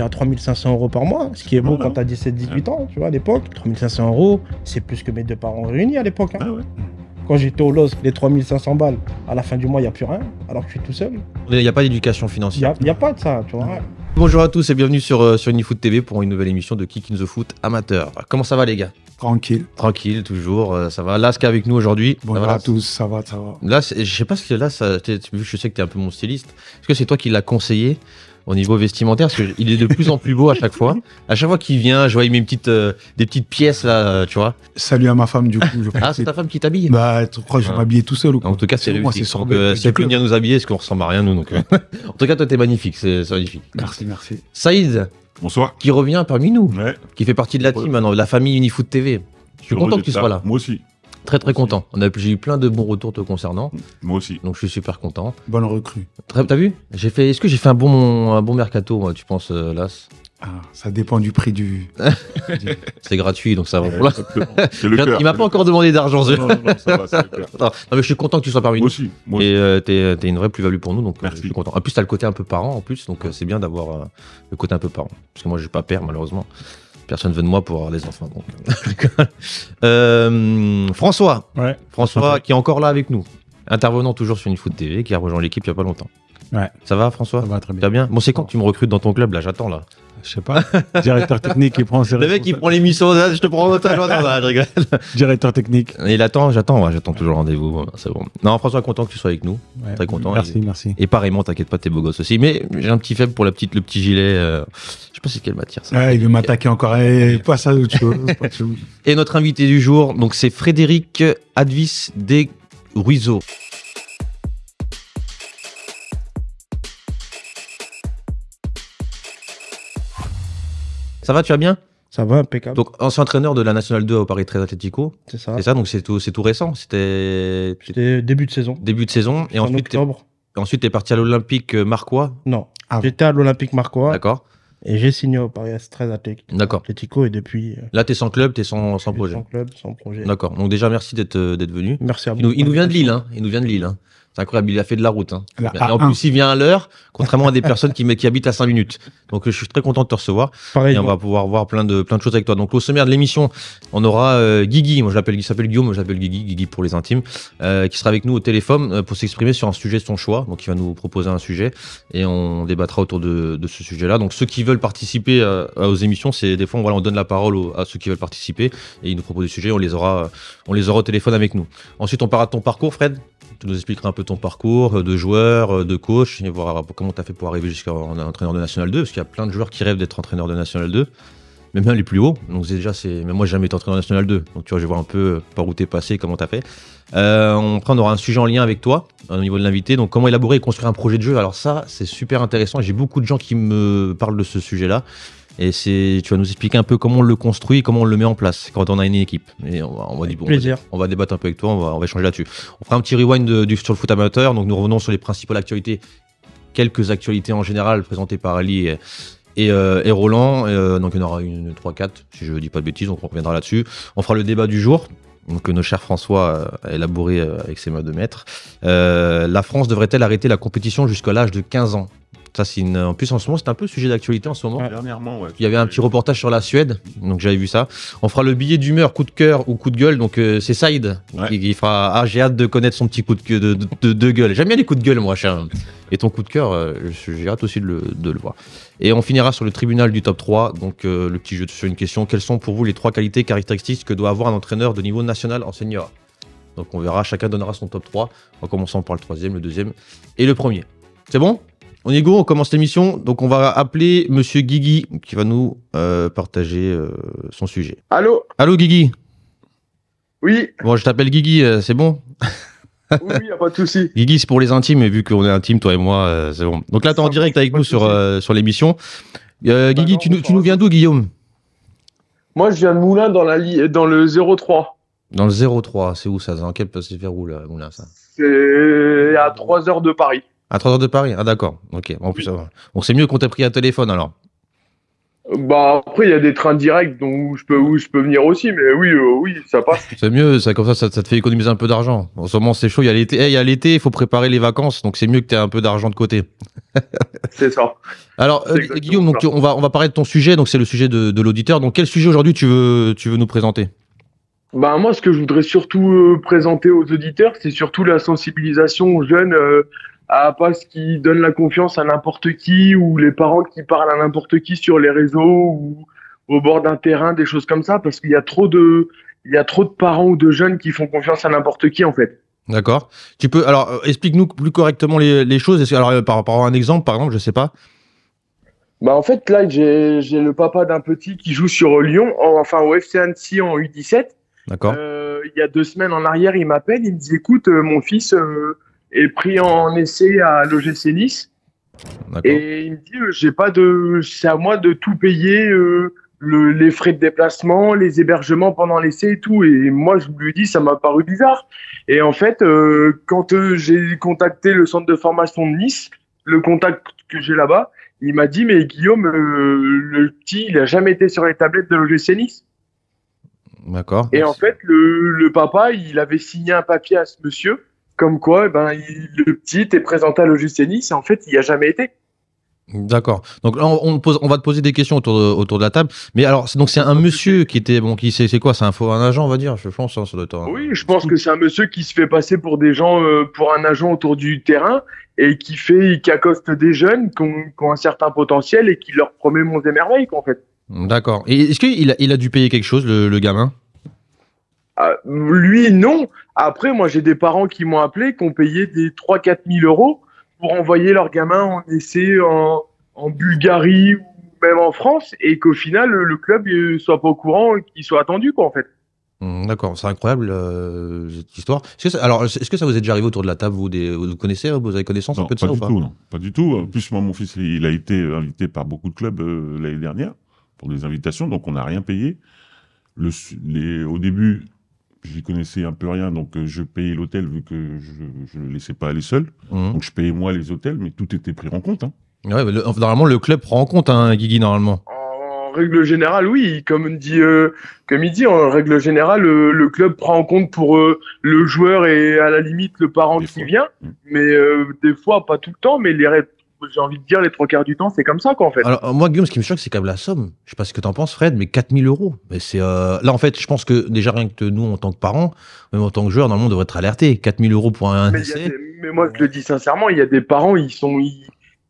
à 3500 euros par mois, ce qui est beau quand quand as 17-18 ans, tu vois, à l'époque. 3500 euros, c'est plus que mes deux parents réunis à l'époque. Hein. Ah quand j'étais au LOS, les 3500 balles, à la fin du mois, il n'y a plus rien, alors que je suis tout seul. Il n'y a pas d'éducation financière. Il n'y a, pas de ça, tu vois. Bonjour à tous et bienvenue sur, euh, sur Unifoot TV pour une nouvelle émission de Kick the Foot amateur. Comment ça va les gars Tranquille. Tranquille, toujours, euh, ça va. ce qui avec nous aujourd'hui. Bonjour à tous, ça va, ça va. Là, je sais pas que là, que je sais que tu es un peu mon styliste, est-ce que c'est toi qui l'as conseillé au niveau vestimentaire parce qu'il est de plus en plus beau à chaque fois. À chaque fois qu'il vient, je vois il met euh, des petites pièces là, euh, tu vois. Salut à ma femme du coup. ah, c'est ta femme qui t'habille Bah, crois que je vais ah. m'habiller tout seul ou quoi En tout cas, c'est moi, c'est c'est plus venir nous habiller parce qu'on ressemble à rien nous. Euh, en tout cas, toi, t'es magnifique, c'est magnifique. Merci, merci. Saïd. Bonsoir. Qui revient parmi nous. Qui fait partie de la team maintenant, de la famille Unifoot TV. Je suis, content que tu sois là. Moi aussi. Très très content. On a, j'ai eu plein de bons retours te concernant. Moi aussi. Donc je suis super content. Bonne recrue. t'as vu J'ai fait. Est-ce que j'ai fait un bon un bon mercato Tu penses, euh, Las ah, ça dépend du prix du. c'est gratuit, donc ça va. Il m'a pas encore demandé d'argent. Non, mais je suis content que tu sois parmi moi nous. Aussi, et euh, euh, t'es, une vraie plus-value pour nous, donc je suis content. En plus, t'as le côté un peu parent, en plus, donc c'est bien d'avoir le côté un peu parent. Parce que moi, je pas père, malheureusement. Personne veut de moi pour avoir les enfants. Euh, euh, François. François, qui est encore là avec nous. Intervenant toujours sur une foot TV, qui a rejoint l'équipe il n'y a pas longtemps. Ouais. Ça va, François Ça va très bien. bon, c'est quand que tu me recrutes dans ton club là J'attends là. Je sais pas. Directeur technique qui prend ses Le mec il prend missions. je te prends en otage. je rigole. Directeur technique. Il attend, j'attends, j'attends toujours rendez-vous. c'est bon. Non, François, content que tu sois avec nous. Très content. Merci, merci. Et pareillement, t'inquiète pas, t'es beau gosse aussi. Mais j'ai un petit faible pour la petite, le petit gilet. Euh, je sais pas c'est quelle matière ça. il veut m'attaquer encore. Et, eh, pas ça d'autre chose. et notre invité du jour, donc c'est Frédéric Advis des Ruizo. Ça va, tu vas bien Ça va, impeccable. Donc, ancien entraîneur de la Nationale 2 au Paris 13 Atlético. C'est ça. C'est ça, donc c'est tout, c'est tout récent. C'était. début de saison. Début de saison. Et en ensuite, octobre. T'es, ensuite, es parti à l'Olympique euh, Marquois Non. Ah j'étais à l'Olympique Marquois. D'accord. Et j'ai signé au Paris 13 Atlético et depuis. Euh, Là, tu es sans club, tu es sans, sans projet. Sans club, sans projet. D'accord. Donc, déjà, merci d'être, euh, d'être venu. Merci à vous. Il nous, il nous vient de Lille. Hein. Il nous vient de Lille. Hein. C'est incroyable, il a fait de la route. Hein. en plus, il vient à l'heure, contrairement à des personnes qui, habitent à 5 minutes. Donc, je suis très content de te recevoir. et on va pouvoir voir plein de, plein de choses avec toi. Donc, au sommaire de l'émission, on aura euh, Guigui, moi je l'appelle, il s'appelle Guillaume, mais je Guigui, Guigui pour les intimes, euh, qui sera avec nous au téléphone euh, pour s'exprimer sur un sujet de son choix. Donc, il va nous proposer un sujet et on débattra autour de, ce sujet-là. Donc, ceux qui veulent participer aux émissions, c'est des fois, on donne la parole à ceux qui veulent participer et ils nous proposent des sujets, on les aura, on les aura au téléphone avec nous. Ensuite, on parlera de ton parcours, Fred tu nous expliqueras un peu ton parcours euh, de joueur, euh, de coach, et voir comment tu as fait pour arriver jusqu'à entraîneur de National 2, parce qu'il y a plein de joueurs qui rêvent d'être entraîneur de National 2, même bien les plus hauts. Donc déjà, c'est même moi, j'ai jamais été entraîneur de National 2, donc tu vois, je vais voir un peu euh, par où t'es passé, comment t'as fait. on, après, on aura un sujet en lien avec toi, au niveau de l'invité, donc comment élaborer et construire un projet de jeu. Alors ça, c'est super intéressant, j'ai beaucoup de gens qui me parlent de ce sujet-là. Et c'est, tu vas nous expliquer un peu comment on le construit, comment on le met en place quand on a une équipe. on va, on va, bon, on va, débattre un peu avec toi, on va, va échanger là-dessus. On fera un petit rewind du, sur le foot amateur. Donc nous revenons sur les principales actualités, quelques actualités en général présentées par Ali et, euh, Roland. Euh, donc il y en aura une, trois, quatre, si je ne dis pas de bêtises, donc on reviendra là-dessus. On fera le débat du jour. Donc, que nos chers François a euh, élaboré avec ses mains de maître. la France devrait-elle arrêter la compétition jusqu'à l'âge de 15 ans c'est En plus, en ce moment, c'est un peu sujet d'actualité en ce moment. Dernièrement, Il y avait un petit reportage sur la Suède, donc j'avais vu ça. On fera le billet d'humeur, coup de cœur ou coup de gueule. Donc euh, c'est Saïd qui, fera. Ah, j'ai hâte de connaître son petit coup de, de, de, gueule. J'aime bien les coups de gueule, moi. Chien. Et ton coup de cœur, euh, j'ai hâte aussi de le, voir. Et on finira sur le tribunal du top 3. Donc euh, le petit jeu sur une question. Quelles sont pour vous les trois qualités caractéristiques que doit avoir un entraîneur de niveau national en senior Donc on verra. Chacun donnera son top 3 en commençant par le troisième, le deuxième et le premier. C'est bon on est go, on commence l'émission. Donc, on va appeler Monsieur Guigui qui va nous euh, partager euh, son sujet. Allô Allô, Guigui Oui. Bon, je t'appelle Guigui, euh, c'est bon Oui, y a pas de souci. Guigui, c'est pour les intimes, et vu qu'on est intimes, toi et moi, c'est bon. Donc là, es en direct avec nous sur, sur l'émission. Bah Guigui, tu, nous, tu nous viens d'où, Guillaume Moi, je viens de Moulin dans, la dans le 03. Dans le 03, c'est où ça Dans c'est vers où là, Moulin ça C'est à 3 heures de Paris. À 3 heures de Paris Ah, d'accord. Ok. En plus, euh, on c'est mieux qu'on t'ait pris un téléphone alors. Bah après il y a des trains directs donc je peux où je peux venir aussi mais oui euh, oui ça passe. C'est mieux ça comme ça, ça, te fait économiser un peu d'argent. En ce moment c'est chaud eh, il y a l'été il faut préparer les vacances donc c'est mieux que tu aies un peu d'argent de côté. c'est ça. Alors euh, Guillaume donc on va on va parler de ton sujet donc c'est le sujet de, l'auditeur donc quel sujet aujourd'hui tu veux tu veux nous présenter Bah moi ce que je voudrais surtout présenter aux auditeurs c'est surtout la sensibilisation aux jeunes à pas ce qui donne la confiance à n'importe qui ou les parents qui parlent à n'importe qui sur les réseaux ou au bord d'un terrain, des choses comme ça, parce qu'il y a trop de, il y trop de parents ou de jeunes qui font confiance à n'importe qui en fait. D'accord. Tu peux alors euh, explique-nous plus correctement les, choses. Alors euh, par rapport à un exemple, par exemple, je sais pas. Bah en fait là j'ai le papa d'un petit qui joue sur Lyon, enfin au FC Annecy en U17. D'accord. Euh, il y a deux semaines en arrière, il m'appelle, il me dit écoute mon fils et pris en essai à l'OGC Nice. Et il me dit, euh, j'ai pas de, c'est à moi de tout payer, euh, les frais de déplacement, les hébergements pendant l'essai et tout. Et moi, je lui dis, ça m'a paru bizarre. Et en fait, euh, quand j'ai contacté le centre de formation de Nice, le contact que j'ai là-bas, il m'a dit, mais Guillaume, le petit, il a jamais été sur les tablettes de l'OGC Nice. D'accord. Et en fait, le, le papa, il avait signé un papier à ce monsieur comme quoi, eh ben, le petit est présenté à Logiciennis et en fait, il n'y a jamais été. D'accord. Donc là, on, va te poser des questions autour de, la table. Mais alors, donc c'est un monsieur qui était bon, qui c'est quoi, c'est un faux, agent, on va dire. Je pense hein, ça, le temps. Oui, je pense que c'est un monsieur qui se fait passer pour des gens, euh, pour un agent autour du terrain et qui fait, qui accoste des jeunes qui ont, un certain potentiel et qui leur promet mon et merveilles, en fait. D'accord. Et est-ce qu'il a, il a dû payer quelque chose, le gamin ah, lui, non. Après, moi, j'ai des parents qui m'ont appelé, qui ont payé des 3-4 000 euros pour envoyer leur gamin en essai en, Bulgarie ou même en France et qu'au final, le, club ne euh, soit pas au courant qu'il soit attendu, quoi, en fait. Mmh, d'accord, c'est incroyable euh, cette histoire. Est-ce que, alors, est-ce que ça vous est déjà arrivé autour de la table vous, des, connaissez, vous avez connaissance un peu de pas ça du pas tout, non. Pas du tout. En plus, moi, mon fils, il a été invité par beaucoup de clubs euh, l'année dernière pour des invitations, donc on n'a rien payé. au début, j'y connaissais un peu rien, donc euh, je payais l'hôtel vu que je ne le laissais pas aller seul. Mhm. Donc je payais moi les hôtels, mais tout était pris en compte. Hein. normalement, le club prend en compte, hein, Guigui, normalement. En règle générale, oui. Comme dit, euh, comme il dit, en règle générale, euh, le, club prend en compte pour le joueur et à la limite le parent qui vient. Mhm. Mais des fois, pas tout le temps, mais les, j'ai envie de dire, les trois quarts du temps, c'est comme ça, quoi, en fait. Alors, euh, moi, Guillaume, ce qui me choque, c'est quand même la somme. Je sais pas ce que t'en penses, Fred, mais 4000 euros. Mais c'est, euh, Là, en fait, je pense que déjà, rien que nous, en tant que parents, même en tant que joueurs, normalement, on devrait être alerté 4000 euros pour un mais essai. Mais moi, je le dis sincèrement, il y a des parents, ils sont,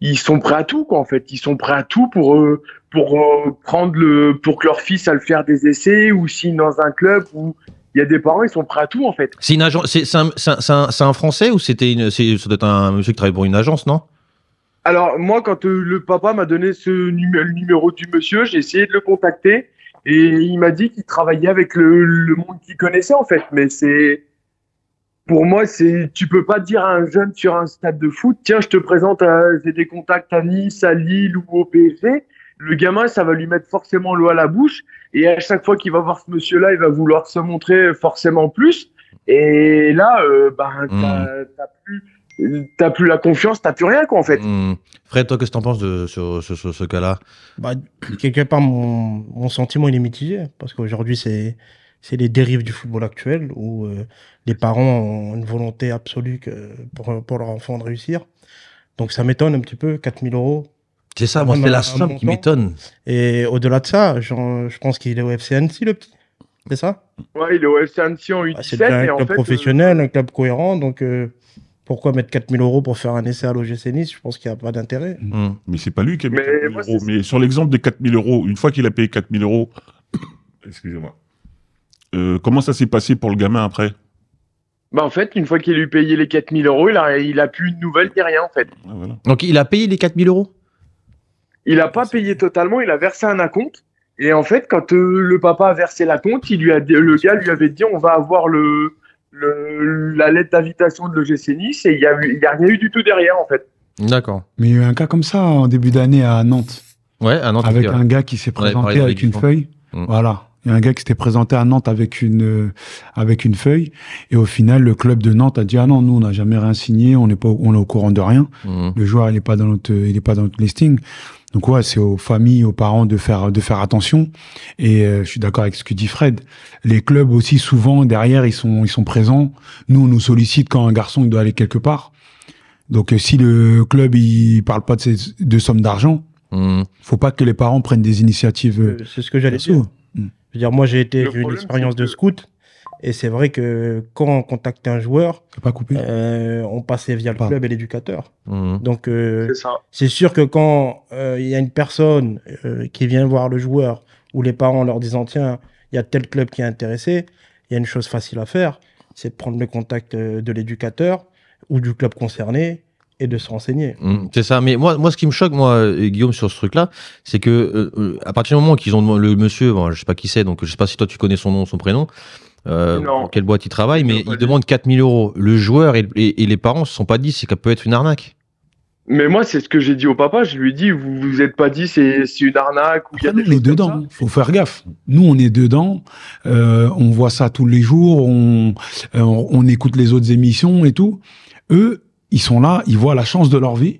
ils... sont prêts à tout, quoi, en fait. Ils sont prêts à tout pour, euh, pour prendre le, pour que leur fils aille faire des essais ou si dans un club ou, il y a des parents, ils sont prêts à tout en fait. C'est une agence, c'est un, Français ou c'était une, c'est un monsieur qui travaille pour une agence, non alors, moi, quand euh, le papa m'a donné ce numéro du monsieur, j'ai essayé de le contacter et il m'a dit qu'il travaillait avec le, monde qu'il connaissait, en fait. Mais c'est. Pour moi, c'est tu peux pas dire à un jeune sur un stade de foot, tiens, je te présente, euh, j'ai des contacts à Nice, à Lille ou au PSG. Le gamin, ça va lui mettre forcément l'eau à la bouche. Et à chaque fois qu'il va voir ce monsieur-là, il va vouloir se montrer forcément plus. Et là, euh, ben, hmm. t'as plus t'as plus la confiance, t'as plus rien, quoi, en fait. Hmm. Fred, toi, qu'est-ce que t'en penses de ce, cas-là bah, Quelque part, mon, sentiment, il est mitigé, parce qu'aujourd'hui, c'est c'est les dérives du football actuel, où euh, les parents ont une volonté absolue pour, pour leur enfant de réussir. Donc ça m'étonne un petit peu, 4000 euros. C'est ça, moi, c'est la somme qui m'étonne. Et au-delà de ça, je pense qu'il est au FC Annecy, le petit. C'est ça Ouais, il est au FC Annecy en U17. Ah, c'est un club euh, professionnel, un club cohérent, donc... Euh, pourquoi mettre 4000 euros pour faire un essai à l'OGC Nice Je pense qu'il n'y a pas d'intérêt. Mais hmm. hmm. Mais c'est pas lui qui a mis 4 000 euros. Mais sur l'exemple des 4000 euros, une fois qu'il a payé 4000 euros, excusez-moi, euh, comment ça s'est passé pour le gamin après bah en fait, une fois qu'il a eu payé les 4000 euros, il a, il a plus de nouvelles ni rien en fait. Ah, Donc il a payé les 4000 euros Il n'a pas payé totalement, il a versé un acompte. Et en fait, quand euh, le papa a versé l'acompte, il lui a, le gars lui avait dit on va avoir le, le, la lettre d'invitation de l'OGC Nice et il n'y a, a rien eu du tout derrière en fait. D'accord. Mais il y a eu un cas comme ça en début d'année à Nantes. Ouais, à Nantes. Avec un gars qui s'est présenté avec une feuille. Mm. Voilà. Il y a un gars qui s'était présenté à Nantes avec une euh, avec une feuille et au final le club de Nantes a dit ah non nous on n'a jamais rien signé on n'est pas on est au courant de rien mm. le joueur il n'est pas dans notre il est pas dans notre listing donc ouais, c'est aux familles, aux parents de faire de faire attention. Et euh, je suis d'accord avec ce que dit Fred. Les clubs aussi souvent derrière ils sont ils sont présents. Nous on nous sollicite quand un garçon il doit aller quelque part. Donc euh, si le club il parle pas de, somme de sommes d'argent, mmh. faut pas que les parents prennent des initiatives. Euh, c'est ce que j'allais dire. Mmh. Je veux dire moi j'ai été j'ai une expérience de scout et c'est vrai que quand on contactait un joueur, pas euh, on passait via le club et l'éducateur. Mmh. Donc euh, c'est sûr que quand euh, il y a une personne qui vient voir le joueur ou les parents leur disant tiens, il y a tel club qui est intéressé, il y a une chose facile à faire, c'est de prendre le contact de l'éducateur ou du club concerné et de se renseigner. Mmh. c'est ça. Mais moi, moi, ce qui me choque, moi, et Guillaume, sur ce truc-là, c'est que à partir du moment qu'ils ont le monsieur, bon, je sais pas qui c'est, donc je sais pas si toi tu connais son nom, son prénom, euh, quelle boîte il travaille, mais il demande 4000 euros. Le joueur et, les parents ne se sont pas dit, c'est qu'elle peut être une arnaque. Mais moi, c'est ce que j'ai dit au papa. Je lui ai dit, vous vous êtes pas dit, c'est une arnaque. Ou on est dedans. Faut faire gaffe. Nous, on est dedans. Euh, on voit ça tous les jours. Euh, on écoute les autres émissions et tout. Eux, ils sont là. Ils voient la chance de leur vie.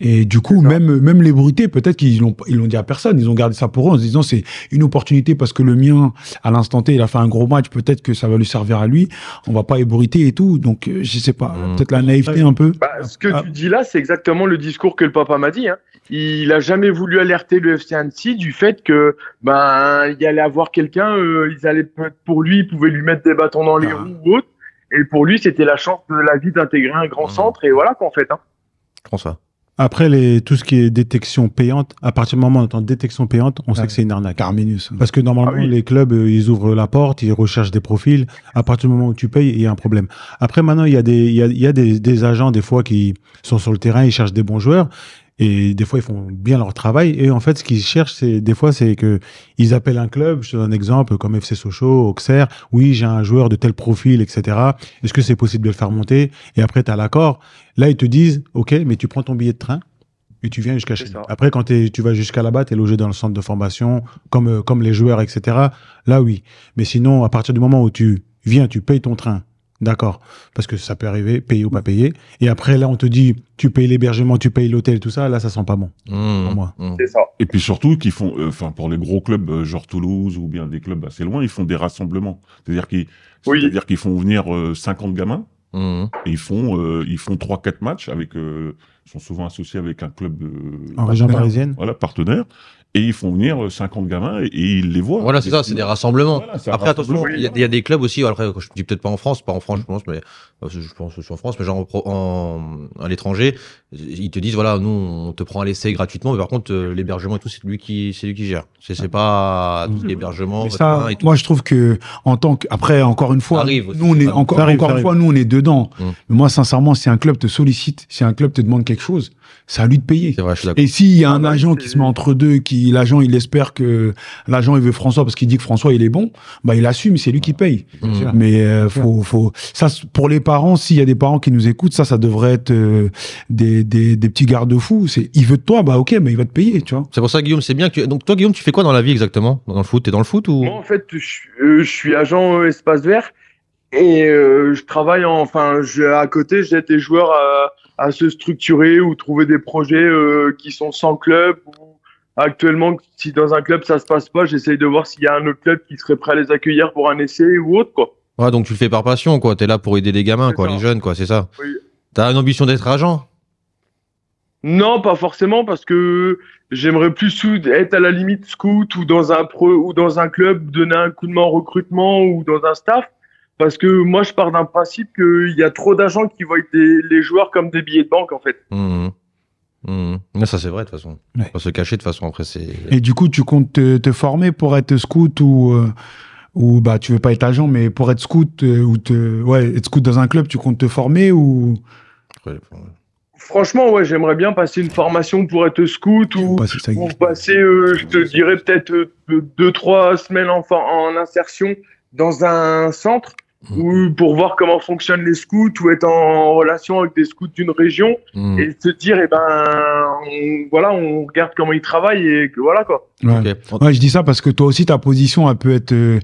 Et du coup, même, même les peut-être qu'ils l'ont, ils l'ont dit à personne. Ils ont gardé ça pour eux en se disant c'est une opportunité parce que le mien, à l'instant T, il a fait un gros match. Peut-être que ça va lui servir à lui. On va pas ébruiter et tout. Donc, euh, je sais pas. Hmm. Peut-être la naïveté un peu. Bah, ce que ah. tu dis là, c'est exactement le discours que le papa m'a dit. Hein. Il a jamais voulu alerter le FC Annecy du fait que, ben, il allait avoir quelqu'un, euh, ils allaient pour lui, ils pouvaient lui mettre des bâtons dans les ah. roues ou autre. Et pour lui, c'était la chance de la vie d'intégrer un grand hmm. centre. Et voilà qu'en fait, hein. François. Après, les, tout ce qui est détection payante, à partir du moment où on entend détection payante, on sait que c'est une arnaque. Carminus. Parce que normalement, ah les clubs, euh, ils ouvrent la porte, ils recherchent des profils. À partir du moment où tu payes, il y a un problème. Après, maintenant, il y a des, il y a, il y a des, agents, des fois, qui sont sur le terrain, ils cherchent des bons joueurs et des fois ils font bien leur travail et en fait ce qu'ils cherchent c'est des fois c'est que ils appellent un club je te donne un exemple comme FC Sochaux Auxerre oui j'ai un joueur de tel profil etc est-ce que c'est possible de le faire monter et après tu as l'accord là ils te disent ok mais tu prends ton billet de train et tu viens jusqu'à chez nous. Après, quand tu vas jusqu'à là-bas, tu es logé dans le centre de formation, comme, euh, comme les joueurs, etc. Là, oui. Mais sinon, à partir du moment où tu viens, tu payes ton train, D'accord. Parce que ça peut arriver, payer ou pas payer. Et après, là, on te dit, tu payes l'hébergement, tu payes l'hôtel, tout ça. Là, ça sent pas bon. Mmh. pour moi. Mmh. Ça. Et puis surtout, qu'ils font, euh, enfin, pour les gros clubs, euh, genre Toulouse ou bien des clubs assez loin, ils font des rassemblements. C'est-à-dire qu'ils, font venir 50 euh, gamins. Mmh. ils font, ils font trois, matchs avec, sont souvent associés avec un club en région parisienne. Voilà, partenaire et ils font venir 50 euh, gamins et, ils les voient. Voilà, c'est ça, c'est des rassemblements. après, attention, il y, a des clubs aussi, après, je dis peut-être pas en France, pas en France, je pense, mais euh, je pense aussi en France, mais genre en, à l'étranger, ils te disent, voilà, nous, on te prend à l'essai gratuitement, mais par contre, euh, l'hébergement et tout, c'est lui qui, c'est lui qui gère. C'est, c'est pas l'hébergement. Ça, et tout. moi, je trouve que, en tant que, après, encore une fois, arrive, nous, on est, encore, encore une fois, nous, on est dedans. Hum. Mais moi, sincèrement, si un club te sollicite, si un club te demande quelque chose, c'est à lui de payer. et s'il y a ah un bah, agent qui se met entre deux, qui l'agent il espère que l'agent il veut François parce qu'il dit que François il est bon, bah il assume, c'est lui qui paye. Mais euh, faut, faut ça pour les parents, s'il y a des parents qui nous écoutent, ça ça devrait être euh, des, des, des, petits garde-fous. C'est il veut de toi, bah ok, mais il va te payer, tu vois. C'est pour ça Guillaume, c'est bien que donc toi Guillaume, tu fais quoi dans la vie exactement Dans le foot, t'es dans le foot ou Moi en fait, je, euh, suis agent espace vert et je travaille en, enfin je, à côté, j'ai des joueurs à se structurer ou trouver des projets euh, qui sont sans club ou actuellement si dans un club ça se passe pas j'essaye de voir s'il y a un autre club qui serait prêt à les accueillir pour un essai ou autre quoi ouais donc tu le fais par passion quoi es là pour aider les gamins quoi les jeunes quoi c'est ça oui. t'as une ambition d'être agent non pas forcément parce que j'aimerais plus être à la limite scout ou dans un pro ou dans un club donner un coup de main en recrutement ou dans un staff parce que moi, je pars d'un principe qu'il y a trop d'agents qui voient les joueurs comme des billets de banque, en fait. Mmh, mmh. Mmh, mais ça, c'est vrai, de toute façon. On va se cacher, de toute façon, après, Et du coup, tu comptes te, former pour être scout ou. tu euh, ou bah tu veux pas être agent mais pour être scout euh, ou ouais être scout dans un club tu comptes te former ou franchement ouais j'aimerais bien passer une formation pour être scout ou passer, passer euh, je te dirais peut-être deux trois semaines en, en insertion dans un centre ou mm-hmm. pour voir comment fonctionnent les scouts ou être en relation avec des scouts d'une région mm-hmm. et se dire eh ben voilà on regarde comment ils travaillent et que, voilà quoi. Ouais. je dis ça parce que toi aussi ta position elle peut être euh,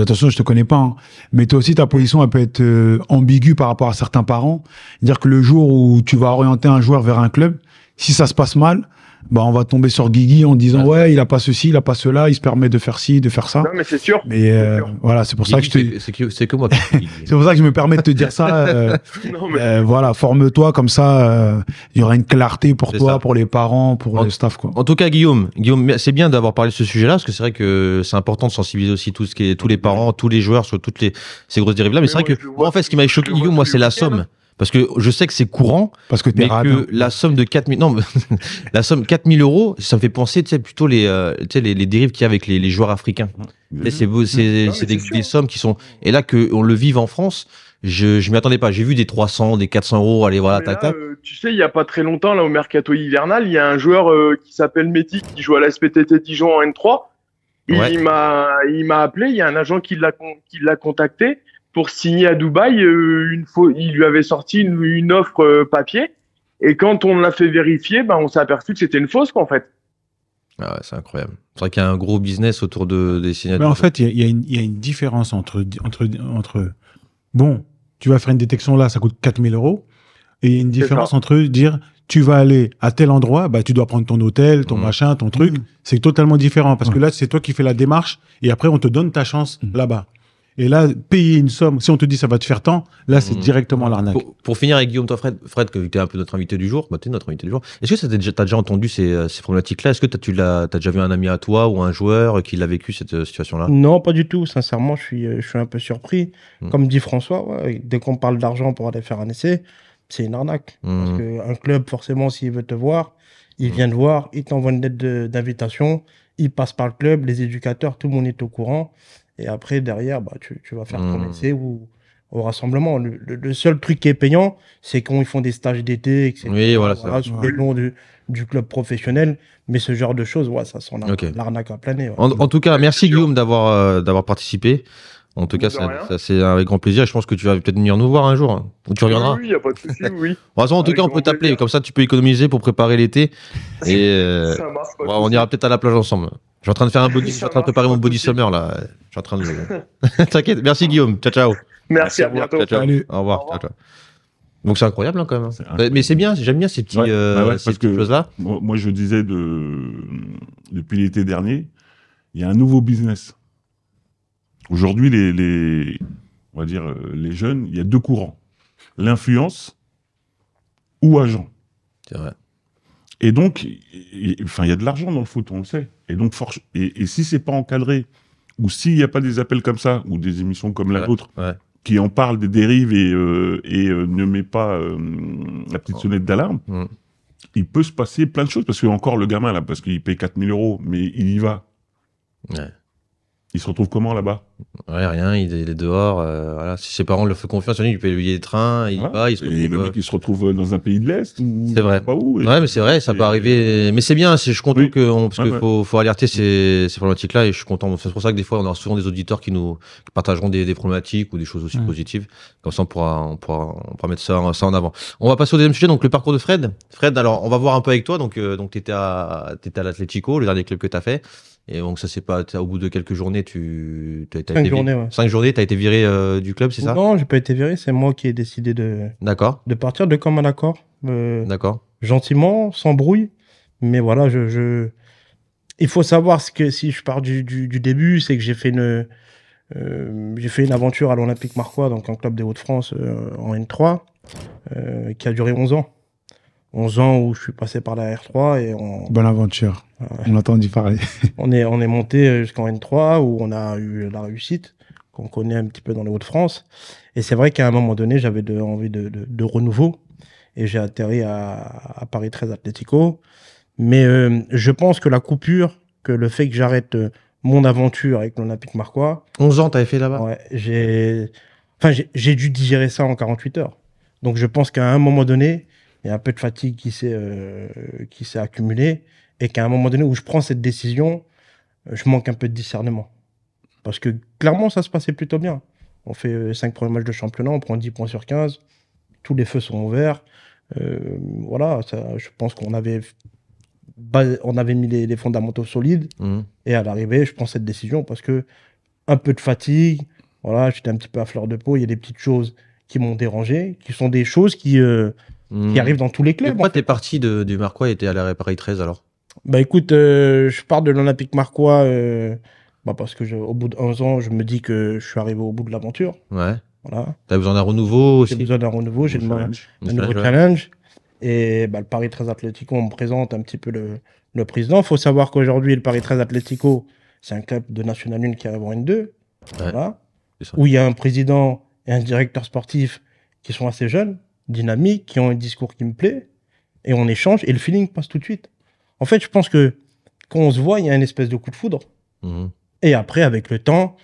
attention je te connais pas hein, mais toi aussi ta position elle peut être euh, ambiguë par rapport à certains parents, dire que le jour où tu vas orienter un joueur vers un club si ça se passe mal bah on va tomber sur Guigui en disant ouais il a pas ceci il a pas cela il se permet de faire ci de faire ça non mais c'est sûr mais euh, voilà c'est pour ça que je te... c'est que, moi c'est pour ça que je me permets de te dire ça euh, euh, voilà forme-toi comme ça il y aura une clarté pour toi pour les parents pour le staff quoi en tout cas Guillaume Guillaume c'est bien d'avoir parlé de ce sujet là parce que c'est vrai que c'est important de sensibiliser aussi tout ce qui est, tous les parents tous les joueurs sur toutes les ces grosses dérives là mais, c'est vrai que en fait ce qui m'a choqué Guillaume moi c'est la somme parce que je sais que c'est courant. mais que hein. la somme de 4000 non, la somme 4000 euros, ça me fait penser, tu sais, plutôt les, euh, tu sais, les, dérives qu'il y a avec les, joueurs africains. Mmh. C'est mmh. c'est, des, sommes qui sont, et là qu'on le vive en France. Je, je m'y attendais pas. J'ai vu des 300, des 400 euros. Allez, voilà, tac, tac. Euh, tu sais, il y a pas très longtemps, là, au mercato hivernal, il y a un joueur euh, qui s'appelle Métis qui joue à la SPTT Dijon en N3. Il m'a, il m'a appelé. Il y a un agent qui l'a, qui l'a contacté pour signer à Dubaï, euh, une fois, il lui avait sorti une, offre euh, papier. Et quand on l'a fait vérifier, ben, on s'est aperçu que c'était une fausse, en fait. Ah c'est incroyable. C'est vrai qu'il y a un gros business autour de, des signatures. Mais en fait, il y, a une différence entre, entre, entre. Bon, tu vas faire une détection là, ça coûte 4000 euros. Et il y a une différence entre dire tu vas aller à tel endroit, bah, tu dois prendre ton hôtel, ton mmh. machin, ton truc. Mmh. C'est totalement différent parce mmh. que là, c'est toi qui fais la démarche et après, on te donne ta chance là-bas. Et là, payer une somme, si on te dit ça va te faire tant, là, c'est hmm. directement l'arnaque. Pour, finir avec Guillaume, toi, Fred, que tu es un peu notre invité du jour, bah, es notre invité du jour, est-ce que tu as déjà entendu ces, euh, ces problématiques-là Est-ce que tu as déjà vu un ami à toi ou un joueur qui l'a vécu, cette euh, situation-là Non, pas du tout. Sincèrement, je suis, euh, je suis un peu surpris. Hmm. Comme dit François, dès qu'on parle d'argent pour aller faire un essai, c'est une arnaque. Hmm. Parce qu'un club, forcément, s'il veut te voir, il vient te voir, il t'envoie une lettre d'invitation, il passe par le club, les éducateurs, tout le monde est au courant. Et après, derrière, bah, tu, vas faire ton hmm. essai au rassemblement. Le, seul truc qui est payant, c'est quand ils font des stages d'été, etc. Oui, voilà, ça. le du, club professionnel. Mais ce genre de choses, ouais, ça sent l'arnaque à planer. En, tout cas, merci Guillaume d'avoir euh, d'avoir participé. En tout cas, ça, c'est avec grand plaisir. Je pense que tu vas peut-être venir nous voir un jour. tu reviendras. Oui, il n'y a pas de souci, oui. en tout cas, on peut t'appeler. Comme ça, tu peux économiser pour préparer l'été. Et euh, on ira peut-être à la plage ensemble. Je suis en train de faire un body, je suis en train de préparer mon body summer là. Je suis en train de. T'inquiète. Merci Guillaume. Ciao ciao. Merci, à, vous. bientôt. Au revoir. donc c'est incroyable hein, quand même. Hein. Mais c'est bien, j'aime bien ces petits euh, ces choses là. Moi je disais depuis l'été dernier, il y a un nouveau business. Aujourd'hui les, on va dire euh, les jeunes, il y a deux courants l'influence ou agent. C'est vrai. Et donc, enfin, il y a de l'argent dans le foot, on le sait. Et donc, ce et, si c'est pas encadré, ou s'il n'y a pas des appels comme ça, ou des émissions comme la vôtre, qui en parlent des dérives et, euh, euh, ne met pas euh, la petite oh. sonnette d'alarme, mm. il peut se passer plein de choses. Parce que encore le gamin, là, parce qu'il paye 4000 euros, mais il y va. Ouais. Il se retrouve comment là-bas Ouais, rien, il, est dehors. Euh, voilà. Si ses parents le font confiance, il paye le billet des train, il va, il se retrouve. Et le mec, euh, il se retrouve euh, dans un pays de l'Est C'est vrai. Pas où, Ouais, mais c'est vrai, ça peut arriver. Mais c'est bien, je suis content que. parce qu'il faut, alerter ces, ces problématiques-là et je suis content. C'est pour ça que des fois, on aura souvent des auditeurs qui nous partageront des, des, problématiques ou des choses aussi positives. Comme ça, on pourra, on pourra, on pourra mettre ça, en avant. On va passer au deuxième sujet, donc le parcours de Fred. Fred, alors, on va voir un peu avec toi. Donc, euh, donc tu étais à, étais à l'Atletico, le dernier club que tu as fait. Et donc ça c'est pas au bout de quelques journées tu as, cinq, été journées, tu as été viré euh, du club, c'est ça Non, j'ai pas été viré, c'est moi qui ai décidé de D'accord. de partir de un accord. Euh, D'accord. Gentiment, sans brouille, mais voilà, je, je, il faut savoir ce que si je pars du, du, début, c'est que j'ai fait une euh, j'ai fait une aventure à l'Olympique Marquois, donc un club des Hauts-de-France en N3 qui a duré 11 ans. 11 ans où je suis passé par la R3 et on... Bonne aventure. On a entendu parler. on est, on est monté jusqu'en N3 où on a eu la réussite qu'on connaît un petit peu dans le Hauts-de-France. Et c'est vrai qu'à un moment donné, j'avais de, envie de, de, renouveau et j'ai atterri à, à, Paris 13 Atlético. Mais euh, je pense que la coupure, que le fait que j'arrête euh, mon aventure avec l'Olympique Marquois. 11 ans, t'avais fait là-bas Ouais, j'ai. Enfin, j'ai dû digérer ça en 48 heures. Donc je pense qu'à un moment donné, il y a un peu de fatigue qui s'est euh, qui s'est accumulée et qu'à un moment donné où je prends cette décision, euh, je manque un peu de discernement. Parce que clairement, ça se passait plutôt bien. On fait 5 euh, premiers matchs de championnat, on prend 10 points sur 15, tous les feux sont ouverts. voilà, ça, je pense qu'on avait, on avait mis les, fondamentaux solides. Mmh. Et à l'arrivée, je prends cette décision parce que un peu de fatigue, voilà, j'étais un petit peu à fleur de peau, il y a des petites choses qui m'ont dérangé, qui sont des choses qui, qui hmm. arrive dans tous les clubs. pourquoi tu parti du Marquois et t'es allé à Paris 13 alors Bah écoute, euh, je pars de l'Olympique Marquois euh, bah, parce que au bout de 11 ans, je me dis que je suis arrivé au bout de l'aventure. Ouais. Voilà. T'as besoin d'un renouveau aussi J'ai besoin d'un renouveau, j'ai besoin nouveau challenge. Et bah, le Paris 13 Atlético, on me présente un petit peu le, président. Il faut savoir qu'aujourd'hui, le Paris 13 Atlético, c'est un club de National 1 qui arrive en N2. Où il y a un président et un directeur sportif qui sont assez jeunes dynamiques, qui ont un discours qui me plaît, et on échange, et le feeling passe tout de suite. En fait, je pense que quand on se voit, il y a une espèce de coup de foudre. Mhm. Et après, avec le temps,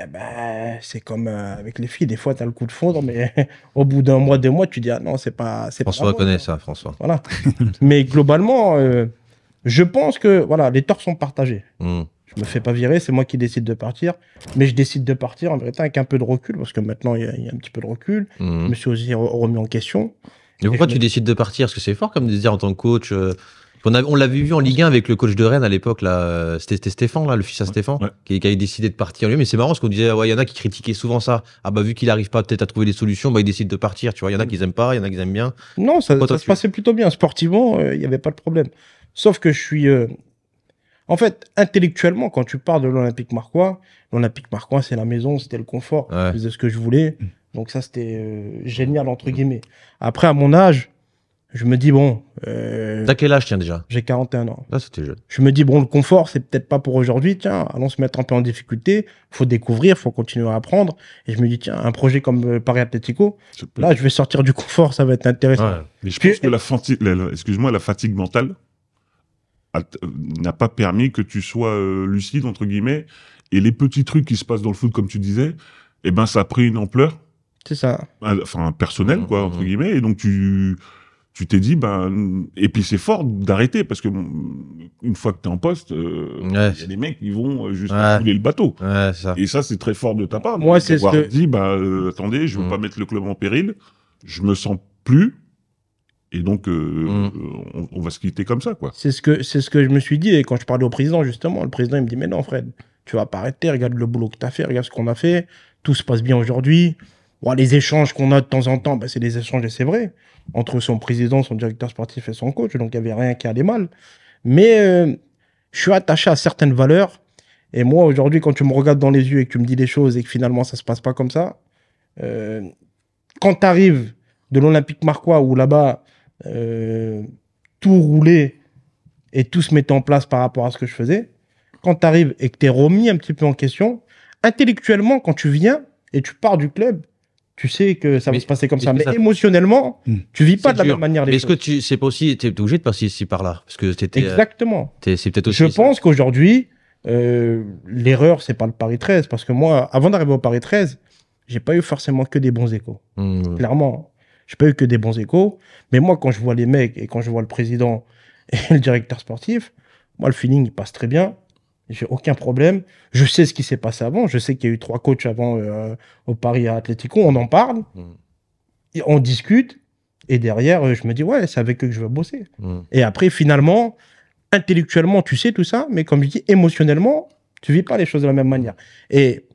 eh ben, c'est comme euh, avec les filles, des fois, tu as le coup de foudre, mais au bout d'un mois, deux mois, tu dis, ah non, c'est pas. François pas connaît ça, François. Voilà. mais globalement, euh, je pense que voilà, les torts sont partagés. Mhm je me fais pas virer, c'est moi qui décide de partir. Mais je décide de partir en vérité avec un peu de recul, parce que maintenant il y, a un petit peu de recul. Mhm. Je me suis aussi remis en question. Mais pourquoi tu décides de partir Parce que c'est fort comme de dire en tant que coach. Euh, on, on l'avait vu en Ligue 1 avec le coach de Rennes à l'époque, là, c'était Stéphane, là, le fils à Stéphane, qui, qui, avait décidé de partir lui. Mais c'est marrant parce qu'on disait, ah il y en a qui critiquaient souvent ça. Ah bah vu qu'il n'arrive pas peut-être à trouver des solutions, bah il décide de partir. Tu vois, il y en a mm. qui aiment pas, il y en a qui aiment bien. Non, ça, se passait plutôt bien. Sportivement, euh, il n'y avait pas de problème. Sauf que je suis, euh, en fait, intellectuellement, quand tu parles de l'Olympique Marquois, l'Olympique Marquois, c'est la maison, c'était le confort, je faisais ce que je voulais. Mm. Donc ça, c'était euh, génial, entre guillemets. Après, à mon âge, je me dis, bon... Euh, T'as quel âge, tiens, déjà J'ai 41 ans. Là, ah, c'était jeune. Je me dis, bon, le confort, c'est peut-être pas pour aujourd'hui. Tiens, allons se mettre un peu en difficulté. Faut découvrir, faut continuer à apprendre. Et je me dis, tiens, un projet comme euh, Paris Athletico, là, je vais sortir du confort, ça va être intéressant. Mais je pense que la, excuse-moi, la fatigue mentale, euh, n'a pas permis que tu sois euh, lucide entre guillemets et les petits trucs qui se passent dans le foot comme tu disais eh ben ça a pris une ampleur c'est ça bah, enfin personnel, quoi entre mmh, mmh. guillemets et donc tu tu t'es dit ben et puis c'est fort d'arrêter parce que une fois que tu es en poste euh, il y a des mecs qui vont juste couler le bateau et ça c'est très fort de ta part moi c'est ce dit bah attendez je veux mmh. pas mettre le club en péril je me sens plus et donc, euh, mm. euh, on, va se quitter comme ça, quoi. C'est ce que c'est ce que je me suis dit. Et quand je parlais au président, justement, le président il me dit, mais non, Fred, tu vas pas arrêter. Regarde le boulot que tu as fait, regarde ce qu'on a fait. Tout se passe bien aujourd'hui. Bon, les échanges qu'on a de temps en temps, ben c'est des échanges et c'est vrai entre son président, son directeur sportif et son coach. Donc, il y avait rien qui allait mal. Mais euh, je suis attaché à certaines valeurs. Et moi, aujourd'hui, quand tu me regardes dans les yeux et que tu me dis des choses et que finalement ça se passe pas comme ça, euh, quand tu arrives de l'Olympique Marquois ou là-bas euh, tout rouler et tout se mettre en place par rapport à ce que je faisais. Quand tu arrives et que tu es remis un petit peu en question, intellectuellement, quand tu viens et tu pars du club, tu sais que ça va se passer comme ça. Mais émotionnellement, hmm. tu vis pas de la même manière mais est-ce que tu c'est pas aussi es obligé de passer ici par là parce que c'était euh, exactement. Je pense qu'aujourd'hui euh, l'erreur c'est pas le Paris 13 parce que moi avant d'arriver au Paris 13 j'ai pas eu forcément que des bons échos. Hmm, Clairement, n'ai pas eu que des bons échos. Mais moi, quand je vois les mecs et quand je vois le président et le directeur sportif, moi, le feeling, il passe très bien. J'ai aucun problème. Je sais ce qui s'est passé avant. Je sais qu'il y a eu trois coachs avant euh, au Paris à Atlético. On en parle. Mm. on discute. Et derrière, euh, je me dis, ouais, c'est avec eux que je veux bosser. Mm. Et après, finalement, intellectuellement, tu sais tout ça. Mais comme je dis, émotionnellement, tu vis pas les choses de la même manière. Et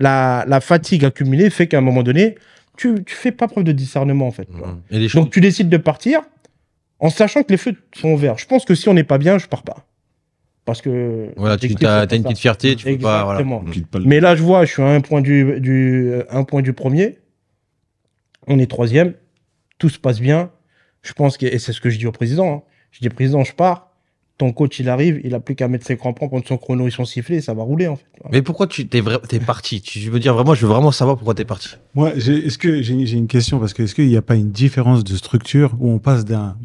la fatigue accumulée fait qu'à un moment donné, tu, tu fais pas preuve de discernement, en fait. Mmh. Donc, tu décides de partir en sachant que les feux sont verts Je pense que si on n'est pas bien, je pars pas. Parce que. Voilà, tu as, une petite fierté, tu pas. Mmh. Mais là, je vois, je suis à un point du, du, un point du premier. On est troisième. Tout se passe bien. Je pense que, et c'est ce que je dis au président. Hein. Je dis, président, je pars ton coach il arrive, il a plus qu'à mettre ses crampons, prendre son chrono ils sont sifflet, ça va rouler en fait. Mais pourquoi tu t'es parti Je veux dire vraiment, je veux vraiment savoir pourquoi t'es parti. Moi, est-ce que j'ai une question parce que est-ce qu'il n'y a pas une différence de structure où on passe d'un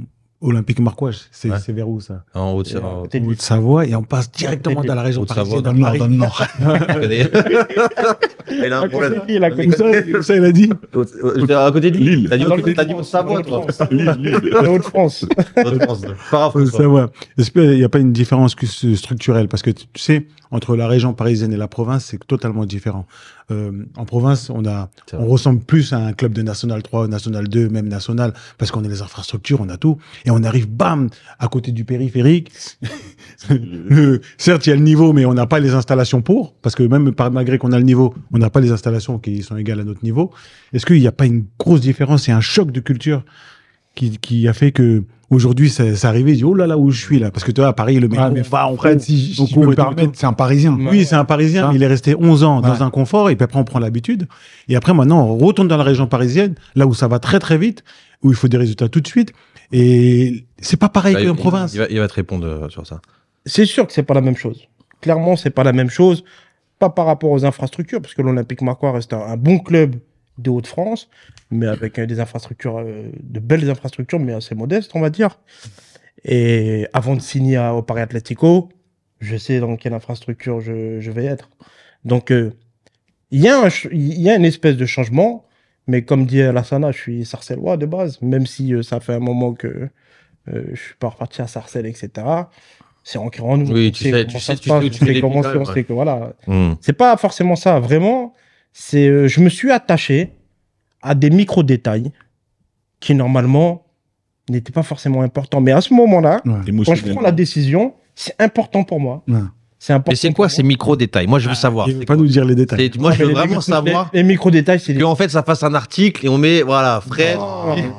Olympique Marquois, c'est vers où ça En Haute-Savoie. En savoie et on passe directement dans la région parisienne, dans, le nord. Dans le nord. il a un problème. Il a comme ça, comme ça, il a dit. Euh, à côté de Lille. T'as dit Haute-Savoie, toi Haute-France. Haute-France. Haute-Savoie. Est-ce qu'il n'y a pas une différence structurelle Parce que tu sais, entre la région parisienne et la province, c'est totalement différent. Euh, en province, on, a, on ressemble plus à un club de National 3, National 2, même National, parce qu'on a les infrastructures, on a tout on arrive, bam, à côté du périphérique. certes, il y a le niveau, mais on n'a pas les installations pour, parce que même par, malgré qu'on a le niveau, on n'a pas les installations qui sont égales à notre niveau. Est-ce qu'il n'y a pas une grosse différence et un choc de culture qui, a fait que aujourd'hui, ça, ça arrivait, oh là là, où je suis là. Parce que tu vois, à Paris, le mec, on va, on si je me c'est un Parisien. Oui, c'est un Parisien. Il est resté 11 ans dans un confort, et puis après, on prend l'habitude. Et après, maintenant, on retourne dans la région parisienne, là où ça va très très vite, où il faut des résultats tout de suite. Et c'est pas pareil bah, qu'en province. Il va, te répondre euh, sur ça. C'est sûr que c'est pas la même chose. Clairement, c'est pas la même chose. Pas par rapport aux infrastructures, parce que l'Olympique Marquois reste un, bon club des Hauts-de-France, mais avec euh, des infrastructures, euh, de belles infrastructures, mais assez modestes, on va dire. Et avant de signer au Paris Atlético, je sais dans quelle infrastructure je, vais être. Donc, il il y, a une espèce de changement mais comme dit Alassana, je suis sarcellois de base, même si euh, ça fait un moment que euh, je suis pas reparti à Sarcelles, etc c'est en nous. Oui, tu sais, tu sais, tu sais, tu sais, que voilà. Hmm. C'est pas forcément ça. Vraiment, c'est, euh, je me suis attaché à des micro détails qui normalement n'étaient pas forcément importants. Mais à ce moment-là, quand je prends la décision, c'est important pour moi. C'est important. Mais c'est quoi ces micro-détails Moi, je veux ah, savoir. Il ne pas nous dire les détails. Moi, je veux vraiment savoir. Les, micro-détails, c'est. En fait, ça fasse un article et on met, voilà, Fred.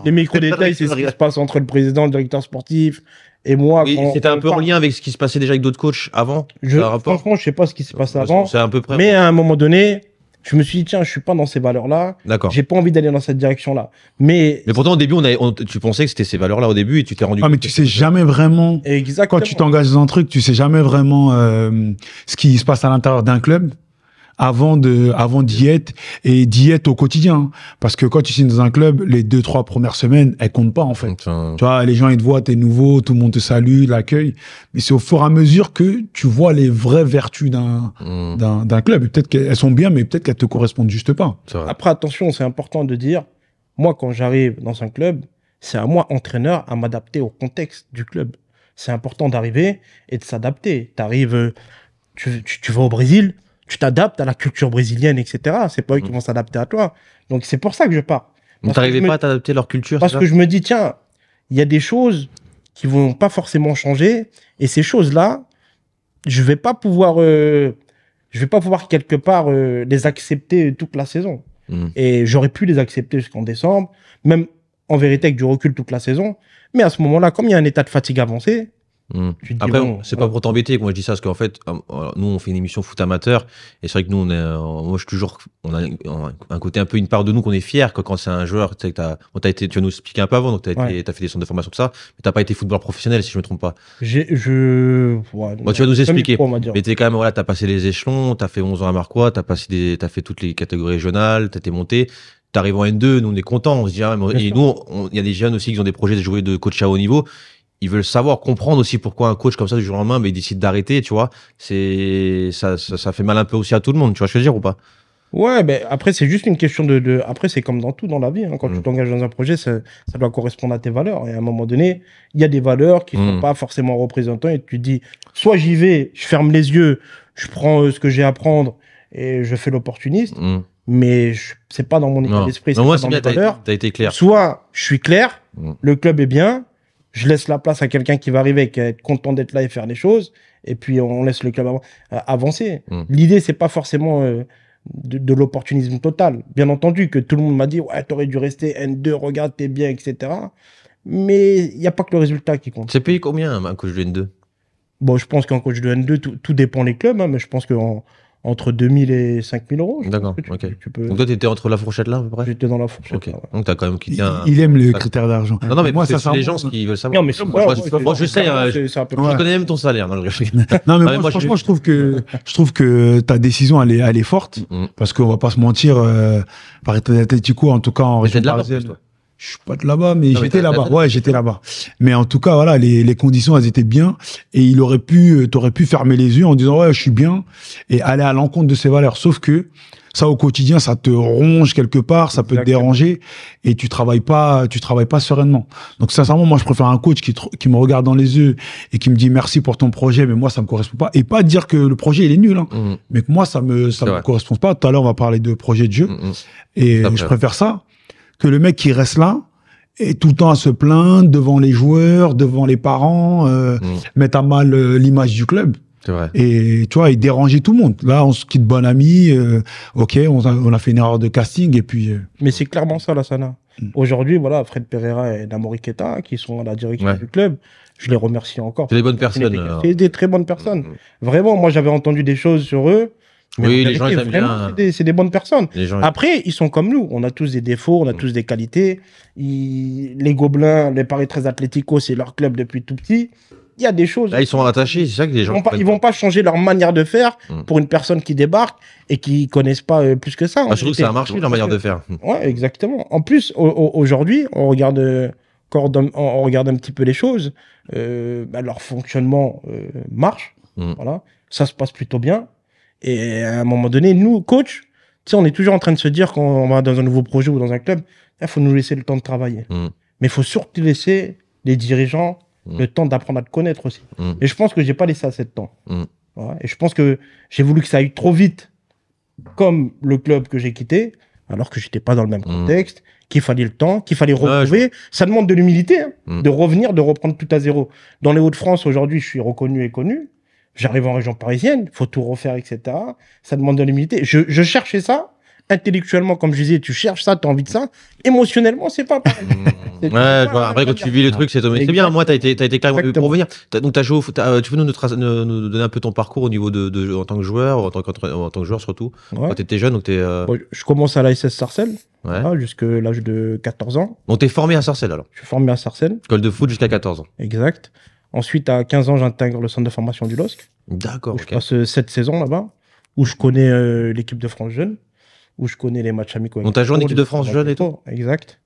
Les micro-détails, c'est ce qui se passe entre le président, le directeur sportif, et moi, oui, c'était un peu en lien avec ce qui se passait déjà avec d'autres coachs avant. Je, franchement, je sais pas ce qui se passait avant. C'est à peu près. Mais à un moment donné, je me suis dit tiens je suis pas dans ces valeurs là d'accord j'ai pas envie d'aller dans cette direction là mais mais pourtant au début on, a tu pensais que c'était ces valeurs là au début et tu t'es rendu ah mais tu sais jamais vraiment exactement quand tu t'engages dans un truc tu sais jamais vraiment euh, ce qui se passe à l'intérieur d'un club avant de avant d'y être et d'y être au quotidien parce que quand tu signes dans un club les deux trois premières semaines elles comptent pas en fait tu vois les gens ils te voient t'es nouveau tout le monde te salue l'accueil mais c'est au fur et à mesure que tu vois les vraies vertus d'un hmm. d'un d'un club peut-être qu'elles sont bien mais peut-être qu'elles te correspondent juste pas après attention c'est important de dire moi quand j'arrive dans un club c'est à moi entraîneur à m'adapter au contexte du club c'est important d'arriver et de s'adapter t'arrives euh, tu, tu, tu vas au Brésil tu t'adaptes à la culture brésilienne, etc. C'est pas eux qui mm. vont s'adapter à toi. Donc c'est pour ça que je pars. Vous n'arrivez pas à t'adapter à leur culture Parce que je me dis, tiens, il y a des choses qui vont pas forcément changer. Et ces choses-là, je vais pas pouvoir, euh, je vais pas pouvoir quelque part euh, les accepter toute la saison. Mm. Et j'aurais pu les accepter jusqu'en décembre, même en vérité avec du recul toute la saison. Mais à ce moment-là, comme il y a un état de fatigue avancé, Hmm. Après, c'est pas pour t'embêter que moi je dis ça, parce qu'en fait, euh, euh, nous on fait une émission foot amateur, et c'est vrai que nous, on est, euh, moi je toujours, on a un côté un peu une part de nous qu'on est fier quand c'est un joueur, tu sais, as, as été, tu nous expliquer un peu avant, donc tu as, fait des centres de formation tout ça, mais t'as pas été footballeur professionnel si je me trompe pas. Je, tu vas nous expliquer. mais tu quand même, voilà, passé les échelons, tu as fait 11 ans à Marquois, tu passé, as fait toutes les catégories régionales, as été monté, tu t'arrives en N2, nous on est content, on se dit, ah, et nous, il y a des jeunes aussi qui ont des projets de jouer de coach à haut niveau, ils veulent savoir, comprendre aussi pourquoi un coach comme ça du jour au lendemain, mais décide d'arrêter, tu vois. C'est ça, ça, ça, fait mal un peu aussi à tout le monde, tu vois ce que je veux dire ou pas Ouais, mais après c'est juste une question de, de... après c'est comme dans tout dans la vie, hein. quand tu mm. t'engages dans un projet, ça, ça, doit correspondre à tes valeurs. Et à un moment donné, il y a des valeurs qui ne sont mm. pas forcément représentantes. et tu dis, soit j'y vais, je ferme les yeux, je prends euh, ce que j'ai à prendre et je fais l'opportuniste. Mm. mais mais c'est pas dans mon état d'esprit. c'est pas dans mes valeurs. été clair. Soit je suis clair, le club est bien, je laisse la place à quelqu'un qui va arriver, et qui va être content d'être là et faire les choses, et puis on laisse le club euh, avancer. Mm. L'idée, c'est pas forcément euh, de, l'opportunisme total. Bien entendu que tout le monde m'a dit, ouais, t'aurais dû rester N2, regarde, t'es bien, etc. Mais il n'y a pas que le résultat qui compte. C'est payé combien un coach de N2 Bon, je pense qu'en coach de N2, tout, dépend des clubs, hein, mais je pense qu'en entre 2000 et 5000 euros. D'accord, ok. Donc toi, tu étais entre la fourchette là, à peu près J'étais dans la fourchette. Okay. Donc tu as quand même quitté un... il, aime le critère d'argent. Non, non, mais moi, c'est les gens qui veulent savoir. Non, mais moi, je sais, euh, je, connais même ton salaire. Non, non mais moi, franchement, je... trouve que, je trouve que ta décision, elle est, elle est forte, mm. parce qu'on va pas se mentir, euh, par Atletico, en tout cas en région toi je suis pas de là-bas, mais j'étais là-bas. Ouais, j'étais là-bas. Mais en tout cas, voilà, les, les, conditions, elles étaient bien. Et il aurait pu, euh, t'aurais pu fermer les yeux en disant, ouais, je suis bien. Et aller à l'encontre de ses valeurs. Sauf que, ça au quotidien, ça te ronge quelque part, ça peut te déranger et tu travailles pas, tu travailles pas sereinement. Donc sincèrement, moi je préfère un coach qui, qui me regarde dans les yeux et qui me dit merci pour ton projet, mais moi ça me correspond pas. Et pas dire que le projet il est nul, hein, mm-hmm. mais que moi ça me ça me correspond pas. Tout à l'heure on va parler de projet de jeu mm-hmm. et je préfère ça que le mec qui reste là est tout le temps à se plaindre devant les joueurs, devant les parents, euh, mm. mettre à mal euh, l'image du club. Vrai. Et tu vois, il dérangeait tout le monde. Là, on se quitte bon ami, euh, ok, on a, fait une erreur de casting et puis. Euh, Mais c'est clairement ça, la Sana. Mm. Aujourd'hui, voilà, Fred Pereira et Namori Keta, qui sont à la direction du club, je les remercie encore. C'est des bonnes personnes. C'est des très bonnes personnes. Mm. Vraiment, moi, j'avais entendu des choses sur eux oui, les gens, ils aiment bien. C'est des, bonnes personnes. Après, ils sont comme nous. On a tous des défauts, on a mm. tous des qualités. Les Gobelins, les Paris très Atlético, c'est leur club depuis tout petit. Il y a des choses. Là, ils sont attachés, c'est ça que les gens. Ils vont, pas, vont pas changer leur manière de faire mm. pour une personne qui débarque et qui connaissent pas euh, plus que ça. Ah, je trouve que ça a marché, leur manière de faire. Mm. Ouais, exactement. En plus, aujourd'hui, on regarde. Euh, on, regarde un petit peu les choses, euh, bah, leur fonctionnement marche, voilà, ça se passe plutôt bien et à un moment donné, nous, coach, on est toujours en train de se dire qu'on va dans un nouveau projet ou dans un club, il faut nous laisser le temps de travailler. Mm. Mais il faut surtout laisser les dirigeants mm. le temps d'apprendre à te connaître aussi. Mm. Et je pense que j'ai pas laissé assez de temps. Et je pense que j'ai voulu que ça aille trop vite, comme le club que j'ai quitté, alors que j'étais pas dans le même contexte, qu'il fallait le temps, qu'il fallait retrouver. Ça demande de l'humilité, hein, de revenir, de reprendre tout à zéro. Dans les Hauts-de-France, aujourd'hui, je suis reconnu et connu. J'arrive en région parisienne, faut tout refaire, etc. Ça demande de l'humilité. Je, je cherchais ça. Intellectuellement, comme je disais, tu cherches ça, tu as envie de ça. Émotionnellement, c'est pas pareil. Hmm. ouais, bah, après, quand tu vis le truc, c'est bien. Moi, tu as été, as été clair Pour revenir, donc, as joué euh, tu peux nous, nous, donner un peu ton parcours au niveau de, de en tant que joueur, en tant, en tant que joueur surtout, quand tu étais jeune. Donc es, euh je commence à la SS Sarcelles, ouais. jusqu'à l'âge de 14 ans. Donc, tu es formé à Sarcelles alors Je suis formé à Sarcelles. École de foot jusqu'à 14 ans. Exact. Ensuite, à 15 ans, j'intègre le centre de formation du LOSC. D'accord. Je passe 7 euh, saisons là-bas, où je connais euh, l'équipe de France jeune, où je connais les matchs amicaux. Donc, as joué en équipe de France jeune et tout Exact.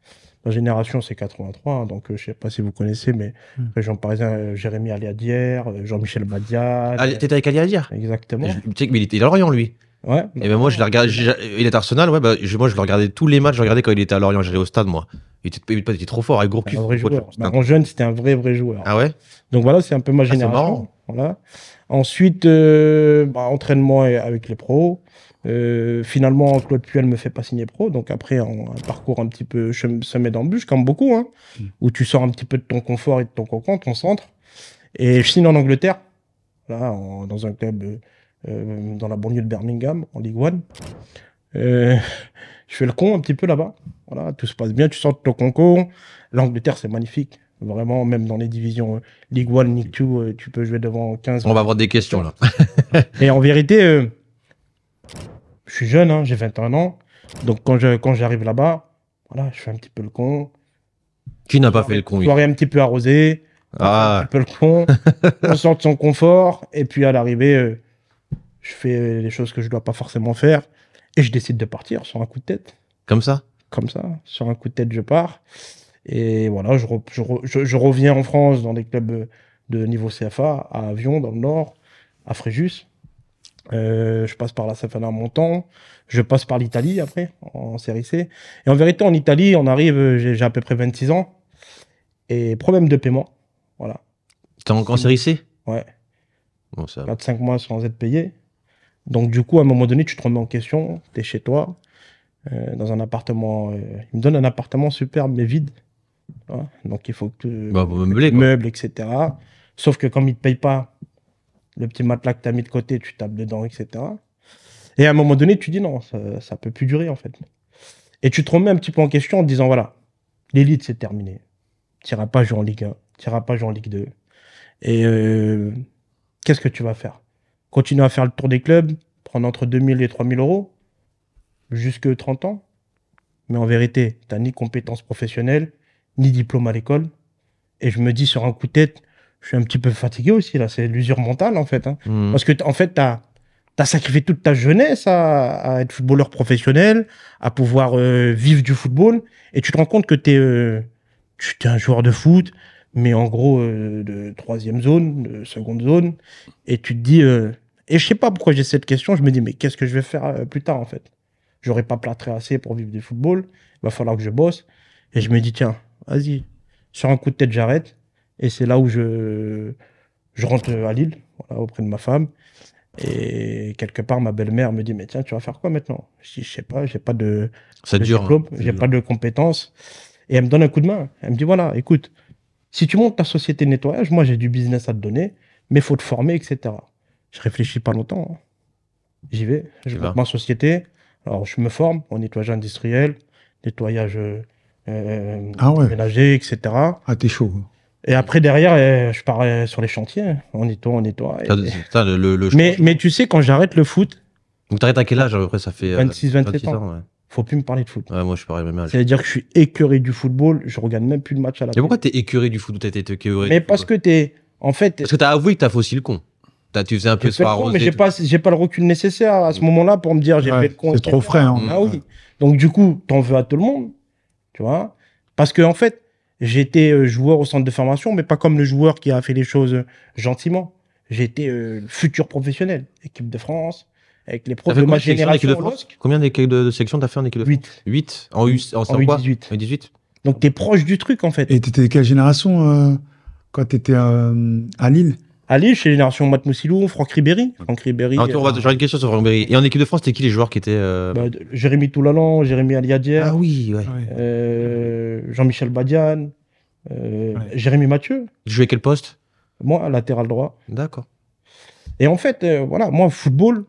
Ma génération, c'est 83, hein, donc je euh, je sais pas si vous connaissez, mais région hmm. parisienne, Jérémy Aliadière, Jean-Michel Badia. Ah, T'étais avec Aliadière Exactement. mais il était à Lorient, lui Ouais. Et eh ben moi, je l'ai regardé. Il est Arsenal, ouais. Bah, moi, je le regardais tous les matchs. Je regardais quand il était à Lorient. J'allais au stade, moi. Il était, il était trop fort, avec gros bah, en jeune, c'était un vrai, vrai joueur. Ah ouais Donc voilà, c'est un peu ma ah, génération. Voilà. Ensuite, euh, bah, entraînement avec les pros. Euh, finalement, Claude Puel me fait pas signer pro. Donc après, un, parcours un petit peu semé d'embûches, comme beaucoup, hein, mm. où tu sors un petit peu de ton confort et de ton cocon, ton centre. Et je signe en Angleterre, là, dans un club euh, euh, dans la banlieue de Birmingham, en Ligue 1. Euh, je fais le con un petit peu là-bas. Voilà, tout se passe bien, tu sors de ton concours. L'Angleterre, c'est magnifique. Vraiment, même dans les divisions euh, Ligue 1, Ligue 2, tu peux jouer devant 15. On va avoir des questions là. Et en vérité, je suis jeune, hein, j'ai 21 ans. Donc quand quand j'arrive là-bas, voilà, je fais un petit peu le con. Qui n'a pas fait le con Soirée un petit peu arrosée, ah. un petit peu le con. on sort de son confort et puis à l'arrivée, euh, je fais les choses que je dois pas forcément faire et je décide de partir sur un coup de tête. Comme ça Comme ça, sur un coup de tête, je pars. Et voilà, je, je, je, reviens en France dans des clubs de niveau CFA, à Avion, dans le Nord, à Fréjus. Euh, je passe par la Safana Montant, je passe par l'Italie après, en série C. Et en vérité, en Italie, on arrive, j'ai à peu près 26 ans, et problème de paiement, voilà. T'es encore en série C Ouais. Bon, ça... 4-5 mois sans être payé. Donc, du coup, à un moment donné, tu te remets en question, tu es chez toi, euh, dans un appartement. Euh, il me donne un appartement superbe, mais vide. Donc, il faut que. tu bah, me meubles, etc. Sauf que comme il ne te payent pas le petit matelas que tu as mis de côté, tu tapes dedans, etc. Et à un moment donné, tu dis non, ça ne peut plus durer, en fait. Et tu te remets un petit peu en question en te disant voilà, l'élite, c'est terminé. Tu n'iras pas jouer en Ligue 1, tu n'iras pas jouer en Ligue 2. Et euh, qu'est-ce que tu vas faire continuer à faire le tour des clubs, prendre entre 2000 et 3000 euros, jusque 30 ans. Mais en vérité, tu n'as ni compétences professionnelles, ni diplôme à l'école. Et je me dis sur un coup de tête, je suis un petit peu fatigué aussi, là, c'est l'usure mentale en fait. Hein. Hmm. Parce que en fait, tu as, sacrifié toute ta jeunesse à, être footballeur professionnel, à pouvoir euh, vivre du football, et tu te rends compte que euh, tu es, un joueur de foot, mais en gros euh, de troisième zone, de seconde zone, et tu te dis, euh, et je sais pas pourquoi j'ai cette question, je me dis, mais qu'est-ce que je vais faire euh, plus tard en fait n'aurai pas plâtré assez pour vivre du football, il va falloir que je bosse, et je me dis, tiens, vas-y, sur un coup de tête, j'arrête, et c'est là où je, je rentre à Lille, auprès de ma femme, et quelque part, ma belle-mère me dit, mais tiens, tu vas faire quoi maintenant Je dis, je sais pas, j'ai pas de, Ça hein, diplôme, j'ai pas de compétences, et elle me donne un coup de main, elle me dit, voilà, écoute, si tu montes ta société de nettoyage, moi j'ai du business à te donner, mais faut te former, etc. Je réfléchis pas longtemps. Hein. J'y vais, je monte ma société. Alors je me forme en nettoyage industriel, nettoyage euh, euh, ah ménager, etc. Ah, t'es chaud. Et après, derrière, euh, je pars sur les chantiers. Hein. On nettoie, on nettoie. le, mais, tu sais, quand j'arrête le foot. Donc, t'arrêtes à quel âge à peu près Ça fait 26, 27 ans. ans ouais faut plus me parler de foot. moi, je même C'est-à-dire que je suis écœuré du football, je regarde même plus le match à la Mais pourquoi t'es écœuré du foot tu écœuré Mais parce que t'es. En fait. Parce que t'as avoué que t'as faussé le con. As, tu faisais un peu ce Mais j'ai pas, j'ai pas le recul nécessaire à ce mm. moment-là pour me dire j'ai fait le con. C'est trop frais, hein. Ah oui. Mm. Donc, du coup, t'en veux à tout le monde. Tu vois Parce que, en fait, j'étais euh, joueur au centre de formation, mais pas comme le joueur qui a fait les choses euh, gentiment. J'étais euh, futur professionnel, équipe de France, avec les profs de ma génération. De Combien de, de sélections t'as fait en équipe de France 8. 8 en, U, en, 18. 18. Donc t'es proche du truc en fait. Et t'étais de quelle génération euh, quand t'étais euh, à Lille à Lille, chez Génération Matt Moussilou, Franck Ribéry. Franck Ribéry. Ah, attends, euh... une question sur Franck Ribéry. Et en équipe de France, c'était qui les joueurs qui étaient. Euh, bah, Jérémy Toulalan, Jérémy Aliadier. Ah oui, ouais. Ah Jean-Michel Badian, Jérémy Mathieu. Tu jouais quel poste Moi, latéral droit. D'accord. Et en fait, voilà, moi, football,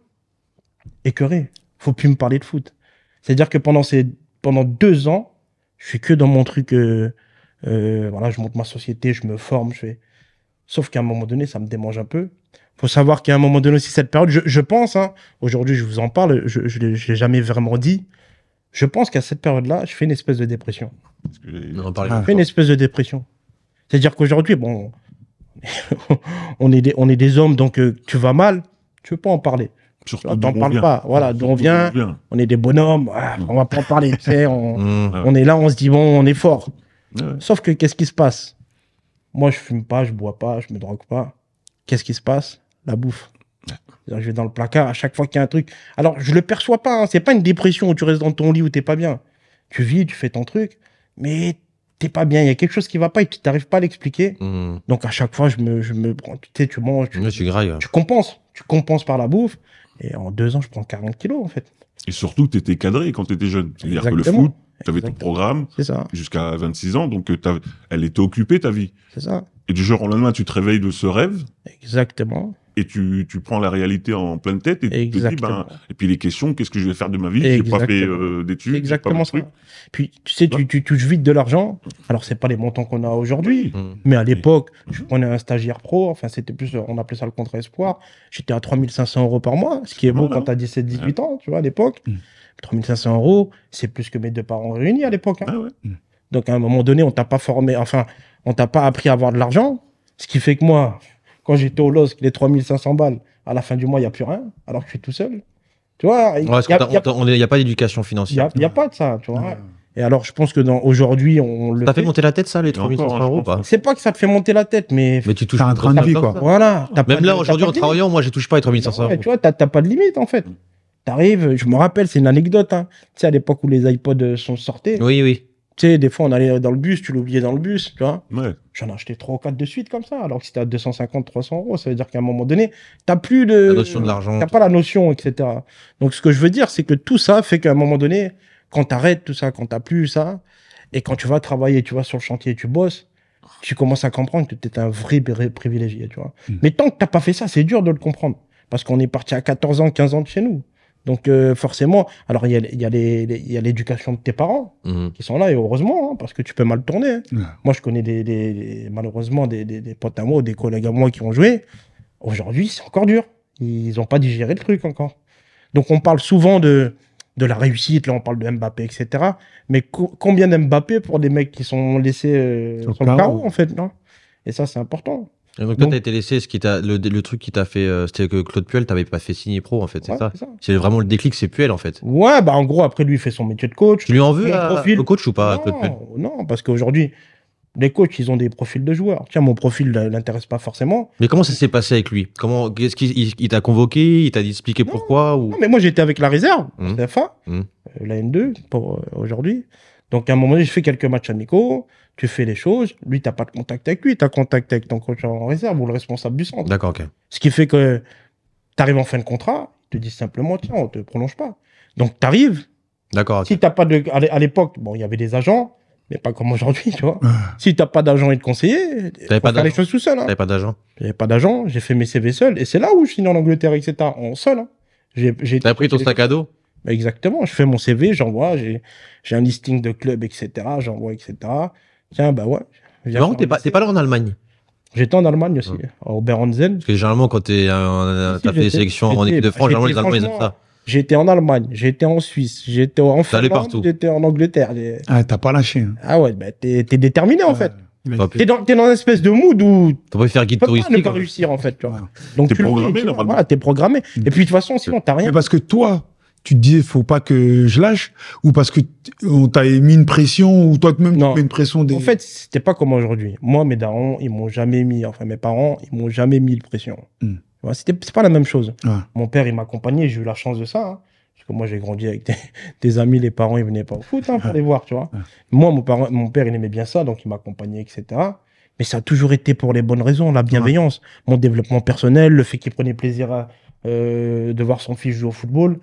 écœuré. Faut plus me parler de foot. C'est-à-dire que pendant ces, pendant deux ans, je suis que dans mon truc, euh, euh, voilà, je monte ma société, je me forme, je fais. Sauf qu'à un moment donné, ça me démange un peu. Faut savoir qu'à un moment donné aussi, cette période, je, pense, hein, aujourd'hui, je vous en parle, je, je, l'ai jamais vraiment dit. Je pense qu'à cette période-là, je fais une espèce de dépression. je fais une espèce de dépression. C'est-à-dire qu'aujourd'hui, bon, on est des, on est des hommes, donc euh, tu vas mal, tu veux pas en parler. On n'en parle pas. Voilà, d'où on vient, on est des bonhommes, on ah, mm. on va pas en parler, on, est là, on se dit bon, on est fort. Sauf que qu'est-ce qui se passe Moi, je fume pas, je bois pas, je me drogue pas. Qu'est-ce qui se passe La bouffe. Je vais dans le placard à chaque fois qu'il y a un truc. Alors, je le perçois pas, hein. c'est pas une dépression où tu restes dans ton lit où t'es pas bien. Tu vis, tu fais ton truc, mais t'es pas bien, il y a quelque chose qui va pas et tu t'arrives pas à l'expliquer. Mm. Donc à chaque fois, je me, je me prends, tu sais, tu manges, tu, compenses, tu compenses par la bouffe, et en deux ans, je prends 40 kilos, en fait. Et surtout, tu étais cadré quand tu étais jeune. C'est-à-dire que le foot, tu avais ton programme jusqu'à 26 ans, donc euh, elle était occupée, ta vie. C'est ça. Et du jour au lendemain, tu te réveilles de ce rêve. Exactement et tu, prends la réalité en pleine tête et tu te dis, ben, et puis les questions, qu'est-ce que je vais faire de ma vie J'ai pas fait euh, d'études. Exactement ça. Puis tu sais, tu, touches vite de l'argent. Alors c'est pas les montants qu'on a aujourd'hui, mmh. mais à l'époque, je prenais un stagiaire pro, enfin c'était plus, on appelait ça le contre espoir. J'étais à 3500 euros par mois, ce qui est beau quand quand t'as 17, 18 ans, tu vois, à l'époque. 3500 mmh. euros, c'est plus que mes deux parents réunis à l'époque. Hein. Ah mmh. Donc à un moment donné, on t'a pas formé, enfin, on t'a pas appris à avoir de l'argent, ce qui fait que moi, quand j'étais au LOSC, les 3500 balles, à la fin du mois, il n'y a plus rien, alors que je suis tout seul. Tu vois, il n'y a, pas d'éducation financière. Il n'y a, pas de ça, tu vois. Et alors, je pense que dans aujourd'hui, on le. T'as fait monter la tête, ça, les 3500 hein, euros C'est pas que ça te fait monter la tête, mais. tu touches as un train de vie, quoi. Voilà. Même là, aujourd'hui, en travaillant, moi, je touche pas les 3500 euros. tu vois, t'as pas de limite, en fait. Tu arrives, je me rappelle, c'est une anecdote, hein. Tu sais, à l'époque où les iPods euh, sont sortis. Oui, oui. Tu sais, des fois, on allait dans le bus, tu l'oubliais dans le bus, tu vois. Ouais. J'en ai acheté 3 ou 4 de suite comme ça, alors que c'était à 250, 300 euros. Ça veut dire qu'à un moment donné, t'as plus de. La notion de l'argent. T'as pas la notion, etc. Donc, ce que je veux dire, c'est que tout ça fait qu'à un moment donné, quand t'arrêtes tout ça, quand t'as plus ça, et quand tu vas travailler, tu vas sur le chantier, tu bosses, tu commences à comprendre que t'es un vrai privilégié, tu vois. Hmm. Mais tant que t'as pas fait ça, c'est dur de le comprendre. Parce qu'on est parti à 14 ans, 15 ans de chez nous. Donc euh, forcément, alors il y a, l'éducation de tes parents mhm. qui sont là, et heureusement, hein, parce que tu peux mal tourner. Hein. Moi, je connais malheureusement des, potes à moi des collègues à moi qui ont joué. Aujourd'hui, c'est encore dur. Ils n'ont pas digéré le truc encore. Donc on parle souvent de, la réussite, là on parle de Mbappé, etc. Mais combien d'Mbappé pour des mecs qui sont laissés euh, sur, le carreau, en fait, Et ça, c'est important. Et donc, toi, tu as été laissé, ce qui le, le truc qui t'a fait. Euh, c'était que Claude Puel t'avais pas fait signer pro, en fait, c'est ça C'est vraiment le déclic, c'est Puel, en fait. Ouais, bah en gros, après, lui, il fait son métier de coach. Tu lui en veux à, profil. le coach ou pas, non, Claude Puel Non, parce qu'aujourd'hui, les coachs, ils ont des profils de joueurs. Tiens, mon profil ne euh, l'intéresse pas forcément. Mais comment ça s'est passé avec lui Comment Qu'est-ce qu'il t'a convoqué Il t'a expliqué pourquoi ou... Non, mais moi, j'étais avec la réserve, mmh. la fin, mmh. euh, la N2 pour aujourd'hui. Donc à un moment donné, je fais quelques matchs amicaux, tu fais les choses, lui, t'as pas de contact avec lui, t'as contact avec ton coach en réserve ou le responsable du centre. D'accord, Ce qui fait que tu arrives en fin de contrat, ils te disent simplement, tiens, on te prolonge pas. Donc arrives. D'accord. Si t'as pas de, à l'époque, bon, il y avait des agents, mais pas comme aujourd'hui, tu vois. Ah. si t'as pas d'agent et de conseiller, tu pas les choses tout seul. Hein. pas d'agent. J'avais pas d'agent, j'ai fait mes CV seul, et c'est là où je suis en Angleterre, etc. En seul. Hein. J'ai, t'as pris ton sac à dos. Exactement, je fais mon CV, j'envoie, j'ai, j'ai un listing de clubs, etc. J'envoie, etc. Tiens, bah ouais. Non, t'es pas, t'es pas là en Allemagne. J'étais en Allemagne aussi, au Berenzen. Parce que généralement, quand t'es, t'as fait des sélections en équipe de France, généralement, les Allemands, ils aiment ça. J'étais en Allemagne, j'étais en Suisse, j'étais en France, j'étais en Angleterre. Ah, t'as pas lâché. Hein. Ah ouais, bah, t'es, t'es déterminé, en ah, fait. T'es dans, t'es dans une espèce de mood où t'as faire guide tu touristique, pas ne hein. pas réussir en fait. Tu vois. Donc t'es tu programmé, normalement. Voilà, t'es programmé. Et puis de toute façon, sinon t'as rien. Mais parce que toi, tu te disais faut pas que je lâche ou parce que on t'a mis une pression ou toi-même tu mets une pression des... En fait, c'était pas comme aujourd'hui. Moi mes parents, ils m'ont jamais mis enfin mes parents, ils m'ont jamais mis de pression. Ce hmm. C'était c'est pas la même chose. Mon père, il m'accompagnait, j'ai eu la chance de ça. Hein. parce que moi, j'ai grandi avec des, amis, les parents, ils venaient pas au foot hein, pour les voir, tu vois. Moi, mon, mon père, il aimait bien ça, donc il m'accompagnait, etc. Mais ça a toujours été pour les bonnes raisons, la bienveillance, mon développement personnel, le fait qu'il prenait plaisir à, euh, de voir son fils jouer au football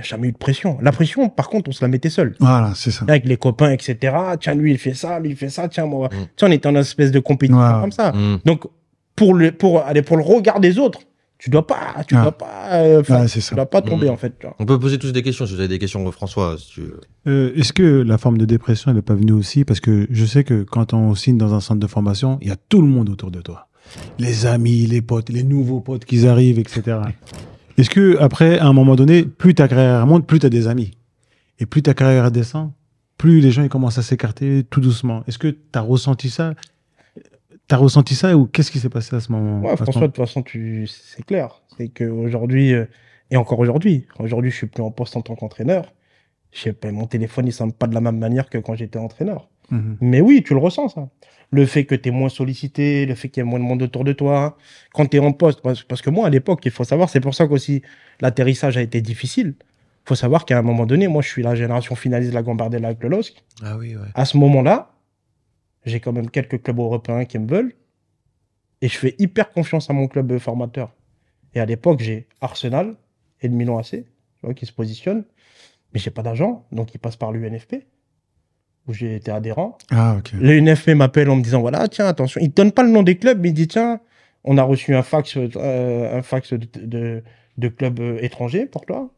n'y a jamais eu de pression. La pression, par contre, on se la mettait seul. Voilà, c'est ça. Avec les copains, etc. Tiens, lui, il fait ça, lui, il fait ça, tiens, moi. Mm. on était en espèce de compétition comme ça. Mm. Donc, pour le, pour, aller pour le regard des autres, tu dois pas, tu dois ah. pas, euh, pas tomber, mm. en fait. On peut poser tous des questions, si vous avez des questions, François, euh, Est-ce que la forme de dépression, elle n'est pas venue aussi Parce que je sais que quand on signe dans un centre de formation, il y a tout le monde autour de toi. Les amis, les potes, les nouveaux potes qui arrivent, etc. Est-ce que après, à un moment donné, plus ta carrière monte, plus tu as des amis Et plus ta carrière descend, plus les gens commencent à s'écarter tout doucement. Est-ce que tu as ressenti ça as ressenti ça ou qu'est-ce qui s'est passé à ce moment François, de toute façon, c'est clair. C'est qu'aujourd'hui, euh, et encore aujourd'hui, aujourd'hui, je suis plus en poste en tant qu'entraîneur. Je pas, mon téléphone, il sonne pas de la même manière que quand j'étais entraîneur. Mhm. Mais oui, tu le ressens, ça. Le fait que tu es moins sollicité, le fait qu'il y ait moins de monde autour de toi, quand tu es en poste, parce que moi, à l'époque, il faut savoir, c'est pour ça qu'aussi l'atterrissage a été difficile. il faut savoir qu'à un moment donné, moi, je suis la génération finaliste de la Gambardella avec le LOSC. Ah à ce moment-là, j'ai quand même quelques clubs européens qui me veulent. Et je fais hyper confiance à mon club formateur. Et à l'époque, j'ai Arsenal et le Milan AC qui se positionnent. Mais j'ai pas d'argent, donc ils passent par l'UNFP où j'ai été adhérent. Ah, okay. m'appelle en me disant voilà, tiens, attention. Il ne donne pas le nom des clubs, mais il dit tiens, on a reçu un fax, euh, un fax de, de, euh, étranger pour toi.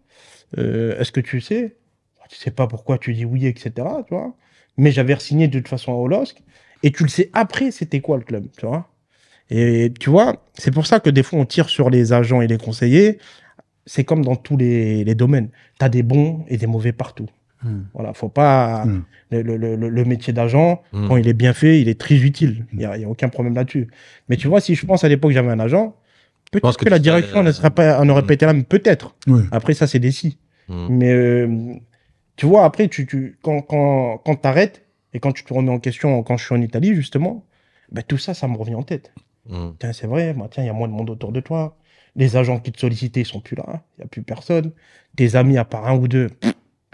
Euh, est-ce que tu sais bah, Tu sais pas pourquoi tu dis oui, etc. Tu vois mais j'avais signé de toute façon à Olosk. Et tu le sais après, c'était quoi le club, tu vois Et tu vois, c'est pour ça que des fois, on tire sur les agents et les conseillers. C'est comme dans tous les, les domaines. Tu as des bons et des mauvais partout. Hmm. Voilà, faut pas. Hmm. Le, métier d'agent, hmm. quand il est bien fait, il est très utile. Il n'y a, aucun problème là-dessus. Mais tu vois, si je pense à l'époque, j'avais un agent, peut-être que, la direction ne serait pas, n'aurait pas été là, mais peut-être. Après, ça, c'est des Mais euh, tu vois, après, tu, quand, quand, tu et quand tu te remets en question, quand je suis en Italie, justement, ben, tout ça, ça me revient en tête. C'est vrai, tiens, il y a moins de monde autour de toi. Les agents qui te sollicitaient, sont plus là. Hein. Il y n'y a plus personne. Tes amis, à part un ou deux,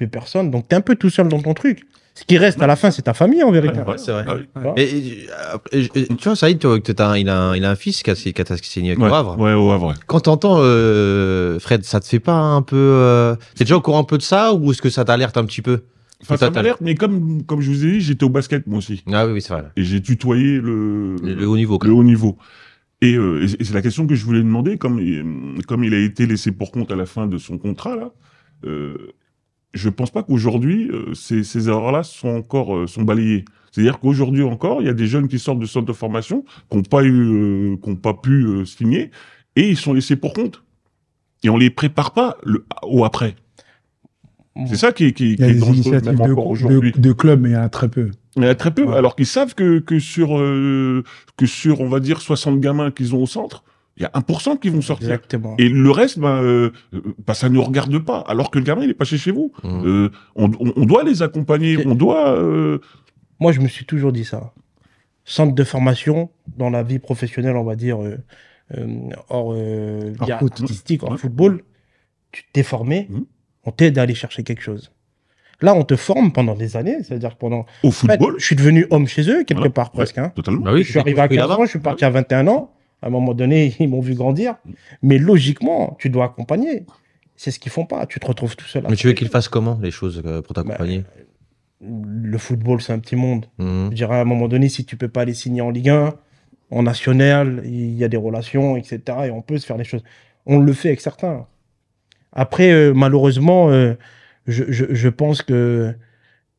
personne. Donc, tu es un peu tout seul dans ton truc. Ce qui reste à la fin, c'est ta famille en vérité. c'est vrai. Ah ah euh, et, tu vois, Saïd, il, a un, il a un fils qui a, qui a signé avec Havre. Quand t'entends euh, Fred, ça te fait pas un peu. Euh, t'es déjà au courant un peu de ça ou est-ce que ça t'alerte un petit peu ça m'alerte, mais comme, comme je vous ai dit, j'étais au basket moi aussi. Ah oui, c'est vrai. Et j'ai tutoyé le, le, haut niveau. Le haut niveau. Et, et c'est la question que je voulais demander, comme, comme il a été laissé pour compte à la fin de son contrat, là je pense pas qu'aujourd'hui euh, ces, erreurs-là sont encore euh, sont balayées. C'est-à-dire qu'aujourd'hui encore, il y a des jeunes qui sortent de centres de formation, qui n'ont pas eu, se euh, pas pu signer, et ils sont laissés pour compte. Et on les prépare pas au après. C'est ça qui, est dangereux de, encore aujourd'hui. clubs, mais il y a très peu. Il y a très peu, alors qu'ils savent que, que sur que sur on va dire 60 gamins qu'ils ont au centre, il y a 1% qui vont sortir. Exactement. Et le reste, bah, ça ne regarde pas. Alors que le gamin, il est pas chez, vous. Mmh. Euh, on, doit les accompagner, on doit... Moi, je me suis toujours dit ça. Centre de formation, dans la vie professionnelle, on va dire, hors, autistique, hors football, tu t'es formé, mmh. on t'aide à aller chercher quelque chose. Là, on te forme pendant des années, c'est-à-dire pendant. Au football. je suis devenu homme chez eux, quelque part presque. hein. Totalement. Bah oui, je suis arrivé à 4 ans, je suis parti à 21 ans. À un moment donné, ils m'ont vu grandir. Mais logiquement, tu dois accompagner. C'est ce qu'ils font pas. Tu te retrouves tout seul. Mais tu veux qu'ils fassent comment les choses euh, pour t'accompagner bah, Le football, c'est un petit monde. Mhm. Je dirais à un moment donné, si tu peux pas les signer en Ligue 1, en national, il y a des relations, etc. Et on peut se faire des choses. On le fait avec certains. Après, euh, malheureusement, euh, je, je, pense que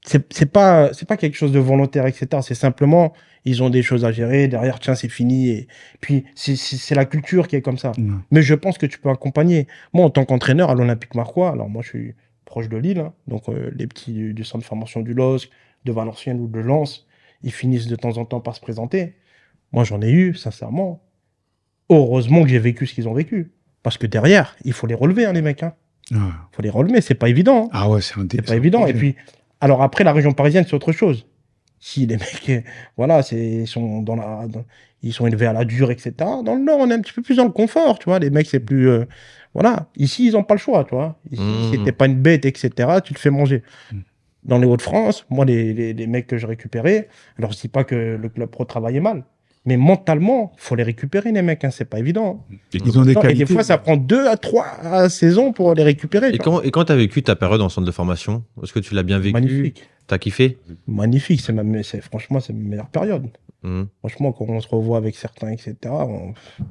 c'est pas c'est pas quelque chose de volontaire, etc. C'est simplement ils ont des choses à gérer, derrière, tiens, c'est fini. Et puis, c'est la culture qui est comme ça. Mais je pense que tu peux accompagner. Moi, en tant qu'entraîneur à l'Olympique Marquois, alors moi, je suis proche de Lille, hein, donc euh, les petits du, centre de formation du LOSC, de Valenciennes ou de Lens, ils finissent de temps en temps par se présenter. Moi, j'en ai eu, sincèrement. Heureusement que j'ai vécu ce qu'ils ont vécu. Parce que derrière, il faut les relever, hein, les mecs. Il hein. faut les relever, c'est pas évident. Ah ouais, c'est pas évident. Et puis, alors après, la région parisienne, c'est autre chose. Si les mecs, voilà, c'est, sont dans la, ils sont élevés à la dure, etc. Dans le Nord, on est un petit peu plus dans le confort, tu vois. Les mecs, c'est plus, euh, voilà. Ici, ils n'ont pas le choix, tu vois. Mmh. si pas une bête, etc., tu te fais manger. Mmh. Dans les Hauts-de-France, moi, les, les, mecs que j'ai récupérés, alors je dis pas que le club pro travaillait mal, mais mentalement, faut les récupérer, les mecs, hein, c'est pas évident. Et, ils ont des, qualités, et des fois, ça prend deux à trois euh, saisons pour les récupérer. Et et quand tu as vécu ta période en centre de formation Est-ce que tu l'as bien vécu Magnifique. T'as kiffé Magnifique, c'est ma, franchement, c'est ma meilleure période. Mmh. Franchement, quand on se revoit avec certains, etc.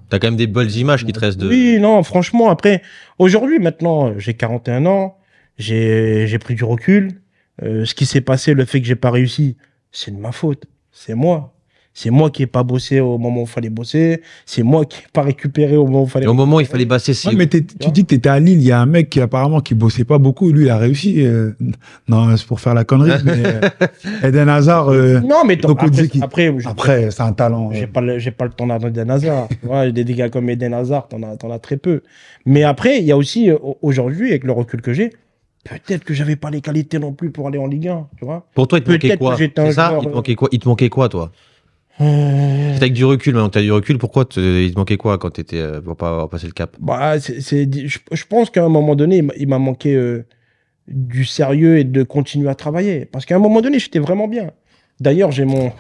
T'as quand même des belles images qui te restent de. Oui, non, franchement, après, aujourd'hui, maintenant, j'ai 41 ans, j'ai pris du recul. Euh, ce qui s'est passé, le fait que j'ai pas réussi, c'est de ma faute. C'est moi. C'est moi qui ai pas bossé au moment où il fallait bosser. C'est moi qui ai pas récupéré au moment où il fallait. au moment où il fallait bosser, si. Ouais, mais tu dis que t'étais à Lille. Il y a un mec qui apparemment qui bossait pas beaucoup. Lui, il a réussi. Euh, non, c'est pour faire la connerie. mais euh, Eden Hazard. Euh, non, mais après, après, c'est un talent. J'ai pas, j'ai pas le temps d'Eden Hazard. ouais, des dégâts comme Eden Hazard, t'en as, t'en as très peu. Mais après, il y a aussi aujourd'hui avec le recul que j'ai. Peut-être que j'avais pas les qualités non plus pour aller en Ligue 1, tu vois. Pour toi, il te manquait quoi C'est ça il, te manquait quoi il te manquait quoi, toi euh, C'était Avec du recul, maintenant tu as du recul, pourquoi il te manquait quoi quand tu étais euh, pour pas avoir passé le cap bah, c'est, je, pense qu'à un moment donné, il m'a manqué euh, du sérieux et de continuer à travailler. Parce qu'à un moment donné, j'étais vraiment bien. D'ailleurs, j'ai mon,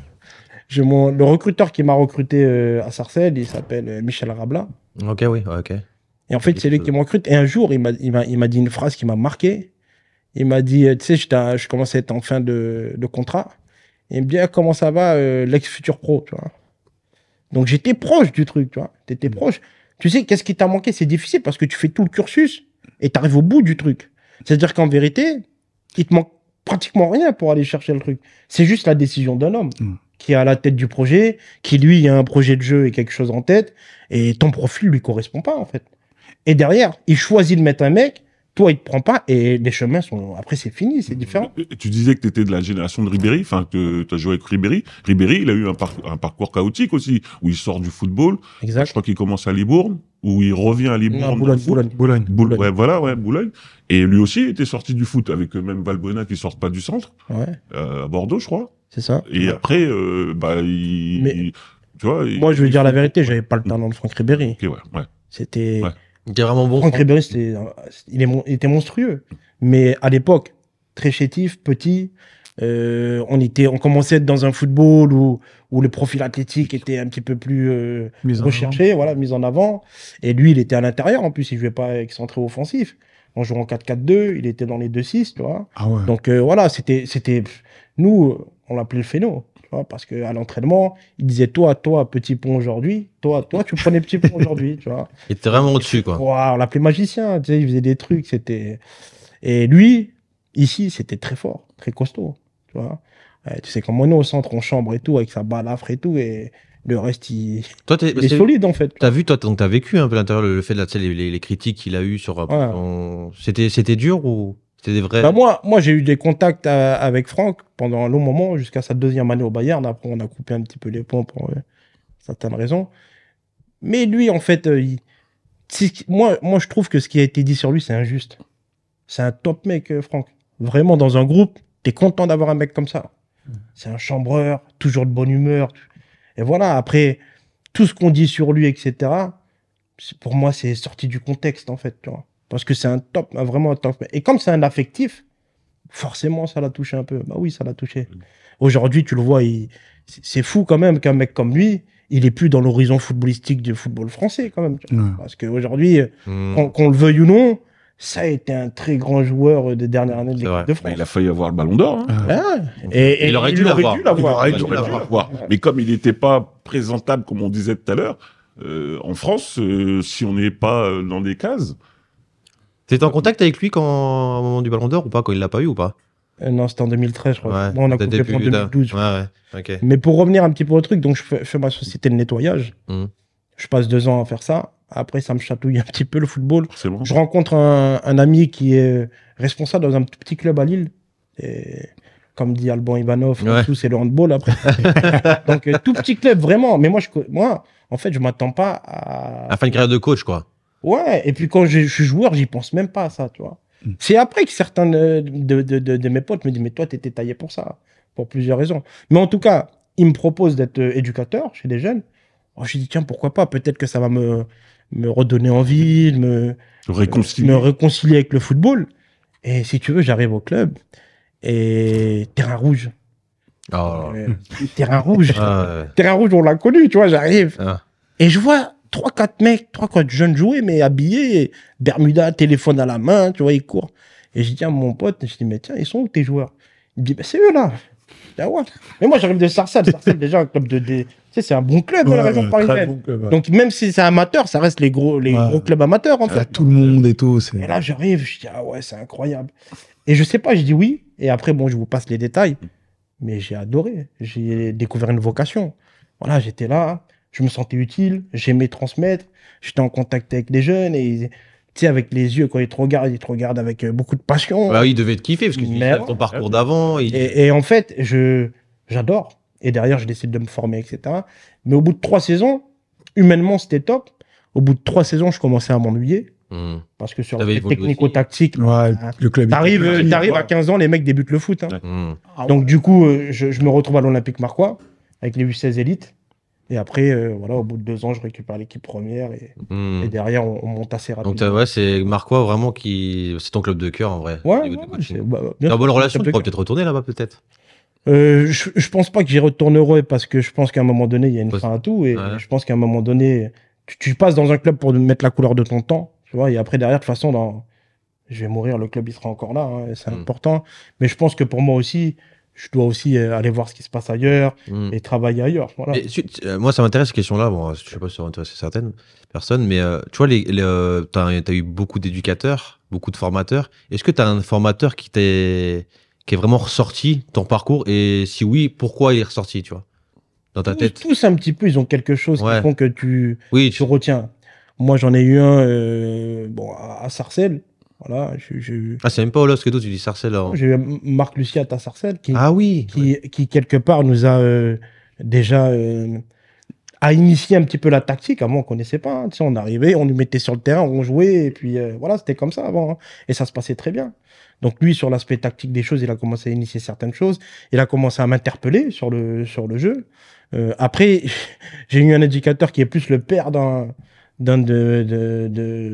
j'ai mon le recruteur qui m'a recruté à Sarcelles, il s'appelle Michel Rabla. Ok, oui, ok. Et en fait, c'est lui qui m'a recruté. Et un jour, il m'a, il m'a, il m'a dit une phrase qui m'a marqué. Il m'a dit, tu sais, je commençais à être en fin de, de contrat et bien comment ça va euh, l'ex-futur pro, tu vois. Donc j'étais proche du truc, tu vois. T'étais mm. proche. Tu sais, qu'est-ce qui t'a manqué C'est difficile parce que tu fais tout le cursus et t'arrives au bout du truc. C'est-à-dire qu'en vérité, il te manque pratiquement rien pour aller chercher le truc. C'est juste la décision d'un homme mm. qui est à la tête du projet, qui lui a un projet de jeu et quelque chose en tête, et ton profil lui correspond pas en fait. Et derrière, il choisit de mettre un mec toi, il te prend pas et les chemins sont. Après, c'est fini, c'est mmh. différent. tu disais que tu étais de la génération de Ribéry, enfin, que tu as joué avec Ribéry. Ribéry, il a eu un, parcours chaotique aussi, où il sort du football. Exact. Je crois qu'il commence à Libourne, où il revient à Libourne. Boulogne, Boulogne. Boulogne. Ouais, voilà, ouais, Boulogne. Et lui aussi était sorti du foot, avec euh, même Valbona qui sort pas du centre, ouais. Euh, à Bordeaux, je crois. C'est ça. Et après, euh, bah, il. Mais... Tu vois, Moi, je vais dire la vérité, j'avais pas le talent de Franck Ribéry. ouais, ouais. C'était. Il vraiment bon. Franck hein. Ribéry, était, il, est était monstrueux. Mais à l'époque, très chétif, petit. Euh, on, était, on commençait à être dans un football où, où le profil athlétique était un petit peu plus euh, recherché, voilà, mis en avant. Et lui, il était à l'intérieur en plus, il jouait pas excentré offensif. On jouait en 4-4-2, il était dans les 2-6, tu vois. Ah Donc euh, voilà, c'était, c'était. Nous, on l'appelait le phéno parce qu'à l'entraînement, il disait toi, toi, petit pont aujourd'hui, toi, toi, tu prenais petit pont aujourd'hui, tu vois. Il était vraiment au-dessus, quoi. on l'appelait magicien, tu sais, il faisait des trucs, c'était. Et lui, ici, c'était très fort, très costaud, tu vois. Euh, tu sais, quand on est au centre, en chambre et tout, avec sa balafre et tout, et le reste, il, est solide en fait. T'as vu, toi, donc t'as vécu un peu l'intérieur le, fait de la, les, critiques qu'il a eues. sur. Euh, c'était, c'était dur ou c'était des vrais. Bah, moi, moi j'ai eu des contacts euh, avec Franck pendant un long moment, jusqu'à sa deuxième année au Bayern. Après, on a coupé un petit peu les ponts pour euh, certaines raisons. Mais lui, en fait, euh, moi, moi, je trouve que ce qui a été dit sur lui, c'est injuste. C'est un top mec, Franck. Vraiment, dans un groupe, t'es content d'avoir un mec comme ça. Mm. C'est un chambreur, toujours de bonne humeur. Et voilà, après, tout ce qu'on dit sur lui, etc., pour moi, c'est sorti du contexte, en fait. Tu vois. Parce que c'est un top, ah, vraiment un top. Et comme c'est un affectif, forcément, ça l'a touché un peu. Bah oui, ça l'a touché. Mm. Aujourd'hui, tu le vois, c'est fou quand même qu'un mec comme lui, il est plus dans l'horizon footballistique du football français quand même. Parce qu'aujourd'hui, euh, mm. qu'on le veuille ou non, ça a été un très grand joueur euh, des dernières années de l'équipe de France. il a failli avoir le ballon d'or. il aurait dû l'avoir. Mais comme il n'était pas présentable, comme on disait tout à l'heure, euh, en France, si on n'est pas dans des cases, T'étais en contact avec lui quand, au moment du Ballon d'Or ou pas, quand il l'a pas eu ou pas euh, Non, c'était en 2013, je crois. on a 2012. Ouais, ouais. Mais pour revenir un petit peu au truc, donc je fais, ma société de nettoyage. Mmh. Je passe deux ans à faire ça. Après, ça me chatouille un petit peu le football. Je rencontre un, ami qui est responsable dans un petit club à Lille. Et comme dit Alban Ivanov, tout c'est le handball après. donc, euh, tout petit club, vraiment. Mais moi, je, moi en fait, je m'attends pas à. À faire une carrière de coach, quoi. Ouais, et puis quand je, suis joueur, j'y pense même pas à ça, tu vois. Mm. C'est après que certains euh, de, de, de, mes potes me disent, mais toi, tu étais taillé pour ça, pour plusieurs raisons. Mais en tout cas, ils me proposent d'être euh, éducateur chez des jeunes. Alors, oh, je dis, tiens, pourquoi pas Peut-être que ça va me, me redonner envie, me réconcilier. me réconcilier avec le football. Et si tu veux, j'arrive au club et terrain rouge. Ah. Euh, terrain rouge. Ah, terrain rouge, on l'a connu, tu vois, j'arrive. Ah. Et je vois trois, quatre mecs, trois, quatre jeunes joués, mais habillés, Bermuda, téléphone à la main, tu vois, ils courent. Et je dis à mon pote, je dis, mais tiens, ils sont où tes joueurs Il dit, bah, c'est eux là. ah ouais. Mais moi, j'arrive de Sarcelles. Sarcelles, déjà, un club de. Tu sais, c'est un bon club hein, la région parisienne. Donc, même si c'est amateur, ça reste les gros, les clubs amateurs, en fait. tout le monde et tout. Et là, j'arrive, je dis, ah ouais, c'est incroyable. Et je sais pas, je dis oui. Et après, bon, je vous passe les détails. Mais j'ai adoré. J'ai découvert une vocation. Voilà, j'étais là je me sentais utile, j'aimais transmettre, j'étais en contact avec les jeunes et tu sais, avec les yeux, quand ils te regardent, ils te regardent avec euh, beaucoup de passion. Bah, ils devaient te kiffer parce que tu ton parcours d'avant. Et, en fait, je, j'adore. Et derrière, je décide de me former, etc. Mais au bout de trois saisons, humainement, c'était top. Au bout de trois saisons, je commençais à m'ennuyer. Hmm. Parce que sur les technico tactique hein, le club t'arrives, euh, t'arrives à 15 ans, les mecs débutent le foot. Hein. Hmm. Ah Donc, du coup, euh, je, me retrouve à l'Olympique Marquois avec les U16 élites. Et après, euh, voilà, au bout de deux ans, je récupère l'équipe première et, hmm. derrière, on, monte assez rapidement. Donc, ouais, c'est Marquois vraiment qui. C'est ton club de cœur en vrai. Ouais, ouais bah, bonne relation. Tu peut-être retourner là-bas, peut-être. Euh, je, ne pense pas que j'y retournerai parce que je pense qu'à un moment donné, il y a une fin à tout. Et je pense qu'à un moment donné, tu, passes dans un club pour mettre la couleur de ton temps. Tu vois, et après, derrière, de toute façon, dans... je vais mourir, le club, il sera encore là. Hein, c'est hmm. important. Mais je pense que pour moi aussi, je dois aussi euh, aller voir ce qui se passe ailleurs mm. et travailler ailleurs. Voilà. Euh, moi, ça m'intéresse cette question-là. Bon, euh, je ne sais pas si ça va intéresser certaines personnes, mais tu vois, les, tu as, eu beaucoup d'éducateurs, beaucoup de formateurs. Est-ce que tu as un formateur qui, est, qui est vraiment ressorti ton parcours Et si oui, pourquoi il est ressorti tu vois, dans ta tête Tous un petit peu, ils ont quelque chose qui font que tu, oui, tu... retiens. Moi, j'en ai eu un bon, à Sarcelles. Voilà, je, Ah, c'est même pas toi, tu dis Sarcelle J'ai eu Marc Luciat à Sarcelle qui, ah oui, qui, qui, quelque part, nous a euh, déjà euh, a initié un petit peu la tactique. Avant, on connaissait pas. Hein. Tu sais, on arrivait, on nous mettait sur le terrain, on jouait, et puis euh, voilà, c'était comme ça avant. Hein. Et ça se passait très bien. Donc lui, sur l'aspect tactique des choses, il a commencé à initier certaines choses. Il a commencé à m'interpeller sur le, sur le jeu. Euh, après, j'ai eu un éducateur qui est plus le père d'un d'un de, de,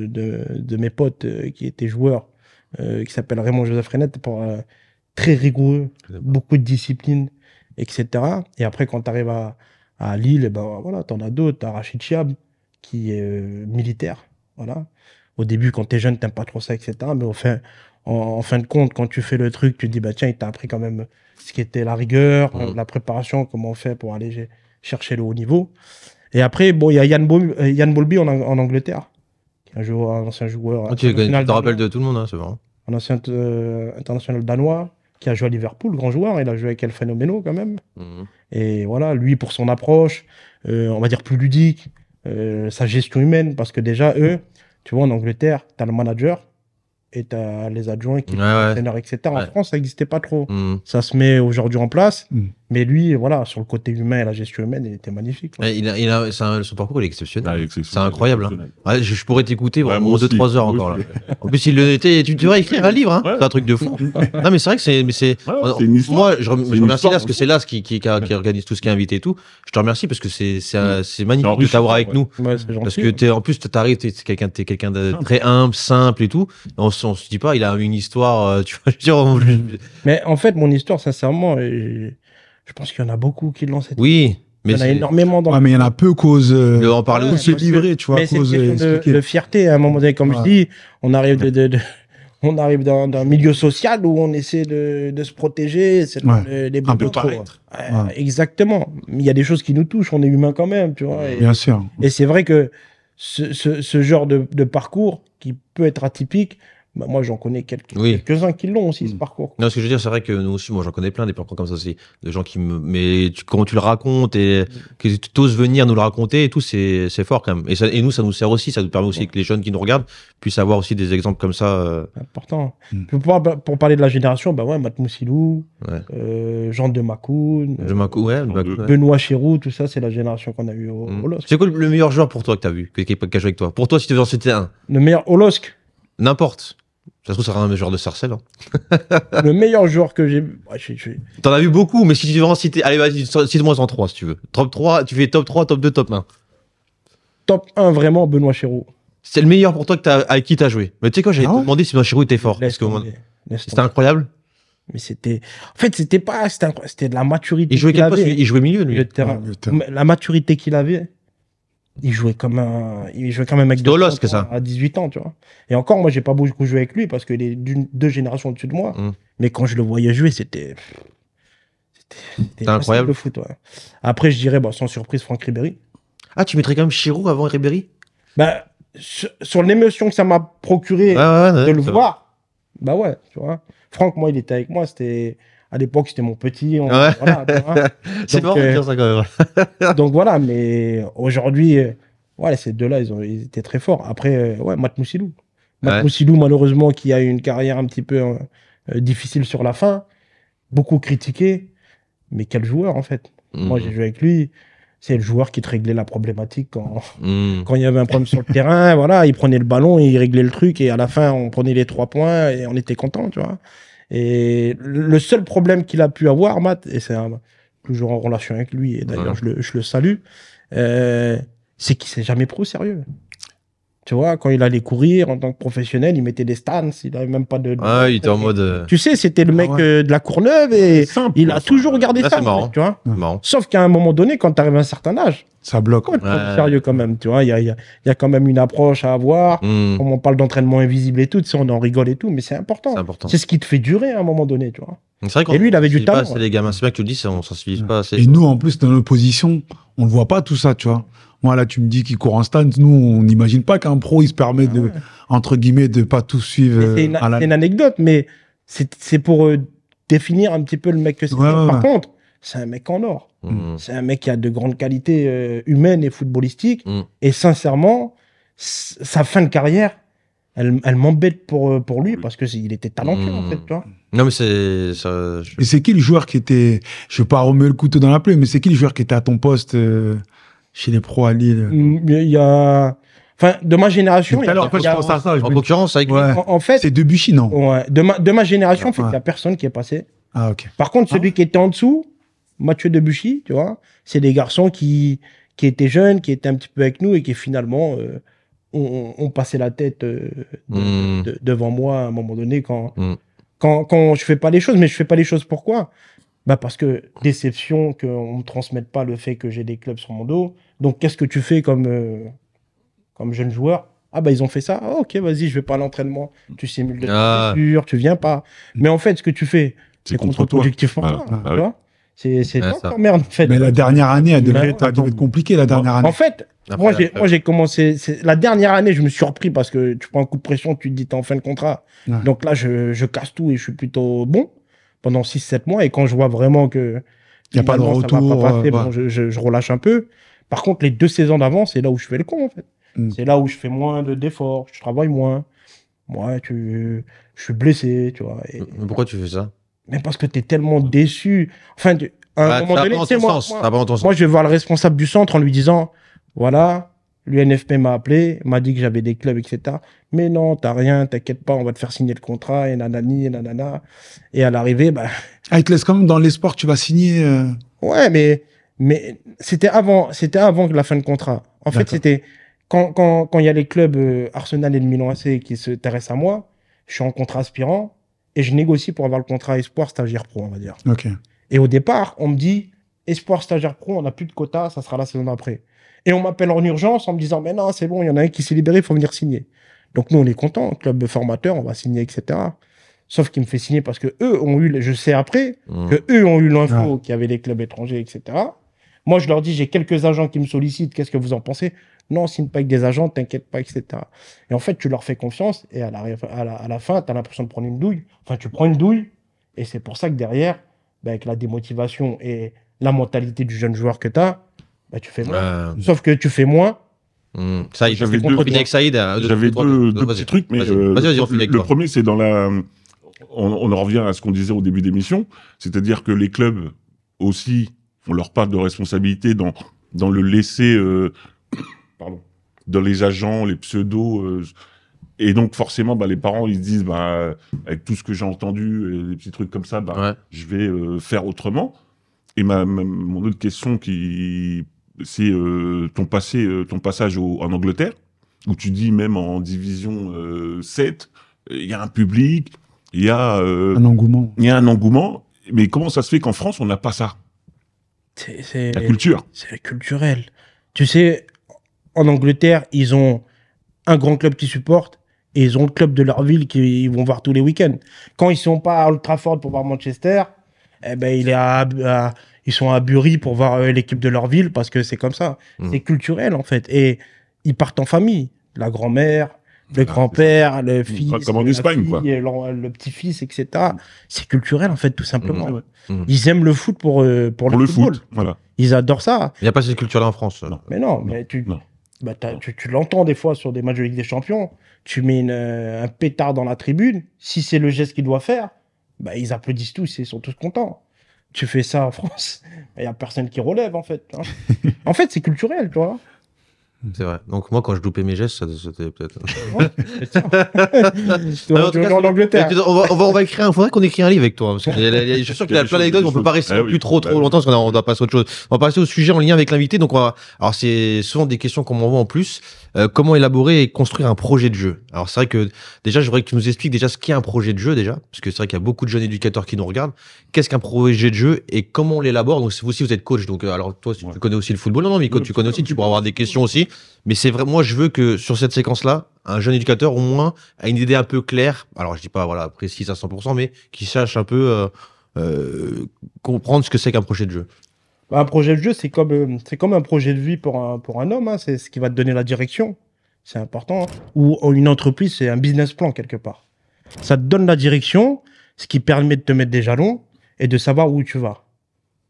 de, de, mes potes euh, qui était joueur, euh, qui s'appelle Raymond Joseph Renette, pour, euh, très rigoureux, beaucoup de discipline, etc. Et après, quand tu arrives à, à, Lille, ben, voilà, tu en as d'autres. Tu Rachid Chiab, qui est militaire. Voilà. Au début, quand tu es jeune, tu pas trop ça, etc. Mais au en, fin de compte, quand tu fais le truc, tu te dis, bah, tiens, il t'a appris quand même ce qui était la rigueur, mm. la préparation, comment on fait pour aller chercher le haut niveau. Et après, bon, il y a Yann, euh, Bolby en, Angleterre, un, joueur, un ancien joueur. Ah, tu te rappelles de tout le monde, hein, c'est vrai. Un ancien euh, international danois qui a joué à Liverpool, grand joueur. Il a joué avec El Fenomeno quand même. Mhm. Et voilà, lui pour son approche, euh, on va dire plus ludique, sa gestion humaine, parce que déjà, eux, tu vois, en Angleterre, tu as le manager, et tu as les adjoints qui ouais, etc. En France, ça n'existait pas trop. Mhm. Ça se met aujourd'hui en place. Mhm. Mais lui, voilà, sur le côté humain et la gestion humaine, il était magnifique. il a, son parcours ah, est exceptionnel. c'est incroyable. Hein. je, pourrais t'écouter vraiment 2-3 heures encore. En plus, il était. Tu devrais écrire un livre. Hein. un truc de fou. non, mais c'est vrai que c'est. Moi, je, remercie parce que c'est Las qui, qui, qui, organise tout ce qui est invité et tout. Je te remercie parce que c'est magnifique de t'avoir avec nous. parce que en plus, t'arrives, t'es quelqu'un quelqu'un de très humble, simple et tout. On, se dit pas, il a une histoire. Euh, tu vois, Mais en fait, mon histoire, sincèrement, je pense qu'il y en a beaucoup qui l'ont cette Oui. Mais il y en a énormément dans ah, mais il y en a peu cause euh, de en se livrer tu vois mais cause de, de, fierté à un moment donné comme je dis on arrive de, de, on arrive dans milieu social où on essaie de, de se protéger c'est les un peu exactement il y a des choses qui nous touchent on est humain quand même tu vois et, bien sûr et c'est vrai que ce, ce, ce genre de, de parcours qui peut être atypique bah, moi, j'en connais quelques, uns qui l'ont aussi, ce mm. parcours. Non, ce que je veux dire, c'est vrai que nous aussi, moi, j'en connais plein des parcours comme ça aussi. De gens qui me. Mais quand tu le racontes et que tu oses venir nous le raconter et tout, c'est, fort quand même. Et, ça, et, nous, ça nous sert aussi, ça nous permet aussi que les jeunes qui nous regardent puissent avoir aussi des exemples comme ça. Euh. Important. Mm. Pour, parler de la génération, bah ouais, euh, Jean de Macoun, Benoît Chirou, tout ça, c'est la génération qu'on a eue au, mm. C'est quoi le meilleur joueur pour toi que tu as vu, qui, a joué avec toi Pour toi, si tu devais en citer un Le meilleur au N'importe. Ça se trouve, ça sera un meilleur joueur de Sarcelle. Hein. le meilleur joueur que j'ai. Ouais, bah, T'en as vu beaucoup, mais si tu veux en citer. Allez, vas-y, cite-moi en 3 si tu veux. Top 3, tu fais top 3, top 2, top 1. Top 1, vraiment, Benoît Chéreau. C'est le meilleur pour toi que as, avec qui t'as joué. Mais tu sais quoi, j'avais ah demandé si Benoît Chéreau était fort. c'était incroyable. Mais c'était. En fait, c'était pas. C'était de la maturité. Il jouait quel poste milieu, lui. Ah, le terrain. La maturité qu'il avait il jouait comme un il jouait quand même avec Dolos que ça à 18 ans tu vois et encore moi j'ai pas beaucoup joué avec lui parce qu'il est d'une deux générations au-dessus de moi mm. mais quand je le voyais jouer c'était c'était incroyable le foot après je dirais bah, sans surprise Franck Ribéry ah tu mettrais quand même Chirou avant Ribéry bah sur, l'émotion que ça m'a procuré de le voir bah ouais tu vois Franck moi il était avec moi c'était à l'époque, c'était mon petit. c'est euh, dire ça quand même. donc voilà, mais aujourd'hui, voilà, euh, ces deux-là, ils, ont, étaient très forts. Après, euh, ouais, Matt Moussilou. malheureusement, qui a eu une carrière un petit peu difficile sur la fin, beaucoup critiqué, mais quel joueur en fait. Mm. Moi, j'ai joué avec lui. C'est le joueur qui te réglait la problématique quand mm. quand il y avait un problème sur le terrain. Voilà, il prenait le ballon, il réglait le truc et à la fin, on prenait les trois points et on était content, tu vois. Et le seul problème qu'il a pu avoir, Matt, et c'est toujours en relation avec lui, et d'ailleurs je, le, je, le, salue, euh, c'est qu'il s'est jamais pris au sérieux. Tu vois, quand il allait courir en tant que professionnel, il mettait des stances, il n'avait même pas de. ah, il était en mode. Euh, tu sais, c'était le ah mec euh, de la Courneuve et il a toujours gardé ça. C'est tu vois Sauf qu'à un moment donné, quand tu arrives à un certain âge, ça bloque. Ouais, Sérieux quand même, tu vois. Il y a, quand même une approche à avoir. Hmm. on parle d'entraînement invisible et tout, tu on en rigole et tout, mais c'est important. C'est ce qui te fait durer à un moment donné, tu vois. et lui, il avait du talent. C'est les gamins, c'est bien que tu le dis, on suivit pas assez. Et nous, en plus, dans l'opposition, on ne voit pas tout ça, tu vois moi Là, tu me dis qu'il court en stance. Nous, on n'imagine pas qu'un pro, il se permet, ah de, entre guillemets, de pas tout suivre. Euh, c'est une, anecdote, mais c'est pour euh, définir un petit peu le mec que c'est. Par contre, c'est un mec en or. Mmh. C'est un mec qui a de grandes qualités euh, humaines et footballistiques. Mmh. Et sincèrement, sa fin de carrière, elle, m'embête pour, pour lui parce qu'il était talentueux en fait, mmh. Non mais c'est Et c'est qui le joueur qui était, je vais pas remuer le couteau dans la plaie, mais c'est qui le joueur qui était à ton poste chez les pros à Lille. Mm, il y a. Enfin, de ma génération. Tout je pense à ça. En concurrence avec En, fait. C'est Debuchy, non Ouais. De ma, de ma génération, il n'y a personne qui est passé. Ah, ok. Par contre, celui ah. qui était en dessous, Mathieu Debuchy, tu vois, c'est des garçons qui, qui étaient jeunes, qui étaient un petit peu avec nous et qui finalement euh, ont, passé la tête euh, hmm. devant moi à un moment donné quand, je hmm. quand, quand je fais pas les choses. Mais je fais pas les choses pourquoi bah Parce que déception qu'on ne me transmette pas le fait que j'ai des clubs sur mon dos donc, qu'est-ce que tu fais comme, euh, comme jeune joueur Ah, bah, ils ont fait ça. Ah, ok, vas-y, je vais pas à l'entraînement. Tu simules de ah. tu viens pas. Mais en fait, ce que tu fais, c'est contre-productif C'est ah merde, fait. Mais la dernière année, elle devait, bah être, compliquée, la dernière année. En fait, moi, j'ai commencé. La dernière année, je me suis surpris parce que tu prends un coup de pression, tu te dis, t'es en fin de contrat. Donc là, je, casse tout et je suis plutôt bon pendant 6-7 mois. Et quand je vois vraiment que. Il n'y a pas de retour. Euh, je, relâche un peu. Par contre, les deux saisons d'avant, c'est là où je fais le con, en fait. Mm. C'est là où je fais moins d'efforts, je travaille moins. Moi, tu... je suis blessé, tu vois. Et... Mais pourquoi tu fais ça Mais parce que tu es tellement déçu. Enfin, à un bah, moment donné, c'est moi, moi, je vais voir le responsable du centre en lui disant, voilà, l'UNFP m'a appelé, m'a dit que j'avais des clubs, etc. Mais non, t'as rien, t'inquiète pas, on va te faire signer le contrat, et nanani, et nanana. Et à l'arrivée, bah... Ah, il te laisse quand même dans l'espoir que tu vas signer. Euh. Ouais, mais mais c'était avant, c'était avant la fin de contrat. En fait, c'était quand il quand, il y a les clubs euh, Arsenal et le Milan AC qui s'intéressent à moi, je suis en contrat aspirant et je négocie pour avoir le contrat espoir stagiaire pro, on va dire. ok Et au départ, on me dit espoir stagiaire pro, on n'a plus de quota, ça sera la saison d'après. Et on m'appelle en urgence en me disant mais non, c'est bon, il y en a un qui s'est libéré, il faut venir signer. Donc nous, on est content, club formateur, on va signer, etc. Sauf qu'il me fait signer parce que eux ont eu, je sais après, mmh. que eux ont eu l'info qu'il y avait des clubs étrangers, etc. Moi, je leur dis, j'ai quelques agents qui me sollicitent, qu'est-ce que vous en pensez Non, signe pas avec des agents, t'inquiète pas, etc. Et en fait, tu leur fais confiance, et à la, fin, tu as l'impression de prendre une douille. Enfin, tu prends une douille, et c'est pour ça que derrière, bah, avec la démotivation et la mentalité du jeune joueur que tu as, bah, tu fais moins. Sauf que tu fais moins, hmm. Ça, j'avais euh, deux, j'avais deux, petits trucs, mais euh, le, le premier, c'est dans la. On, on, en revient à ce qu'on disait au début d'émission, c'est-à-dire que les clubs aussi on leur parle de responsabilité dans, dans le laisser, euh, pardon, dans les agents, les pseudos. Euh, et donc forcément, bah, les parents, ils se disent, bah, avec tout ce que j'ai entendu, des petits trucs comme ça, bah, je vais euh, faire autrement. Et ma, mon autre question, qui, c'est ton, passé, ton passage en Angleterre, où tu dis même en division 7, il y a un public, il y a... un engouement. Il y a un engouement. Mais comment ça se fait qu'en France, on n'a pas ça c'est la culture. C'est culturel. Tu sais, en Angleterre, ils ont un grand club qui supporte et ils ont le club de leur ville qu'ils vont voir tous les week-ends. Quand ils sont pas à Old Trafford pour voir Manchester, eh ben, ils sont à Bury pour voir euh, l'équipe de leur ville parce que c'est comme ça. Mm. C'est culturel en fait. Et ils partent en famille. La grand-mère, les grands-pères, le fils, Le, petit-fils, etc. C'est culturel en fait, tout simplement. Mm, mm. Mm. Ils aiment le foot pour euh, pour, le, foot. Voilà. Ils adorent ça. Il n'y a pas cette culture-là en France. Euh. Non. Mais non, mais bah, tu, l'entends des fois sur des matchs de Ligue des Champions. Tu mets euh, un pétard dans la tribune. Si c'est le geste qu'il doit faire, bah, ils applaudissent tous et ils sont tous contents tu fais ça en France, il bah, n'y a personne qui relève en fait. Hein. en fait, c'est culturel, tu vois. C'est vrai. Donc moi, quand je loupais mes gestes, c'était peut-être. On va, on va, écrire. Il faudrait qu'on écrit un livre avec toi. Hein, parce que je suis sûr qu'il y a plein d'anecdotes. On peut pas rester ah plus trop bah trop longtemps parce qu'on doit passer autre chose. On va passer au sujet en lien avec l'invité. Donc, alors c'est souvent des questions qu'on m'envoie en plus. Euh, comment élaborer et construire un projet de jeu Alors c'est vrai que déjà, je que tu nous expliques déjà ce qu'est un projet de jeu déjà, parce que c'est vrai qu'il y a beaucoup de jeunes éducateurs qui nous regardent. Qu'est-ce qu'un projet de jeu et comment on l'élabore Donc vous aussi, vous êtes coach. Donc euh, alors toi, tu connais aussi le football. Non, non, tu connais aussi. Tu pourras avoir des questions aussi. Mais c'est vrai, moi, je veux que sur cette séquence-là, un jeune éducateur, au moins, ait une idée un peu claire. Alors, je dis pas, voilà, précise à 100%, mais qui sache un peu euh, euh, comprendre ce que c'est qu'un projet de jeu. Bah, un projet de jeu, c'est comme, euh, c'est comme un projet de vie pour un, homme. Hein. C'est ce qui va te donner la direction. C'est important. Hein. Ou une entreprise, c'est un business plan quelque part. Ça te donne la direction, ce qui permet de te mettre des jalons et de savoir où tu vas.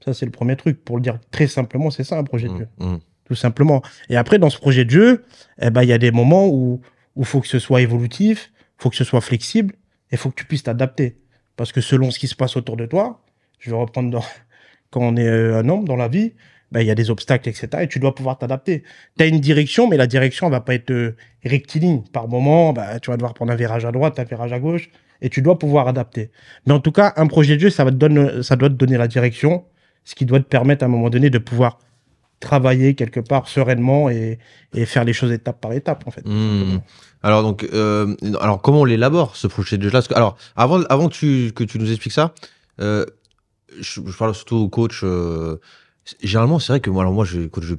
Ça, c'est le premier truc. Pour le dire très simplement, c'est ça un projet de mmh, jeu. Mmh tout simplement. Et après, dans ce projet de jeu, eh ben, il y a des moments où il faut que ce soit évolutif, il faut que ce soit flexible et il faut que tu puisses t'adapter. Parce que selon ce qui se passe autour de toi, je vais reprendre dans... quand on est euh, un homme dans la vie, ben, il y a des obstacles, etc. Et tu dois pouvoir t'adapter. Tu as une direction, mais la direction va pas être euh, rectiligne. Par moment, ben, tu vas devoir prendre un virage à droite, un virage à gauche, et tu dois pouvoir adapter. Mais en tout cas, un projet de jeu, ça, va te donne, ça doit te donner la direction, ce qui doit te permettre à un moment donné de pouvoir travailler quelque part sereinement et, faire les choses étape par étape en fait. Hmm. Alors donc euh, alors comment on l'élabore ce projet déjà Alors avant avant que tu, que tu nous expliques ça, euh, je, parle surtout coach coachs euh, Généralement, c'est vrai que moi, alors moi, je, je,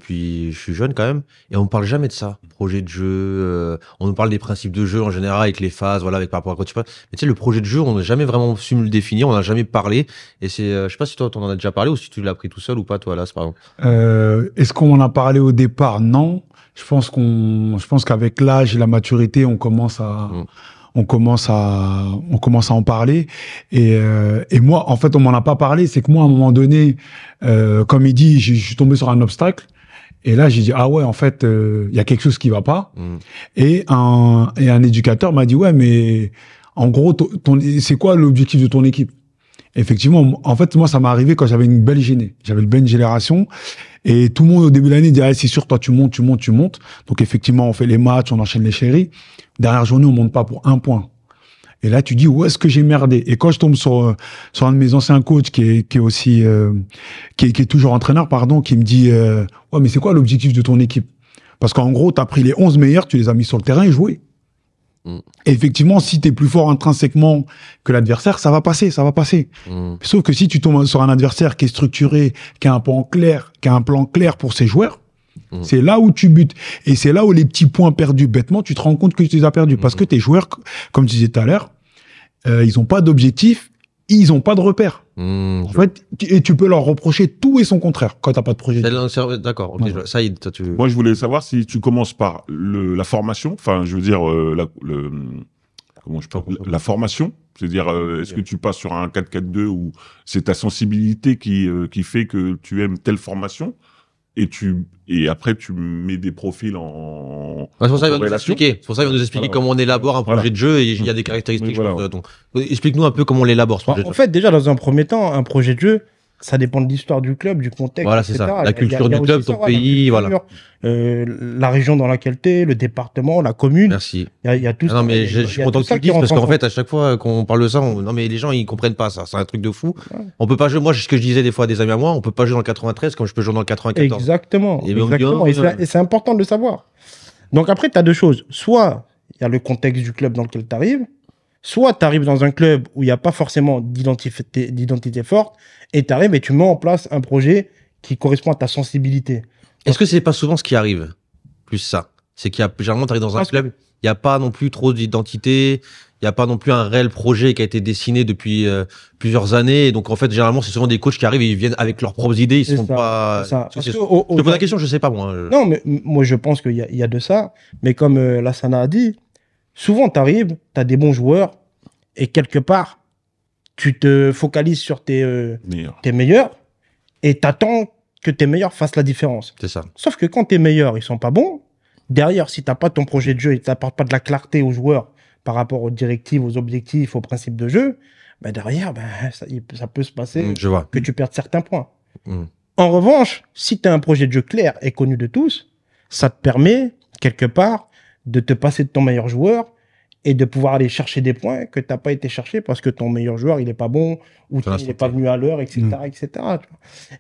je suis jeune quand même, et on ne parle jamais de ça. Projet de jeu, euh, on nous parle des principes de jeu en général, avec les phases, voilà, avec par rapport à quoi tu parles. Mais tu sais, le projet de jeu, on n'a jamais vraiment su le définir, on n'a jamais parlé. Et c'est, euh, je sais pas si toi, tu en as déjà parlé ou si tu l'as pris tout seul ou pas, toi, là, par exemple. Euh, est-ce qu'on en a parlé au départ Non. Je pense qu'on, je pense qu'avec l'âge et la maturité, on commence à. Mm on commence à on commence à en parler et, euh, et moi en fait on m'en a pas parlé c'est que moi à un moment donné euh, comme il dit je, suis tombé sur un obstacle et là j'ai dit ah ouais en fait euh, il y a quelque chose qui va pas mm. et un et un éducateur m'a dit ouais mais en gros c'est quoi l'objectif de ton équipe effectivement en fait moi ça m'est arrivé quand j'avais une belle gênée j'avais une belle génération et tout le monde, au début de l'année, dit, ah, c'est sûr, toi, tu montes, tu montes, tu montes. Donc, effectivement, on fait les matchs, on enchaîne les chéries. Dernière journée, on monte pas pour un point. Et là, tu dis, où est-ce que j'ai merdé Et quand je tombe sur, euh, sur un de mes anciens coachs, qui est, qui est aussi, euh, qui, est, toujours entraîneur, pardon, qui me dit, euh, ouais, mais c'est quoi l'objectif de ton équipe Parce qu'en gros, tu as pris les 11 meilleurs, tu les as mis sur le terrain et joué effectivement, si tu es plus fort intrinsèquement que l'adversaire, ça va passer, ça va passer. Mm. Sauf que si tu tombes sur un adversaire qui est structuré, qui a un plan clair, qui a un plan clair pour ses joueurs, mm. c'est là où tu butes. Et c'est là où les petits points perdus, bêtement, tu te rends compte que tu les as perdus. Parce mm. que tes joueurs, comme tu disais tout à l'heure, euh, ils n'ont pas d'objectif ils ont pas de repères. Mmh, et tu peux leur reprocher tout et son contraire quand tu n'as pas de projet. D'accord. toi, tu... Moi, je voulais savoir si tu commences par la formation. Enfin, je veux dire euh, la, le, formation. C'est-à-dire, euh, est-ce que tu passes sur un 4-4-2 ou c'est ta sensibilité qui, euh, qui fait que tu aimes telle formation et tu et après tu mets des profils en c'est pour ça qu'il va nous expliquer c'est pour ça qu'il va nous expliquer comment on élabore un projet de jeu et il y a hum. des caractéristiques euh, explique-nous un peu comment on l'élabore ce bah, projet en, fait déjà dans un premier temps un projet de jeu ça dépend de l'histoire du club, du contexte. Voilà, La culture du club, ton pays, voilà. Euh, la région dans laquelle tu es, le département, la commune. Merci. Il y, a tout ah ça. Non, mais je suis content que tu le dises parce qu'en fait, à chaque fois qu'on parle de ça, non, mais les gens, ils comprennent pas ça. C'est un truc de fou. On peut pas jouer. Moi, ce que je disais des fois à des amis à moi, on peut pas jouer dans 93 comme je peux jouer dans le 94. Exactement. Et c'est important de le savoir. Donc après, tu as deux choses. Soit il y a le contexte du club dans lequel tu arrives, Soit tu arrives dans un club où il n'y a pas forcément d'identité forte, et tu arrives et tu mets en place un projet qui correspond à ta sensibilité. Est-ce que c'est pas souvent ce qui arrive Plus ça. C'est qu'il y a, généralement, tu arrives dans un club, il n'y a pas non plus trop d'identité, il n'y a pas non plus un réel projet qui a été dessiné depuis euh, plusieurs années. donc, en fait, généralement, c'est souvent des coachs qui arrivent et ils viennent avec leurs propres idées. Ils ne sont pas. Ça. je te pose la question, je sais pas moi. Euh. Non, mais moi, je pense qu'il y, a de ça. Mais comme euh, Lassana a dit, souvent, tu arrives, tu as des bons joueurs, et quelque part, tu te focalises sur euh, tes, meilleurs, et t'attends que tes meilleurs fassent la différence. C'est ça. Sauf que quand tes meilleurs, ils sont pas bons, derrière, si t'as pas ton projet de jeu et t'apportes pas de la clarté aux joueurs par rapport aux directives, aux objectifs, aux principes de jeu, bah, derrière, bah, ça, peut se passer mm, que tu perdes certains points. Mm. En revanche, si tu as un projet de jeu clair et connu de tous, ça te permet, quelque part, de te passer de ton meilleur joueur et de pouvoir aller chercher des points que tu t'as pas été chercher parce que ton meilleur joueur il n'est pas bon ou il n'est pas venu à l'heure, etc., mm. etc.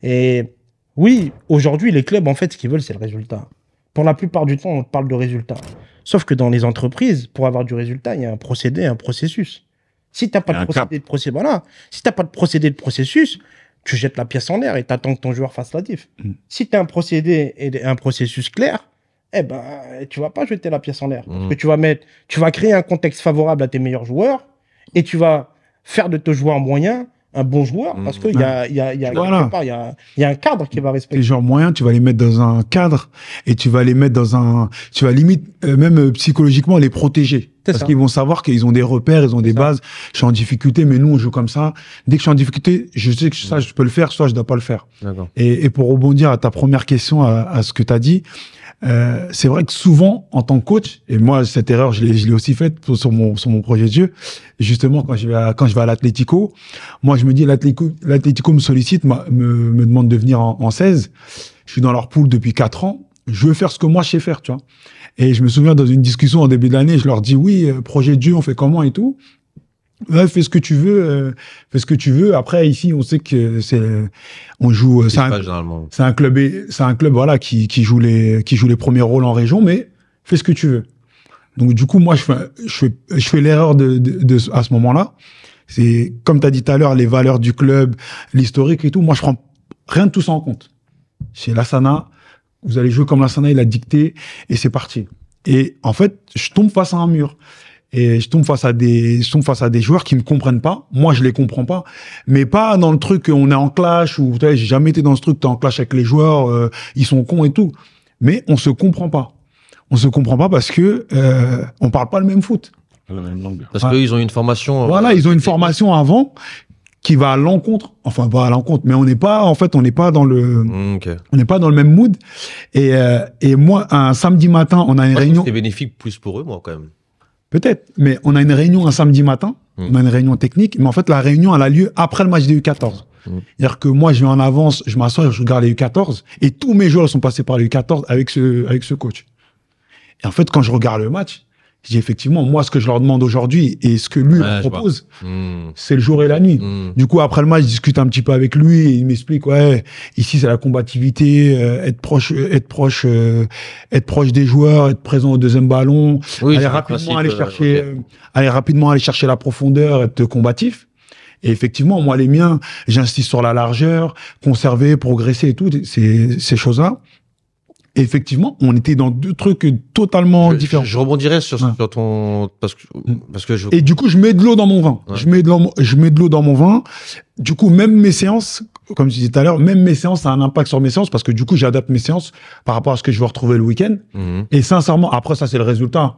Et oui, aujourd'hui les clubs en fait ce qu'ils veulent c'est le résultat. Pour la plupart du temps on parle de résultat. Sauf que dans les entreprises pour avoir du résultat il y a un procédé, un processus. Si t'as pas de procédé, de Si pas de procédé de processus, tu jettes la pièce en l'air et tu attends que ton joueur fasse la diff. Mm. Si Si as un procédé et un processus clair, eh ben, tu vas pas jeter la pièce en l'air. Mm. que tu vas mettre, tu vas créer un contexte favorable à tes meilleurs joueurs et tu vas faire de tes joueurs moyen un bon joueur mm. parce qu'il y a, y, a, un cadre qui va respecter. Les joueurs moyens, tu vas les mettre dans un cadre et tu vas les mettre dans un... Tu vas limite, euh, même euh, psychologiquement, les protéger. Parce qu'ils vont savoir qu'ils ont des repères, ils ont des bases. Je suis en difficulté, mais nous, on joue comme ça. Dès que je suis en difficulté, je sais que ça, je peux le faire, soit je dois pas le faire. Et, pour rebondir à ta première question, à ce que tu as dit, euh, c'est vrai que souvent, en tant que coach, et moi, cette erreur, je l'ai aussi faite sur mon, sur mon projet de jeu, justement, quand je vais à, quand je vais à l'Atlético, moi, je me dis, l'Atlético me sollicite, me, me, demande de venir en, 16. Je suis dans leur poule depuis 4 ans. Je veux faire ce que moi, je sais faire, tu vois. Et je me souviens dans une discussion en début de l'année, je leur dis oui, euh, projet de jeu, on fait comment et tout fais ce que tu veux, euh, fais ce que tu veux. Après ici, on sait que c'est, on joue, euh, c'est un, un, club, c'est un club voilà qui, qui joue les qui joue les premiers rôles en région, mais fais ce que tu veux. Donc du coup, moi je fais je fais, l'erreur de, de, à ce moment-là. C'est comme tu as dit tout à l'heure, les valeurs du club, l'historique et tout. Moi je prends rien de tout ça en compte. C'est l'Asana, vous allez jouer comme l'Asana, il a dicté et c'est parti. Et en fait, je tombe face à un mur et je tombe face à des je tombe face à des joueurs qui me comprennent pas moi je les comprends pas mais pas dans le truc on est en clash ou j'ai jamais été dans ce truc t'es en clash avec les joueurs euh, ils sont cons et tout mais on se comprend pas on se comprend pas parce que euh, on parle pas le même foot la même langue parce qu'ils ont une formation euh, voilà ils ont une formation avant qui va à l'encontre, enfin pas à l'encontre, mais on n'est pas, en fait, on n'est pas dans le, hmm, on n'est pas dans le même mood. Et, euh, et moi, un samedi matin, on a une réunion. c'est bénéfique plus pour eux, moi, quand même. Peut-être. Mais on a une réunion un samedi matin, mm. on a une réunion technique, mais en fait, la réunion, elle a lieu après le match des U14. Mm. C'est-à-dire que moi, je vais en avance, je m'assois, je regarde les U14, et tous mes joueurs sont passés par les U14 avec ce, avec ce coach. Et en fait, quand je regarde le match, je effectivement, moi, ce que je leur demande aujourd'hui et ce que lui propose, hmm. c'est le jour et la nuit. Hmm. Du coup, après le match, je discute un petit peu avec lui et il m'explique, ouais, ici c'est la combativité, euh, être proche, euh, être proche, euh, être proche des joueurs, être présent au deuxième ballon, aller rapidement aller chercher, aller rapidement aller chercher la profondeur, être combatif. Et effectivement, moi, les miens, j'insiste sur la largeur, conserver, progresser et tout, ces choses-là effectivement, on était dans deux trucs totalement différents. Je, rebondirais sur, ça sur, ton parce que mm. parce que je... et du coup, je mets de l'eau dans mon vin. Je mets de l'eau, je mets de l'eau dans mon vin. Du coup, même mes séances, comme je disais tout à l'heure, même mes séances, ça a un impact sur mes séances parce que du coup, j'adapte mes séances par rapport à ce que je vais retrouver le week-end. Mhm. Et sincèrement, après ça, c'est le résultat.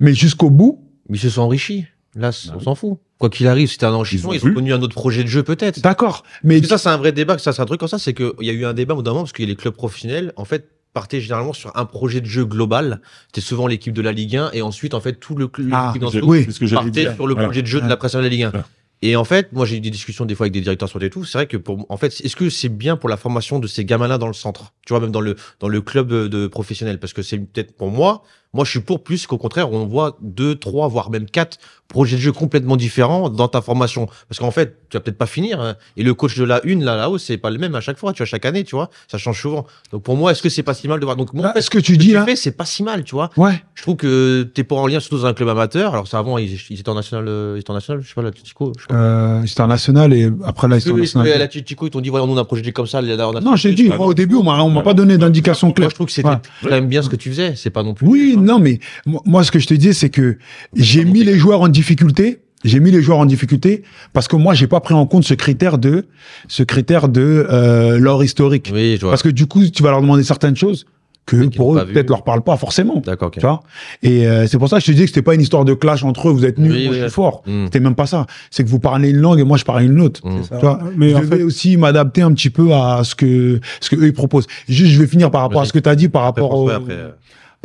Mais, jusqu'au bout, ils se sont enrichis. Là, on bah s'en fout. Quoi qu'il arrive, c'était un enrichissement. Ils, ont connu un autre projet de jeu, peut-être. D'accord. Mais ça, c'est un vrai débat. Ça, c'est un truc comme ça. C'est qu'il y a eu un débat au moment parce a les clubs professionnels, en fait, partait généralement sur un projet de jeu global. C'était souvent l'équipe de la Ligue 1 et ensuite en fait tout le club ah, oui, partait sur le projet de jeu de la pression de la Ligue 1. Et en fait, moi j'ai eu des discussions des fois avec des directeurs sportifs et tout. C'est vrai que pour, en fait, est-ce que c'est bien pour la formation de ces gamins-là dans le centre Tu vois, même dans le dans le club de, de professionnel, parce que c'est peut-être pour moi, moi, je suis pour plus qu'au contraire, on voit deux, trois, voire même quatre projets de jeu complètement différents dans ta formation. Parce qu'en fait, tu vas peut-être pas finir. Hein. Et le coach de la une, là, là-haut, c'est pas le même à chaque fois, tu vois, chaque année, tu vois. Ça change souvent. Donc, pour moi, est-ce que c'est pas si mal de voir? Donc, moi, ah, ce que tu dis tu hein. c'est pas si mal, tu vois. Ouais. Je trouve que t'es pas en lien, surtout dans un club amateur. Alors, ça, avant, ils, étaient en national, euh, ils étaient en national, je sais pas, l'Atletico. Euh, ils étaient en national et après, là, ils étaient en national. L'Atletico, ils t'ont dit, voilà, on a un projet comme ça. Là, a non, j'ai dit, moi, au début, on m'a pas donné d'indication claire. Moi, je trouve que c'était quand même bien ce que tu faisais. C'est pas non plus. Hein. non, mais moi, ce que je te dis, c'est que j'ai mis les joueurs en difficulté. J'ai mis les joueurs en difficulté parce que moi j'ai pas pris en compte ce critère de ce critère de leur historique. Parce que du coup tu vas leur demander certaines choses que pour eux peut-être leur parle pas forcément. D'accord. Tu vois Et euh, c'est pour ça que je te dis que c'était pas une histoire de clash entre eux. Vous êtes nuls, oui, moi fort. Hmm. C'était même pas ça. C'est que vous parlez une langue et moi je parle une autre. Hmm. Tu vois Mais je en fait... vais aussi m'adapter un petit peu à ce que ce que eux ils proposent. Juste je vais finir par rapport à ce que tu as dit par rapport au... Euh,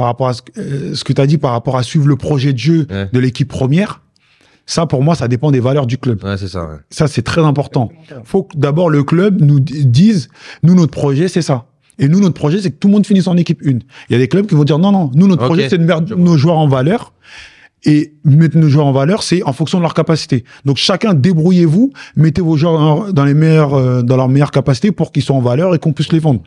par rapport à ce, que euh, tu as dit, par rapport à suivre le projet de jeu de l'équipe première, ça, pour moi, ça dépend des valeurs du club. Ouais, c'est ça. c'est très important. Faut que d'abord le club nous dise, nous, notre projet, c'est ça. Et nous, notre projet, c'est que tout le monde finisse en équipe une. Il y a des clubs qui vont dire non, non, nous, notre projet, c'est de mettre nos joueurs en valeur. Et mettre nos joueurs en valeur, c'est en fonction de leur capacité. Donc chacun, débrouillez-vous, mettez vos joueurs dans les meilleurs, euh, dans leur meilleure capacité pour qu'ils soient en valeur et qu'on puisse les vendre.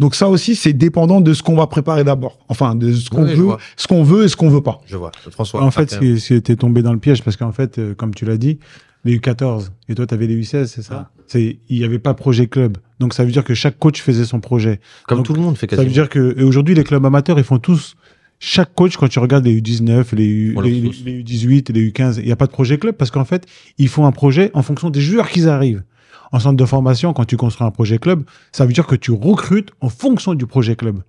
Donc ça aussi, c'est dépendant de ce qu'on va préparer d'abord. Enfin, de ce qu'on veut, ce qu'on veut et ce qu'on veut pas. Je vois. François. En fait, c'était tombé dans le piège parce qu'en fait, euh, comme tu l'as dit, les U14 et toi, tu avais les U16, c'est ça ah. C'est il n'y avait pas projet club. Donc ça veut dire que chaque coach faisait son projet. Comme tout le monde fait quasiment. Ça veut dire que aujourd'hui, les clubs amateurs, ils font tous chaque coach, quand tu regardes les U19, les, U, U18 et les U15, il n'y a pas de projet club parce qu'en fait, ils font un projet en fonction des joueurs qu'ils arrivent. En centre de formation, quand tu construis un projet club, ça veut dire que tu recrutes en fonction du projet club.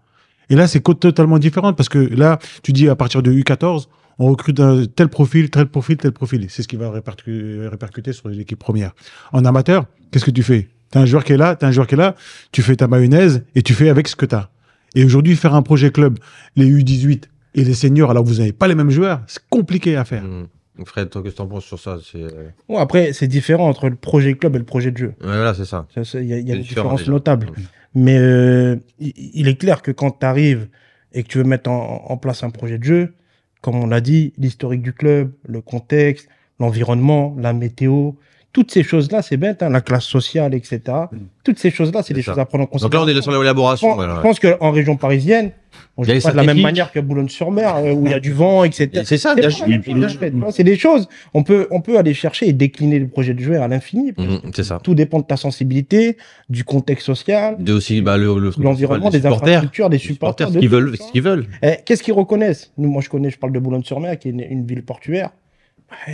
Et là, c'est totalement différent parce que là, tu dis à partir de U14, on recrute un tel profil, tel profil, tel profil. C'est ce qui va répercuter sur l'équipe première. En amateur, qu'est-ce que tu fais as un joueur qui est là, as un joueur qui est là, tu fais ta mayonnaise et tu fais avec ce que as. Et aujourd'hui, faire un projet club, les U18 et les seniors, alors vous n'avez pas les mêmes joueurs, c'est compliqué à faire. Mmh. Fred, toi, que tu penses sur ça euh, bon, Après, c'est différent entre le projet club et le projet de jeu. Ouais, voilà, c'est ça. Il y a, une différence notable. Mais euh, il est clair que quand tu arrives et que tu veux mettre en, en, place un projet de jeu, comme on l'a dit, l'historique du club, le contexte, l'environnement, la météo, toutes ces choses-là, c'est bête, hein, la classe sociale, etc. Mm. Toutes ces choses-là, c'est des choses à prendre en considération. Donc là, on est sur l'élaboration. Je, je pense qu'en région parisienne, on ne pas de la même manière que Boulogne-sur-Mer, euh, où il y a du vent, etc. C'est ça, c'est des choses. On peut, on peut aller chercher et décliner le projet de Jouer à l'infini. Mm-hmm, c'est ça. Tout dépend de ta sensibilité, du contexte social, de aussi bah, l'environnement, le, des infrastructures, des supporters, qui ce qu'ils veulent, ce eh, qu'ils veulent. Qu'est-ce qu'ils reconnaissent Nous, moi, je connais, je parle de Boulogne-sur-Mer, qui est une ville portuaire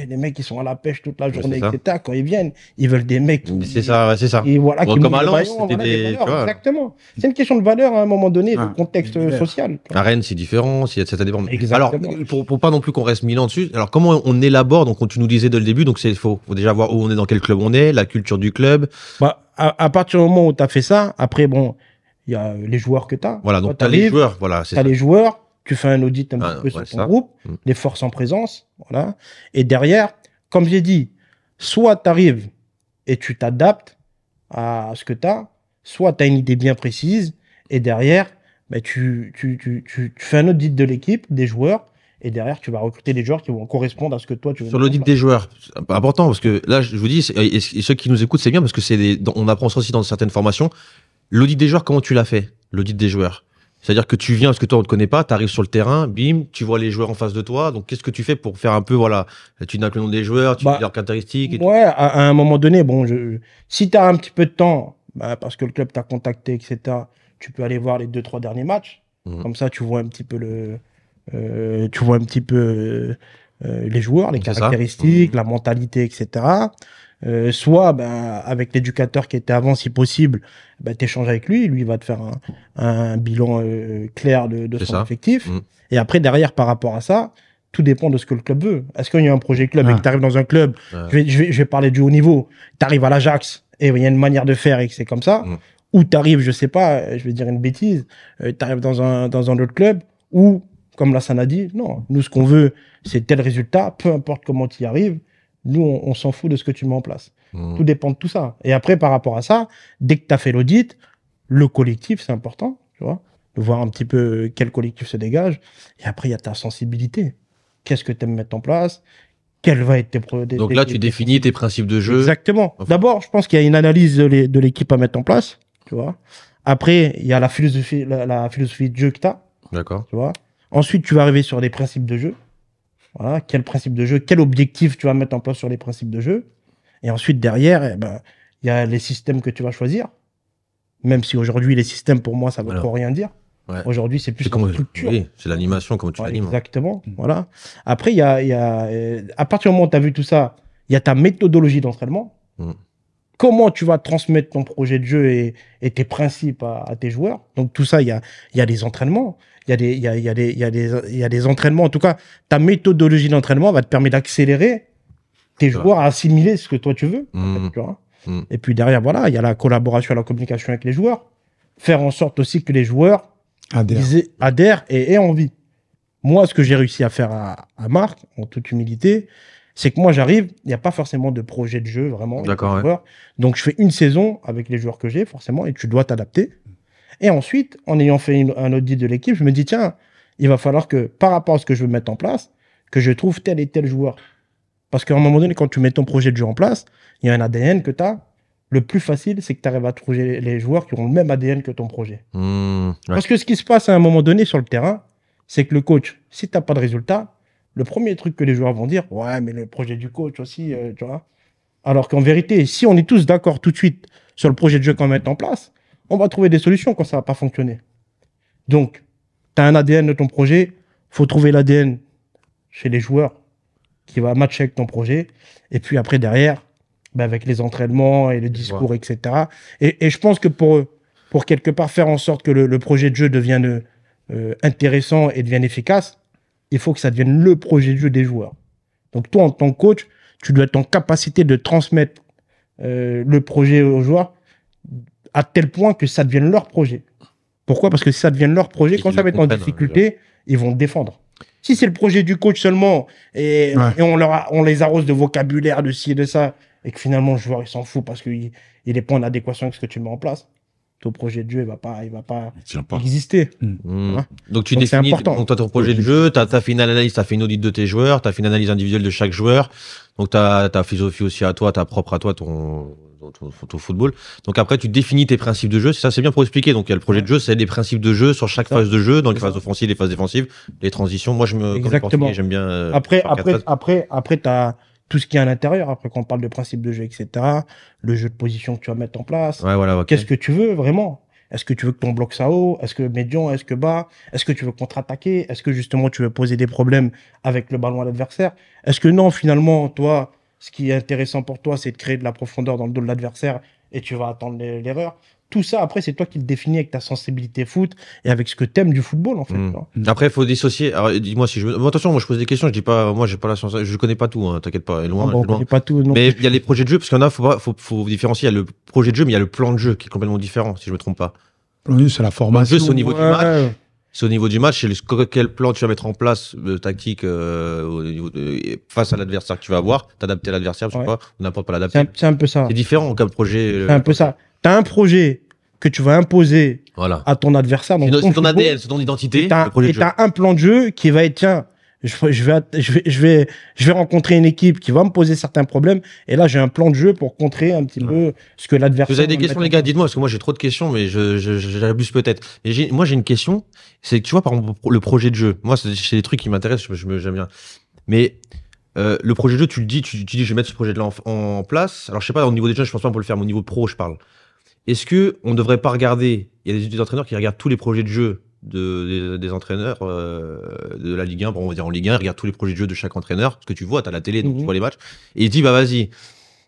les mecs, qui sont à la pêche toute la journée, etc. Quand ils viennent, ils veulent des mecs. C'est ça, c'est ça. Et voilà, comme à Lens, exactement. C'est une question de valeur à un moment donné, de contexte social. À Rennes, c'est différent. Ça Alors, pour, pas non plus qu'on reste mille ans dessus, alors comment on élabore Donc, tu nous disais dès le début, donc il faut, déjà voir où on est, dans quel club on est, la culture du club. Bah, à, partir du moment où tu as fait ça, après, bon, il y a les joueurs que tu as. Voilà, donc tu as, les joueurs. Voilà, c'est les joueurs tu fais un audit un ah, petit peu sur ton groupe, mm. les forces en présence, voilà. Et derrière, comme j'ai dit, soit tu arrives et tu t'adaptes à ce que tu as, soit tu as une idée bien précise, et derrière, bah, tu, tu, tu, tu, fais un audit de l'équipe, des joueurs, et derrière, tu vas recruter des joueurs qui vont correspondre à ce que toi tu veux. Sur l'audit des joueurs, c'est important, parce que là, je vous dis, et ceux qui nous écoutent, c'est bien, parce que c'est on apprend ça aussi dans certaines formations. L'audit des joueurs, comment tu l'as fait L'audit des joueurs c'est-à-dire que tu viens parce que toi on te connaît pas, tu arrives sur le terrain, bim, tu vois les joueurs en face de toi. Donc qu'est-ce que tu fais pour faire un peu voilà, tu notes le nom des joueurs, tu bah, leurs caractéristiques. Et ouais, À, un moment donné, bon, je, si tu as un petit peu de temps, bah, parce que le club t'a contacté, etc. Tu peux aller voir les deux trois derniers matchs. Mmh. Comme ça, tu vois un petit peu le, euh, tu vois un petit peu euh, les joueurs, les caractéristiques, mmh. la mentalité, etc. Euh, soit ben avec l'éducateur qui était avant, si possible, tu bah, t'échanges avec lui, lui va te faire un, bilan euh, clair de, son effectif. Mm. Et après, derrière, par rapport à ça, tout dépend de ce que le club veut. Est-ce qu'il y a un projet club et que ah. tu arrives dans un club, je, vais, parler du haut niveau, tu arrives à l'Ajax et il y a une manière de faire et que c'est comme ça, mm. ou tu arrives, je sais pas, je vais dire une bêtise, euh, tu arrives dans un, dans un autre club ou comme la n'a dit, non, nous ce qu'on veut, c'est tel résultat, peu importe comment tu y arrives, nous, on, s'en fout de ce que tu mets en place. Mmh. Tout dépend de tout ça. Et après, par rapport à ça, dès que tu as fait l'audit, le collectif, c'est important, tu vois, de voir un petit peu quel collectif se dégage. Et après, il y a ta sensibilité. Qu'est-ce que tu aimes mettre en place Quel va être tes... Donc là, tu définis tes principes de jeu. Exactement. D'abord, je pense qu'il y a une analyse de l'équipe à mettre en place, tu vois. Après, il y a la philosophie, la, philosophie de jeu que tu as. D'accord. Tu vois. Ensuite, tu vas arriver sur des principes de jeu. Voilà, quel principe de jeu, quel objectif tu vas mettre en place sur les principes de jeu. Et ensuite, derrière, eh ben, il y a les systèmes que tu vas choisir. Même si aujourd'hui, les systèmes, pour moi, ça ne veut trop rien dire. Aujourd'hui, c'est plus comme structure. c'est l'animation, comme tu l'animes. Exactement. Voilà. Après, il y a, euh, à partir du moment où tu as vu tout ça, il y a ta méthodologie d'entraînement. Mm. Comment tu vas transmettre ton projet de jeu et, tes principes à, tes joueurs. Donc, tout ça, il y a, y a les entraînements il y, a des, il, y a, il, y a des, il, y a des, il y a des entraînements. En tout cas, ta méthodologie d'entraînement va te permettre d'accélérer tes joueurs à assimiler ce que toi tu veux. Mm. Hein. Mm. Et puis derrière, voilà, il y a la collaboration, la communication avec les joueurs. Faire en sorte aussi que les joueurs adhèrent, et aient envie. Moi, ce que j'ai réussi à faire à, Marc, en toute humilité, c'est que moi j'arrive, il n'y a pas forcément de projet de jeu vraiment. D'accord. Donc je fais une saison avec les joueurs que j'ai forcément et tu dois t'adapter. Et ensuite, en ayant fait un audit de l'équipe, je me dis, tiens, il va falloir que, par rapport à ce que je veux mettre en place, que je trouve tel et tel joueur. Parce qu'à un moment donné, quand tu mets ton projet de jeu en place, il y a un ADN que tu as. Le plus facile, c'est que tu arrives à trouver les joueurs qui ont le même ADN que ton projet. Mmh, Parce que ce qui se passe à un moment donné sur le terrain, c'est que le coach, si tu n'as pas de résultat, le premier truc que les joueurs vont dire, ouais, mais le projet du coach aussi, euh, tu vois. Alors qu'en vérité, si on est tous d'accord tout de suite sur le projet de jeu qu'on met en place, on va trouver des solutions quand ça va pas fonctionner. Donc, tu as un ADN de ton projet, faut trouver l'ADN chez les joueurs qui va matcher avec ton projet. Et puis après, derrière, ben avec les entraînements et le discours, etc. Et, je pense que pour, pour quelque part faire en sorte que le, projet de jeu devienne euh, intéressant et devienne efficace, il faut que ça devienne le projet de jeu des joueurs. Donc toi, en tant que coach, tu dois être en capacité de transmettre euh, le projet aux joueurs à tel point que ça devienne leur projet. Pourquoi Parce que si ça devienne leur projet, quand ça va être en hein, difficulté, ils vont défendre. Si c'est le projet du coach seulement et, on, les arrose de vocabulaire, de ci et de ça, et que finalement le joueur il s'en fout parce qu'il il n'est pas en adéquation avec ce que tu mets en place, ton projet de jeu il va pas, il va pas, exister. Mm. Mmh. Donc tu définis important. as ton projet de jeu, tu as, fait une analyse, tu as fait une audit de tes joueurs, tu as fait une analyse individuelle de chaque joueur, donc tu as ta philosophie aussi à toi, ta propre à toi, ton, ton, football. Donc après, tu définis tes principes de jeu. Ça, c'est bien pour expliquer. Donc il y a le projet de jeu, c'est des principes de jeu sur chaque phase de jeu, dans les phases offensives, les phases défensives, les transitions. Moi, je me j'aime bien. Euh, après, après, après, après, t'as tout ce qui est à l'intérieur. Après, quand on parle de principe de jeu, etc., le jeu de position que tu vas mettre en place. voilà, Qu'est-ce que tu veux vraiment Est-ce que tu veux que ton bloc ça haut Est-ce que médian Est-ce que bas Est-ce que tu veux contre-attaquer Est-ce que justement tu veux poser des problèmes avec le ballon à l'adversaire Est-ce que non, finalement, toi, ce qui est intéressant pour toi, c'est de créer de la profondeur dans le dos de l'adversaire et tu vas attendre l'erreur. Tout ça, après, c'est toi qui le définis avec ta sensibilité foot et avec ce que t'aimes du football, en fait. Hmm. Après, il faut dissocier. Alors, dis-moi si je. attention, moi, je pose des questions. Je dis pas. Moi, j'ai pas la science. Je connais pas tout. Hein, t'inquiète pas. Loin. Ah loin. Mais il y a les projets de jeu parce qu'il y en a. Faut, faut, faut différencier. Il y a le projet de jeu, mais il y a le plan de jeu qui est complètement différent, si je me trompe pas. plan de jeu, c'est la formation. c'est au niveau du match c'est au niveau du match, c'est quel plan tu vas mettre en place euh, euh, de tactique face à l'adversaire que tu vas avoir, t'adapter l'adversaire, je sais pas, on pas l'adapter. C'est un, peu ça. C'est différent comme projet. Euh, c'est un peu ça. T'as un projet que tu vas imposer à ton adversaire. C'est ton, ton, ADN, c'est ton identité. Et t'as un plan de jeu qui va être, tiens, je, vais, rencontrer une équipe qui va me poser certains problèmes. Et là, j'ai un plan de jeu pour contrer un petit peu ce que l'adversaire. Vous avez des questions, les gars Dites-moi, parce que moi, j'ai trop de questions, mais je, j'abuse peut-être. moi, j'ai une question. C'est que tu vois, par exemple, le projet de jeu. Moi, c'est des trucs qui m'intéressent, je, me j'aime bien. Mais euh, le projet de jeu, tu le dis, tu, dis, je vais mettre ce projet-là en, place. Alors, je sais pas, au niveau des jeunes, je pense pas qu'on peut le faire, mais au niveau pro, je parle. Est-ce que on devrait pas regarder Il y a des, des entraîneurs qui regardent tous les projets de jeu de, des, entraîneurs euh, de la Ligue 1, bon, on va dire en Ligue 1, regarde tous les projets de jeu de chaque entraîneur, ce que tu vois, tu as la télé, donc tu mhm. vois les matchs, et il dit, bah vas-y,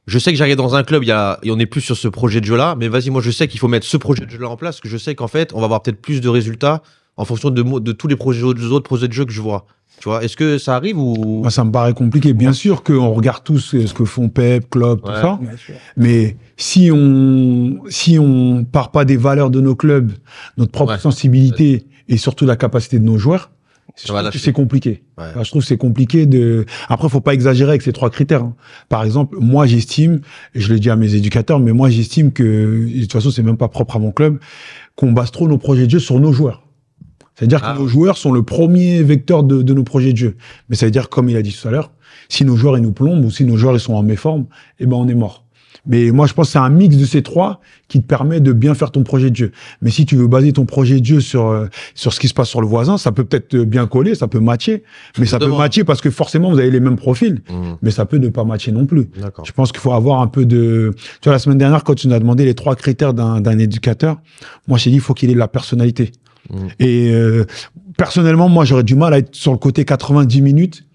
je sais que j'arrive dans un club, y a, et on est plus sur ce projet de jeu-là, mais vas-y, moi je sais qu'il faut mettre ce projet de jeu-là en place, que je sais qu'en fait, on va avoir peut-être plus de résultats en fonction de, de tous les projets, autres projets de jeu que je vois. Tu vois, est-ce que ça arrive ou Ça me paraît compliqué. Bien sûr qu'on regarde tous euh, ce que font Pep, Klopp, tout ça. Mais si on si on part pas des valeurs de nos clubs, notre propre sensibilité et surtout la capacité de nos joueurs, c'est compliqué. Je trouve c'est compliqué de. Après, faut pas exagérer avec ces trois critères. Hein. Par exemple, moi, j'estime, je le dis à mes éducateurs, mais moi, j'estime que de toute façon, c'est même pas propre à mon club qu'on base trop nos projets de jeu sur nos joueurs. C'est-à-dire que ah. nos joueurs sont le premier vecteur de, de, nos projets de jeu. Mais ça veut dire, comme il a dit tout à l'heure, si nos joueurs ils nous plombent ou si nos joueurs ils sont en méforme, eh ben on est mort. Mais moi je pense que c'est un mix de ces trois qui te permet de bien faire ton projet de jeu. Mais si tu veux baser ton projet de jeu sur euh, sur ce qui se passe sur le voisin, ça peut peut-être euh, bien coller, ça peut matcher, mais ça peut matcher parce que forcément vous avez les mêmes profils, mmh. mais ça peut ne pas matcher non plus. Je pense qu'il faut avoir un peu de tu vois la semaine dernière quand tu nous as demandé les trois critères d'un d'un éducateur, moi j'ai dit il faut qu'il ait de la personnalité. Mm. Et euh, personnellement, moi, j'aurais du mal à être sur le côté 90 minutes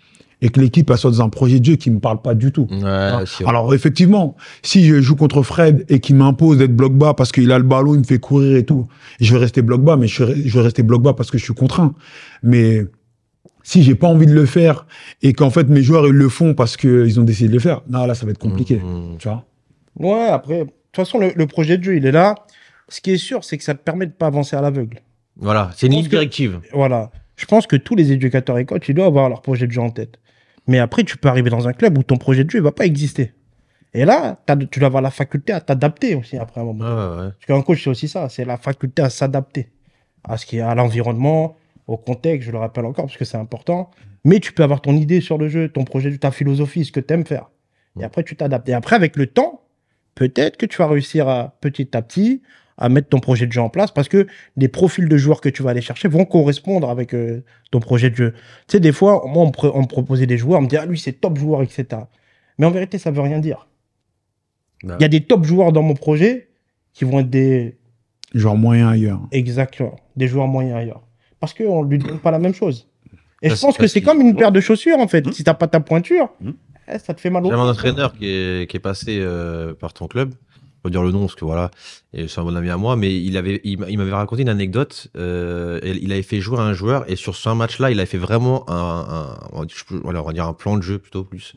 et que l'équipe soit dans un projet de jeu qui me parle pas du tout. Hein. Alors effectivement, si je joue contre Fred et qu'il m'impose d'être bloc bas parce qu'il a le ballon, il me fait courir et tout, je vais rester bloc bas, mais je vais rester bloc bas parce que je suis contraint. Mais si j'ai pas envie de le faire et qu'en fait mes joueurs ils le font parce qu'ils ont décidé de le faire, non là ça va être compliqué, mm, mm. tu vois. Ouais, après, de toute façon le, le projet de jeu il est là. Ce qui est sûr, c'est que ça te permet de pas avancer à l'aveugle. Voilà, c'est une directive. Voilà. Je pense que tous les éducateurs et coachs, ils doivent avoir leur projet de jeu en tête. Mais après, tu peux arriver dans un club où ton projet de jeu ne va pas exister. Et là, tu dois avoir la faculté à t'adapter aussi après un moment. Ah, Parce qu'un coach, c'est aussi ça, c'est la faculté à s'adapter à ce qui à l'environnement, au contexte, je le rappelle encore parce que c'est important. Mais tu peux avoir ton idée sur le jeu, ton projet, ta philosophie, ce que tu aimes faire. Et mm. après, tu t'adaptes. Et après, avec le temps, peut-être que tu vas réussir à, petit à petit à mettre ton projet de jeu en place parce que les profils de joueurs que tu vas aller chercher vont correspondre avec euh, ton projet de jeu. Tu sais, des fois, moi, on, me proposait des joueurs, on me disait, ah, lui, c'est top joueur, etc. Mais en vérité, ça veut rien dire. Il y a des top joueurs dans mon projet qui vont être des. Joueurs moyens ailleurs. Exactement, des joueurs moyens ailleurs. Parce qu'on ne lui donne pas la même chose. Et je pense que c'est comme une paire de chaussures, en fait. si hmm Si t'as pas ta pointure, hmm eh, ça te fait mal au J'ai un entraîneur qui est, passé euh, par ton club dire le nom parce que voilà, c'est un bon ami à moi, mais il avait, il, m'avait raconté une anecdote. Euh, il avait fait jouer un joueur et sur ce match-là, il avait fait vraiment un, on va dire un plan de jeu plutôt plus,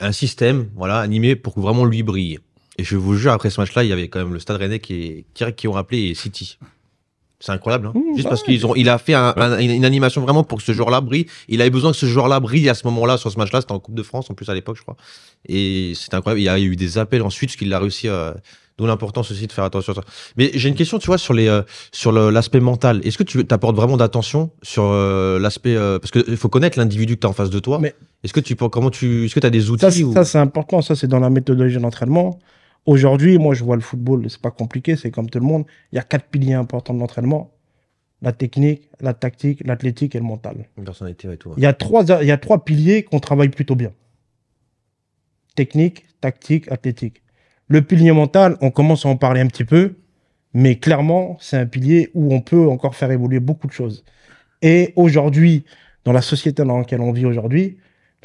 un système, voilà, animé pour que vraiment lui brille. Et je vous jure, après ce match-là, il y avait quand même le Stade Rennais qui, qui, qui ont rappelé et City. C'est incroyable, hein. mmh, juste bah parce qu'il qu'ils ont, il a fait une animation vraiment pour que ce joueur-là brille. Il avait besoin que ce joueur-là brille à ce moment-là sur ce match-là. C'était en Coupe de France en plus à l'époque, je crois. Et c'est incroyable. Il y a eu des appels ensuite, ce qu'il a réussi. à D'où l'importance aussi de faire attention à ça. Mais j'ai une question, tu vois, sur les, euh, sur l'aspect mental. Est-ce que tu apportes vraiment d'attention sur euh, l'aspect, euh, parce qu'il faut connaître l'individu que tu as en face de toi. est-ce que tu, comment tu, est-ce que tu as des outils ça, ou... ça c'est important. Ça, c'est dans la méthodologie d'entraînement. Aujourd'hui, moi, je vois le football, c'est pas compliqué, c'est comme tout le monde. Il y a quatre piliers importants de l'entraînement la technique, la tactique, l'athlétique et le mental. Il, y a trois, il y a trois piliers qu'on travaille plutôt bien technique, tactique, athlétique. Le pilier mental, on commence à en parler un petit peu, mais clairement, c'est un pilier où on peut encore faire évoluer beaucoup de choses. Et aujourd'hui, dans la société dans laquelle on vit aujourd'hui,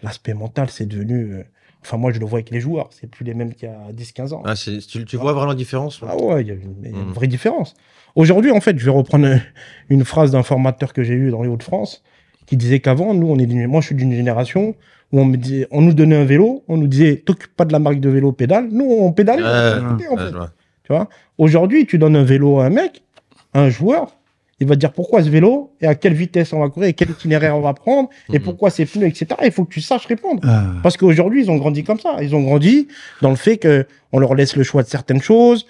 l'aspect mental, c'est devenu euh, Enfin, moi, je le vois avec les joueurs. C'est plus les mêmes qu'il y a 10-15 ans. Ah, tu, vois vraiment la différence Ah ouais, il y a une, hmm. vraie différence. Aujourd'hui, en fait, je vais reprendre une phrase d'un formateur que j'ai eu dans les Hauts-de-France qui disait qu'avant, nous, on est moi, je suis d'une génération où on, me on nous donnait un vélo, on nous disait, t'occupe pas de la marque de vélo, pédale. Nous, on pédalait. Tu vois Aujourd'hui, tu donnes un vélo à un mec, un joueur, il va dire pourquoi ce vélo et à quelle vitesse on va courir et quel itinéraire on va prendre et mhm. pourquoi ces pneus, etc. Il faut que tu saches répondre. Ah. Parce qu'aujourd'hui, ils ont grandi comme ça. Ils ont grandi dans le fait que on leur laisse le choix de certaines choses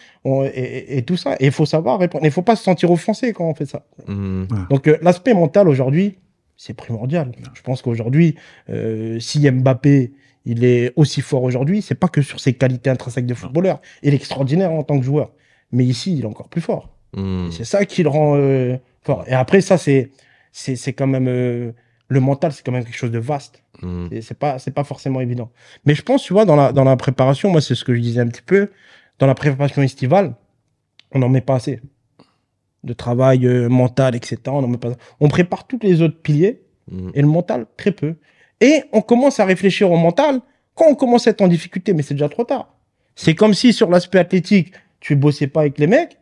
et, tout ça. Et il faut savoir répondre. Il faut pas se sentir offensé quand on fait ça. Mhm. Donc euh, l'aspect mental aujourd'hui, c'est primordial. Je pense qu'aujourd'hui, euh, si Mbappé il est aussi fort aujourd'hui, c'est pas que sur ses qualités intrinsèques de footballeur. Il est extraordinaire en tant que joueur. Mais ici, il est encore plus fort. Mm. C'est ça qui le rend euh, fort. Et après, ça, c'est, c'est, quand même. Euh, le mental, c'est quand même quelque chose de vaste. Mm. C'est, pas, c'est pas forcément évident. Mais je pense, tu vois, dans la, dans la préparation, moi, c'est ce que je disais un petit peu. Dans la préparation estivale, on n'en met pas assez. De travail euh, mental, etc. On met pas On prépare tous les autres piliers mm. et le mental, très peu. Et on commence à réfléchir au mental quand on commence à être en difficulté, mais c'est déjà trop tard. C'est comme si sur l'aspect athlétique, tu bossais pas avec les mecs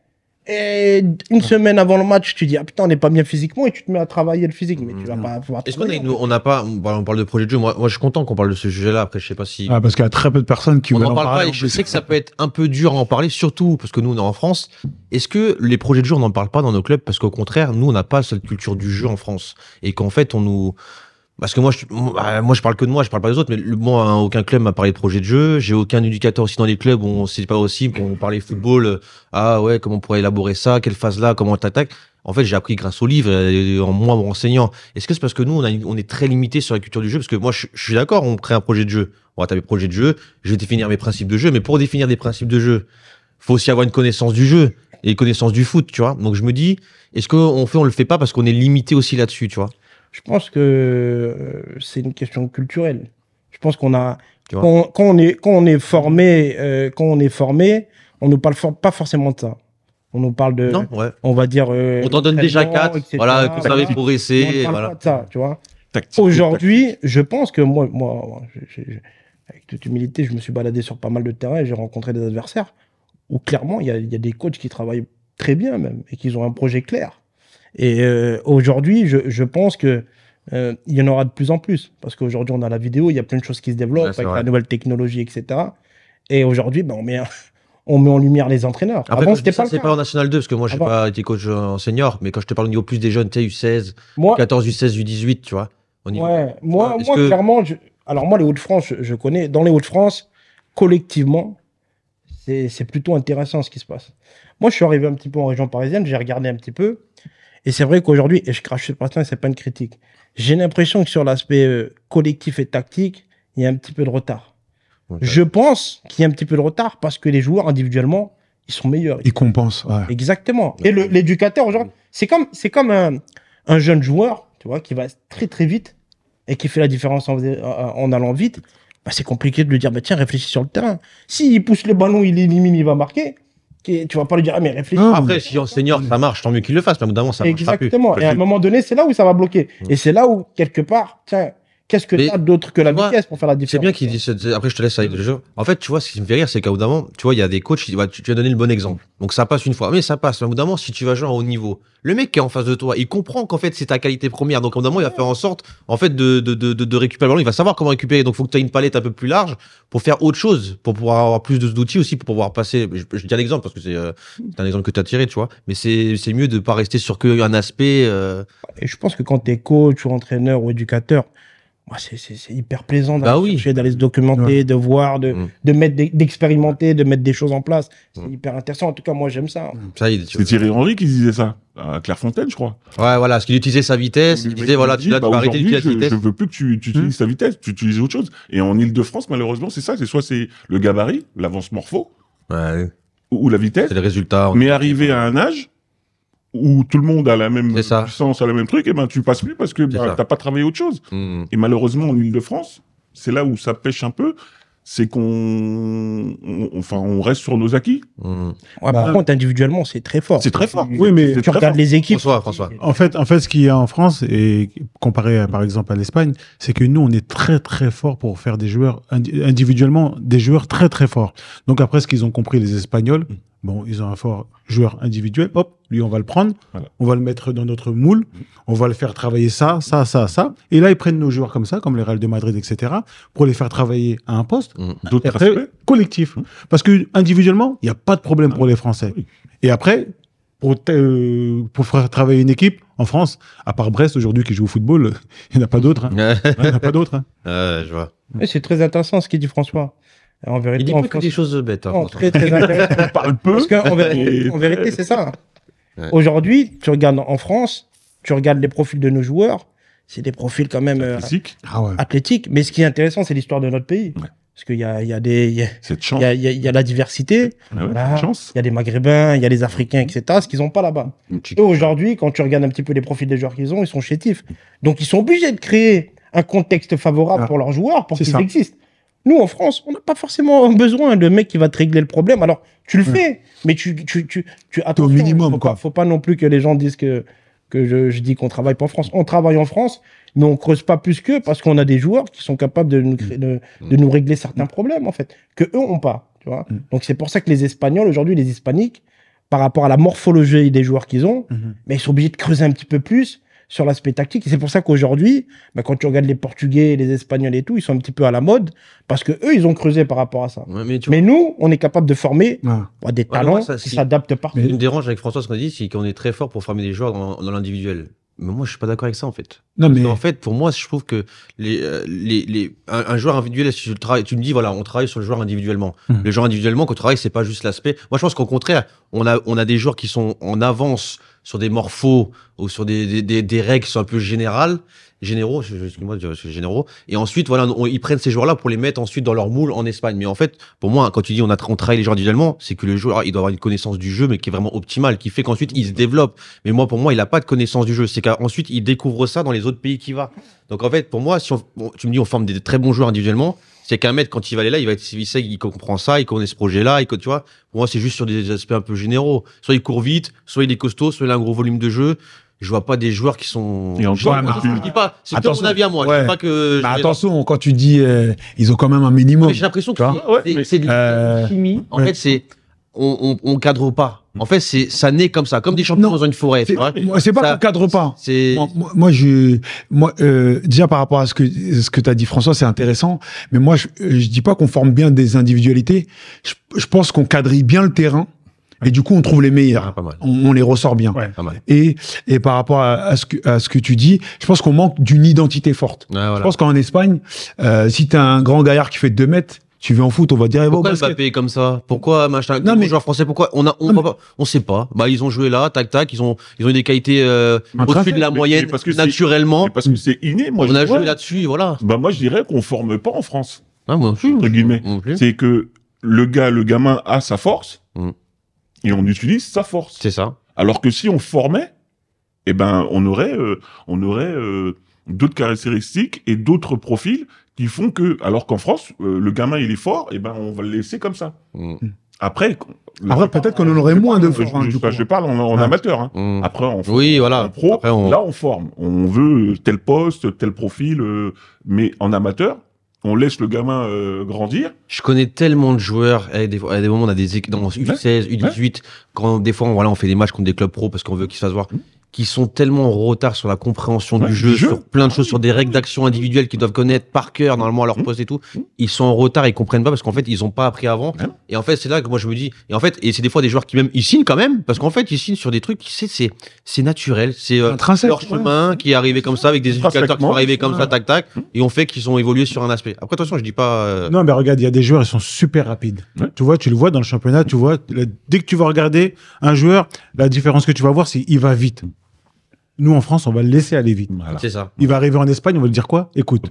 et une semaine avant le match, tu dis ah putain on n'est pas bien physiquement et tu te mets à travailler le physique, mais tu vas mm. pas pouvoir. Hein. on n'a pas, on parle de projet de jeu. Moi, je suis content qu'on parle de ce sujet-là. Après, je sais pas si. Ah parce qu'il y a très peu de personnes qui veulent en, parle Pas, je sais que ça peut être un peu dur à en parler, surtout parce que nous on est en France. Est-ce que les projets de jeu on n'en parle pas dans nos clubs parce qu'au contraire nous on n'a pas cette culture du jeu en France et qu'en fait on nous parce que moi je, euh, moi, je parle que de moi, je parle pas des autres, mais moi, hein, aucun club m'a parlé de projet de jeu. J'ai aucun éducateur aussi dans les clubs où on sait pas aussi, on parlait football, euh, ah ouais, comment on pourrait élaborer ça, quelle phase là, comment on t'attaque. En fait, j'ai appris grâce aux livres, euh, en moi, mon enseignant. Est-ce que c'est parce que nous, on, est très limité sur la culture du jeu Parce que moi, je, suis d'accord, on crée un projet de jeu. On va taper projet de jeu, je vais définir mes principes de jeu, mais pour définir des principes de jeu, faut aussi avoir une connaissance du jeu et une connaissance du foot, tu vois. Donc je me dis, est-ce qu'on fait, on le fait pas parce qu'on est limité aussi là-dessus, tu vois je pense que euh, c'est une question culturelle. Je pense qu'on a quand, on est quand est formé euh, quand on est formé, on ne parle pas forcément de ça. On nous parle de on va dire euh, on t'en donne déjà quatre, voilà, que ça tu vois. Aujourd'hui, je pense que moi moi avec toute humilité, je me suis baladé sur pas mal de terrains et j'ai rencontré des adversaires où clairement il y a, des coachs qui travaillent très bien même et qui ont un projet clair. Et euh, aujourd'hui, je, pense que euh, il y en aura de plus en plus. Parce qu'aujourd'hui, on a la vidéo, il y a plein de choses qui se développent avec la nouvelle technologie, etc. Et aujourd'hui, ben, on, met, on met en lumière les entraîneurs. Après, Avant, c'était pas C'est pas en National 2, parce que moi, j'ai pas été coach en senior, mais quand je te parle au niveau plus des jeunes, tu sais, U16, 14 U16, U18, tu vois. ouais, moi, moi clairement, alors moi, les Hauts-de-France, je, je, connais. Dans les Hauts-de-France, collectivement, c'est plutôt intéressant ce qui se passe. Moi, je suis arrivé un petit peu en région parisienne, j'ai regardé un petit peu. Et c'est vrai qu'aujourd'hui, et je crache sur le c'est pas une critique. J'ai l'impression que sur l'aspect euh, collectif et tactique, il y a un petit peu de retard. Je pense qu'il y a un petit peu de retard parce que les joueurs individuellement, ils sont meilleurs. Ils compensent. Exactement. Et l'éducateur aujourd'hui, c'est comme c'est comme un, jeune joueur, tu vois, qui va très très vite et qui fait la différence en, allant vite. Bah, c'est compliqué de lui dire bah, tiens réfléchis sur le terrain. S'il pousse le ballon, il élimine, il va marquer tu vas pas lui dire, ah, mais réfléchis. après, si en senior, ça marche, tant mieux qu'il le fasse, mais au ça marche Exactement. Et à un moment donné, c'est là où ça va bloquer. Et mm. c'est là où, quelque part, tiens, Qu'est-ce que as d'autre que la vois, vitesse pour faire la différence C'est bien qu'il dise. Après, je te laisse avec En fait, tu vois, ce qui me fait rire, c'est qu'au bout d'un moment, tu vois, il y a des coachs. tu, as donné le bon exemple. Donc ça passe une fois, mais ça passe. au bout d'un moment, si tu vas jouer à haut niveau, le mec qui est en face de toi, il comprend qu'en fait c'est ta qualité première. Donc à d'un moment, il va faire en sorte, en fait, de, de, de, récupérer le ballon. Il va savoir comment récupérer. Donc il faut que tu aies une palette un peu plus large pour faire autre chose, pour pouvoir avoir plus d'outils aussi, pour pouvoir passer. Je, je dis un exemple parce que c'est euh, un exemple que tu as tiré, tu vois. Mais c'est mieux de pas rester sur qu'un aspect. Euh, Et je pense que quand tu es coach ou entraîneur ou éducateur c'est hyper plaisant d'aller bah d'aller se documenter, de voir, de, mm. mettre d'expérimenter, de mettre des choses en place. C'est mm. hyper intéressant. En tout cas, moi, j'aime ça. Mm. ça c'est Thierry Henry qui disait ça à Clairefontaine, je crois. Ouais, voilà, parce qu'il utilisait sa vitesse. Il disait voilà, tu bah, vas arrêter d'utiliser vitesse. Je veux plus que tu, utilises sa vitesse, tu utilises autre chose. Et en Ile-de-France, malheureusement, c'est ça. C'est soit c'est le gabarit, l'avance morpho, ou, la vitesse. C'est le résultat. Mais arrivé à un âge, où tout le monde a la même puissance, a le même truc, et eh ben tu passes plus parce que tu bah, t'as pas travaillé autre chose. Mm. Et malheureusement, en de france c'est là où ça pêche un peu, c'est qu'on, enfin, on reste sur nos acquis. Mm. par bah. contre, individuellement, c'est très fort. C'est très fort. Oui, mais tu regardes les équipes. François, François. En fait, en fait, ce qu'il y a en France et comparé par exemple à l'Espagne, c'est que nous, on est très très fort pour faire des joueurs individuellement des joueurs très très forts. Donc après, ce qu'ils ont compris les Espagnols, mm. Bon, ils ont un fort joueur individuel. Hop, lui, on va le prendre. On va le mettre dans notre moule. On va le faire travailler ça, ça, ça, ça. Et là, ils prennent nos joueurs comme ça, comme les Real de Madrid, etc., pour les faire travailler à un poste. Mm. collectif. Mm. Parce que individuellement, il n'y a pas de problème ah. pour les Français. Et après, euh, pour, faire travailler une équipe en France, à part Brest aujourd'hui qui joue au football, il n'y en a pas d'autres. Hein. il n'y en a pas d'autres. Hein. je vois. C'est très intéressant ce qu'il dit François. En vérité, dit des choses bêtes. Hein, parle peu. Parce vérité, c'est ça. Hein. Aujourd'hui, tu regardes en France, tu regardes les profils de nos joueurs, c'est des profils quand même euh, ah athlétiques. Mais ce qui est intéressant, c'est l'histoire de notre pays. Parce qu'il y a, y a des, il y, a, la diversité. Ah il y a des Maghrébins, il y a des Africains, etc. Ce qu'ils n'ont pas là-bas. Et aujourd'hui, quand tu regardes un petit peu les profils des joueurs qu'ils ont, ils sont chétifs. Donc ils sont obligés de créer un contexte favorable ah. pour leurs joueurs pour qu'ils existent. Nous, en France, on n'a pas forcément besoin de mec qui va te régler le problème. Alors, tu le fais, mais tu, tu, tu, attends. Au minimum, quoi. faut pas non plus que les gens disent que, que je, dis qu'on travaille pas en France. On travaille en France, mais on creuse pas plus qu'eux parce qu'on a des joueurs qui sont capables de nous, mm. de, nous régler certains problèmes, en fait, que eux ont pas. Tu vois mm. Donc, c'est pour ça que les Espagnols, aujourd'hui, les Hispaniques, par rapport à la morphologie des joueurs qu'ils ont, mm-hmm. mais ils sont obligés de creuser un petit peu plus sur l'aspect tactique. Et c'est pour ça qu'aujourd'hui, bah, quand tu regardes les Portugais, les Espagnols et tout, ils sont un petit peu à la mode parce que eux, ils ont creusé par rapport à ça. mais, nous, on est capable de former ah. bah, des talents qui s'adaptent partout. Ce qui me dérange avec François, ce qu'on dit, c'est qu'on est très fort pour former des joueurs dans, l'individuel. Mais moi, je suis pas d'accord avec ça, en fait. Non, mais... En fait, pour moi, je trouve que les, euh, les, les un, joueur individuel, si tu, me dis, voilà, on travaille sur le joueur individuellement. Hmm. Le joueur individuellement, qu'on travaille, c'est pas juste l'aspect. Moi, je pense qu'au contraire, on a, on a des joueurs qui sont en avance sur des morphos ou sur des, des, règles sont un peu générales, généraux, excuse-moi, généraux. Et ensuite, voilà, ils prennent ces joueurs-là pour les mettre ensuite dans leur moule en Espagne. Mais en fait, pour moi, quand tu dis on, a, on travaille les joueurs individuellement, c'est que le joueur, il doit avoir une connaissance du jeu, mais qui est vraiment optimale, qui fait qu'ensuite il se développe. Mais moi, pour moi, il n'a pas de connaissance du jeu. C'est qu'ensuite, il découvre ça dans les autres pays qu'il va. Donc en fait, pour moi, si tu me dis on forme des très bons joueurs individuellement, c'est qu'un maître, quand il va aller là, il va être, civilisé, il comprend ça, il connaît ce projet-là, et que tu vois, pour moi, c'est juste sur des aspects un peu généraux. Soit il court vite, soit il est costaud, soit il a un gros volume de jeu. Je vois pas des joueurs qui sont. Et en joueurs, je dis pas, c'est mon avis à moi. pas que bah, attention, quand tu dis, euh, ils ont quand même un minimum. J'ai l'impression que c'est de euh, la chimie. En fait, c'est on, on, on, cadre pas. En fait, c'est ça naît comme ça, comme des champions dans une forêt. C'est pas qu'on cadre pas. Moi, moi, je, moi, euh, déjà par rapport à ce que ce que t'as dit, François, c'est intéressant. Mais moi, je, dis pas qu'on forme bien des individualités. Je, pense qu'on quadrille bien le terrain. Et du coup, on trouve les meilleurs. Ah, on, les ressort bien. Et, et par rapport à, ce que, à ce que tu dis, je pense qu'on manque d'une identité forte. Je pense qu'en Espagne, euh, si tu as un grand gaillard qui fait deux mètres, tu veux en foot, on va dire. Eh, pourquoi Mbappé comme ça Pourquoi machin Non mais joueur français, pourquoi on a, on, sait pas. Bah ils ont joué là, tac tac, ils ont ils ont eu des qualités euh, au-dessus de la moyenne parce que naturellement. Parce que c'est inné, moi. On a joué là-dessus, voilà. Bah moi je dirais qu'on forme pas en France. Ah, c'est que le gars, le gamin a sa force mm. et on utilise sa force. C'est ça. Alors que si on formait, et eh ben on aurait euh, on aurait euh, d'autres caractéristiques et d'autres profils qui font que, alors qu'en France, euh, le gamin il est fort, et eh ben on va le laisser comme ça. Mm. Après, après peut-être qu'on en aurait moins de forts. Je, parle en, amateur. Après, on oui, voilà. en pro, là on forme. On veut tel poste, tel profil, euh, mais en amateur, on laisse le gamin euh, grandir. Je connais tellement de joueurs. À eh, des, eh, des moments, on a des équipes dans U16, U18. quand des fois, on, voilà, on fait des matchs contre des clubs pro parce qu'on veut qu'ils se fassent voir. Mm qui sont tellement en retard sur la compréhension du jeu, sur plein de ah choses, sur des règles ah d'action individuelles qu'ils doivent connaître par cœur normalement à leur mmh. poste et tout. Mmh. Ils sont en retard, ils comprennent pas parce qu'en fait ils ont pas appris avant. Et en fait c'est là que moi je me dis et en fait et c'est des fois des joueurs qui même ils signent quand même parce qu'en fait ils signent sur des trucs c'est c'est c'est naturel, c'est euh, leur chemin qui est arrivé comme ça avec des éducateurs qui sont arrivés comme ça tac tac mmh. et ont fait qu'ils ont évolué sur un aspect. Après attention je dis pas. Euh, non mais regarde il y a des joueurs ils sont super rapides. Tu vois tu le vois dans le championnat tu vois dès que tu vas regarder un joueur la différence que tu vas voir c'est il va vite. Nous, en France, on va le laisser aller vite. C'est ça. Il va arriver en Espagne, on va lui dire quoi Écoute,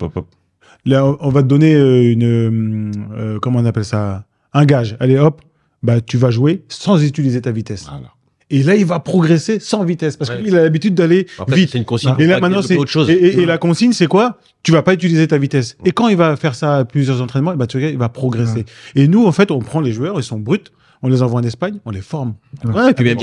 Là, on va te donner euh, une. Euh, euh, comment on appelle ça Un gage. Allez, hop, bah, tu vas jouer sans utiliser ta vitesse. Et là, il va progresser sans vitesse parce qu'il a l'habitude d'aller vite. C'est une consigne. Ah. Et là, maintenant, c'est Et, la consigne, c'est quoi Tu vas pas utiliser ta vitesse. Et quand il va faire ça à plusieurs entraînements, bah, tu il va progresser. Et nous, en fait, on prend les joueurs, ils sont bruts on les envoie en Espagne, on les forme. Ouais, puis même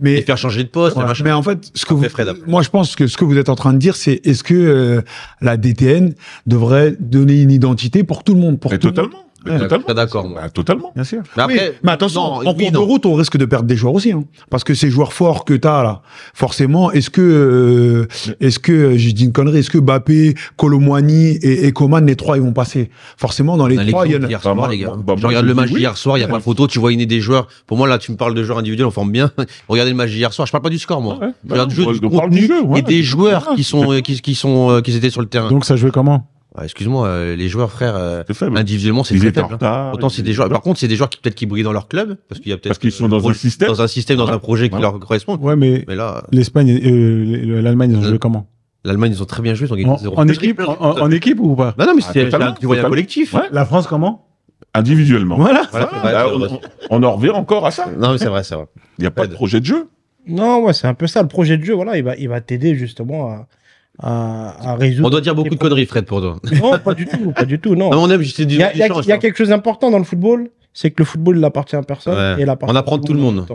Mais faire changer de poste. Mais en fait, ce que vous, moi je pense que ce que vous êtes en train de dire, c'est est-ce que euh, la DTN devrait donner une identité pour tout le monde, pour tout Le monde euh, totalement. D'accord. Bah, totalement. Bien sûr. Mais, attention, en cours de route, on risque de perdre des joueurs aussi, hein. parce que ces joueurs forts que t'as là, forcément, est-ce que, euh, est-ce que, euh, je dit une connerie, est-ce que Bappé, Colomwani et, et, Coman, les trois, ils vont passer Forcément, dans les trois, il y en a. Bah, les gars. Bah, je regarde le match hier soir, il n'y a pas de photo, tu vois une des joueurs. Pour moi, là, tu me parles de joueurs individuels, on forme bien. Regardez le match hier soir. Je parle pas du score, moi. Ah je regarde jeu, du, jeu et des joueurs qui sont, sont, qui étaient sur le terrain. Donc ça jouait comment Excuse-moi, euh, les joueurs frères euh, individuellement c'est très hein. Autant c'est des joueurs. Par contre, c'est des joueurs qui peut-être qui brillent dans leur club parce qu'il y a peut-être qu'ils sont dans un système. dans un système, dans un projet qui leur correspond. Ouais, mais là, euh, l'Espagne, l'Allemagne, ils ont joué comment l'Allemagne ils ont très bien joué, ils ont gagné en, en équipe, en, équipe ou pas Non non, mais ah, c'était un collectif. Hein. Ouais. La France, comment individuellement. Voilà. on, en revient encore à ça. Non mais c'est vrai, c'est vrai. Il n'y a pas de projet de jeu. Non, ouais, c'est un peu ça. Le projet de jeu, voilà, il va, il va t'aider justement à, on doit dire beaucoup de conneries, Fred, pour toi. Non, pas du tout, pas du tout, non. Il y a, hein. quelque chose d'important dans le football, c'est que le football appartient à personne et On apprend tout le monde.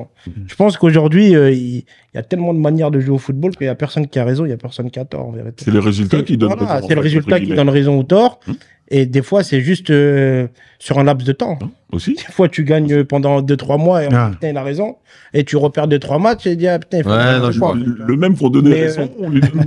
Je pense qu'aujourd'hui, euh, il y, a tellement de manières de jouer au football qu'il n'y a personne qui a raison, il n'y a personne qui a tort C'est le résultat qui donne raison. C'est le résultat qui donne raison ou tort. Hum. Et des fois, c'est juste euh, sur un laps de temps. Ah, aussi. Des fois, tu gagnes euh, pendant 2-3 mois et ah, ah. putain, il a raison. Et tu repères 2-3 matchs et dis, ah, putain, il faut ouais, Le même pour donner mais, raison.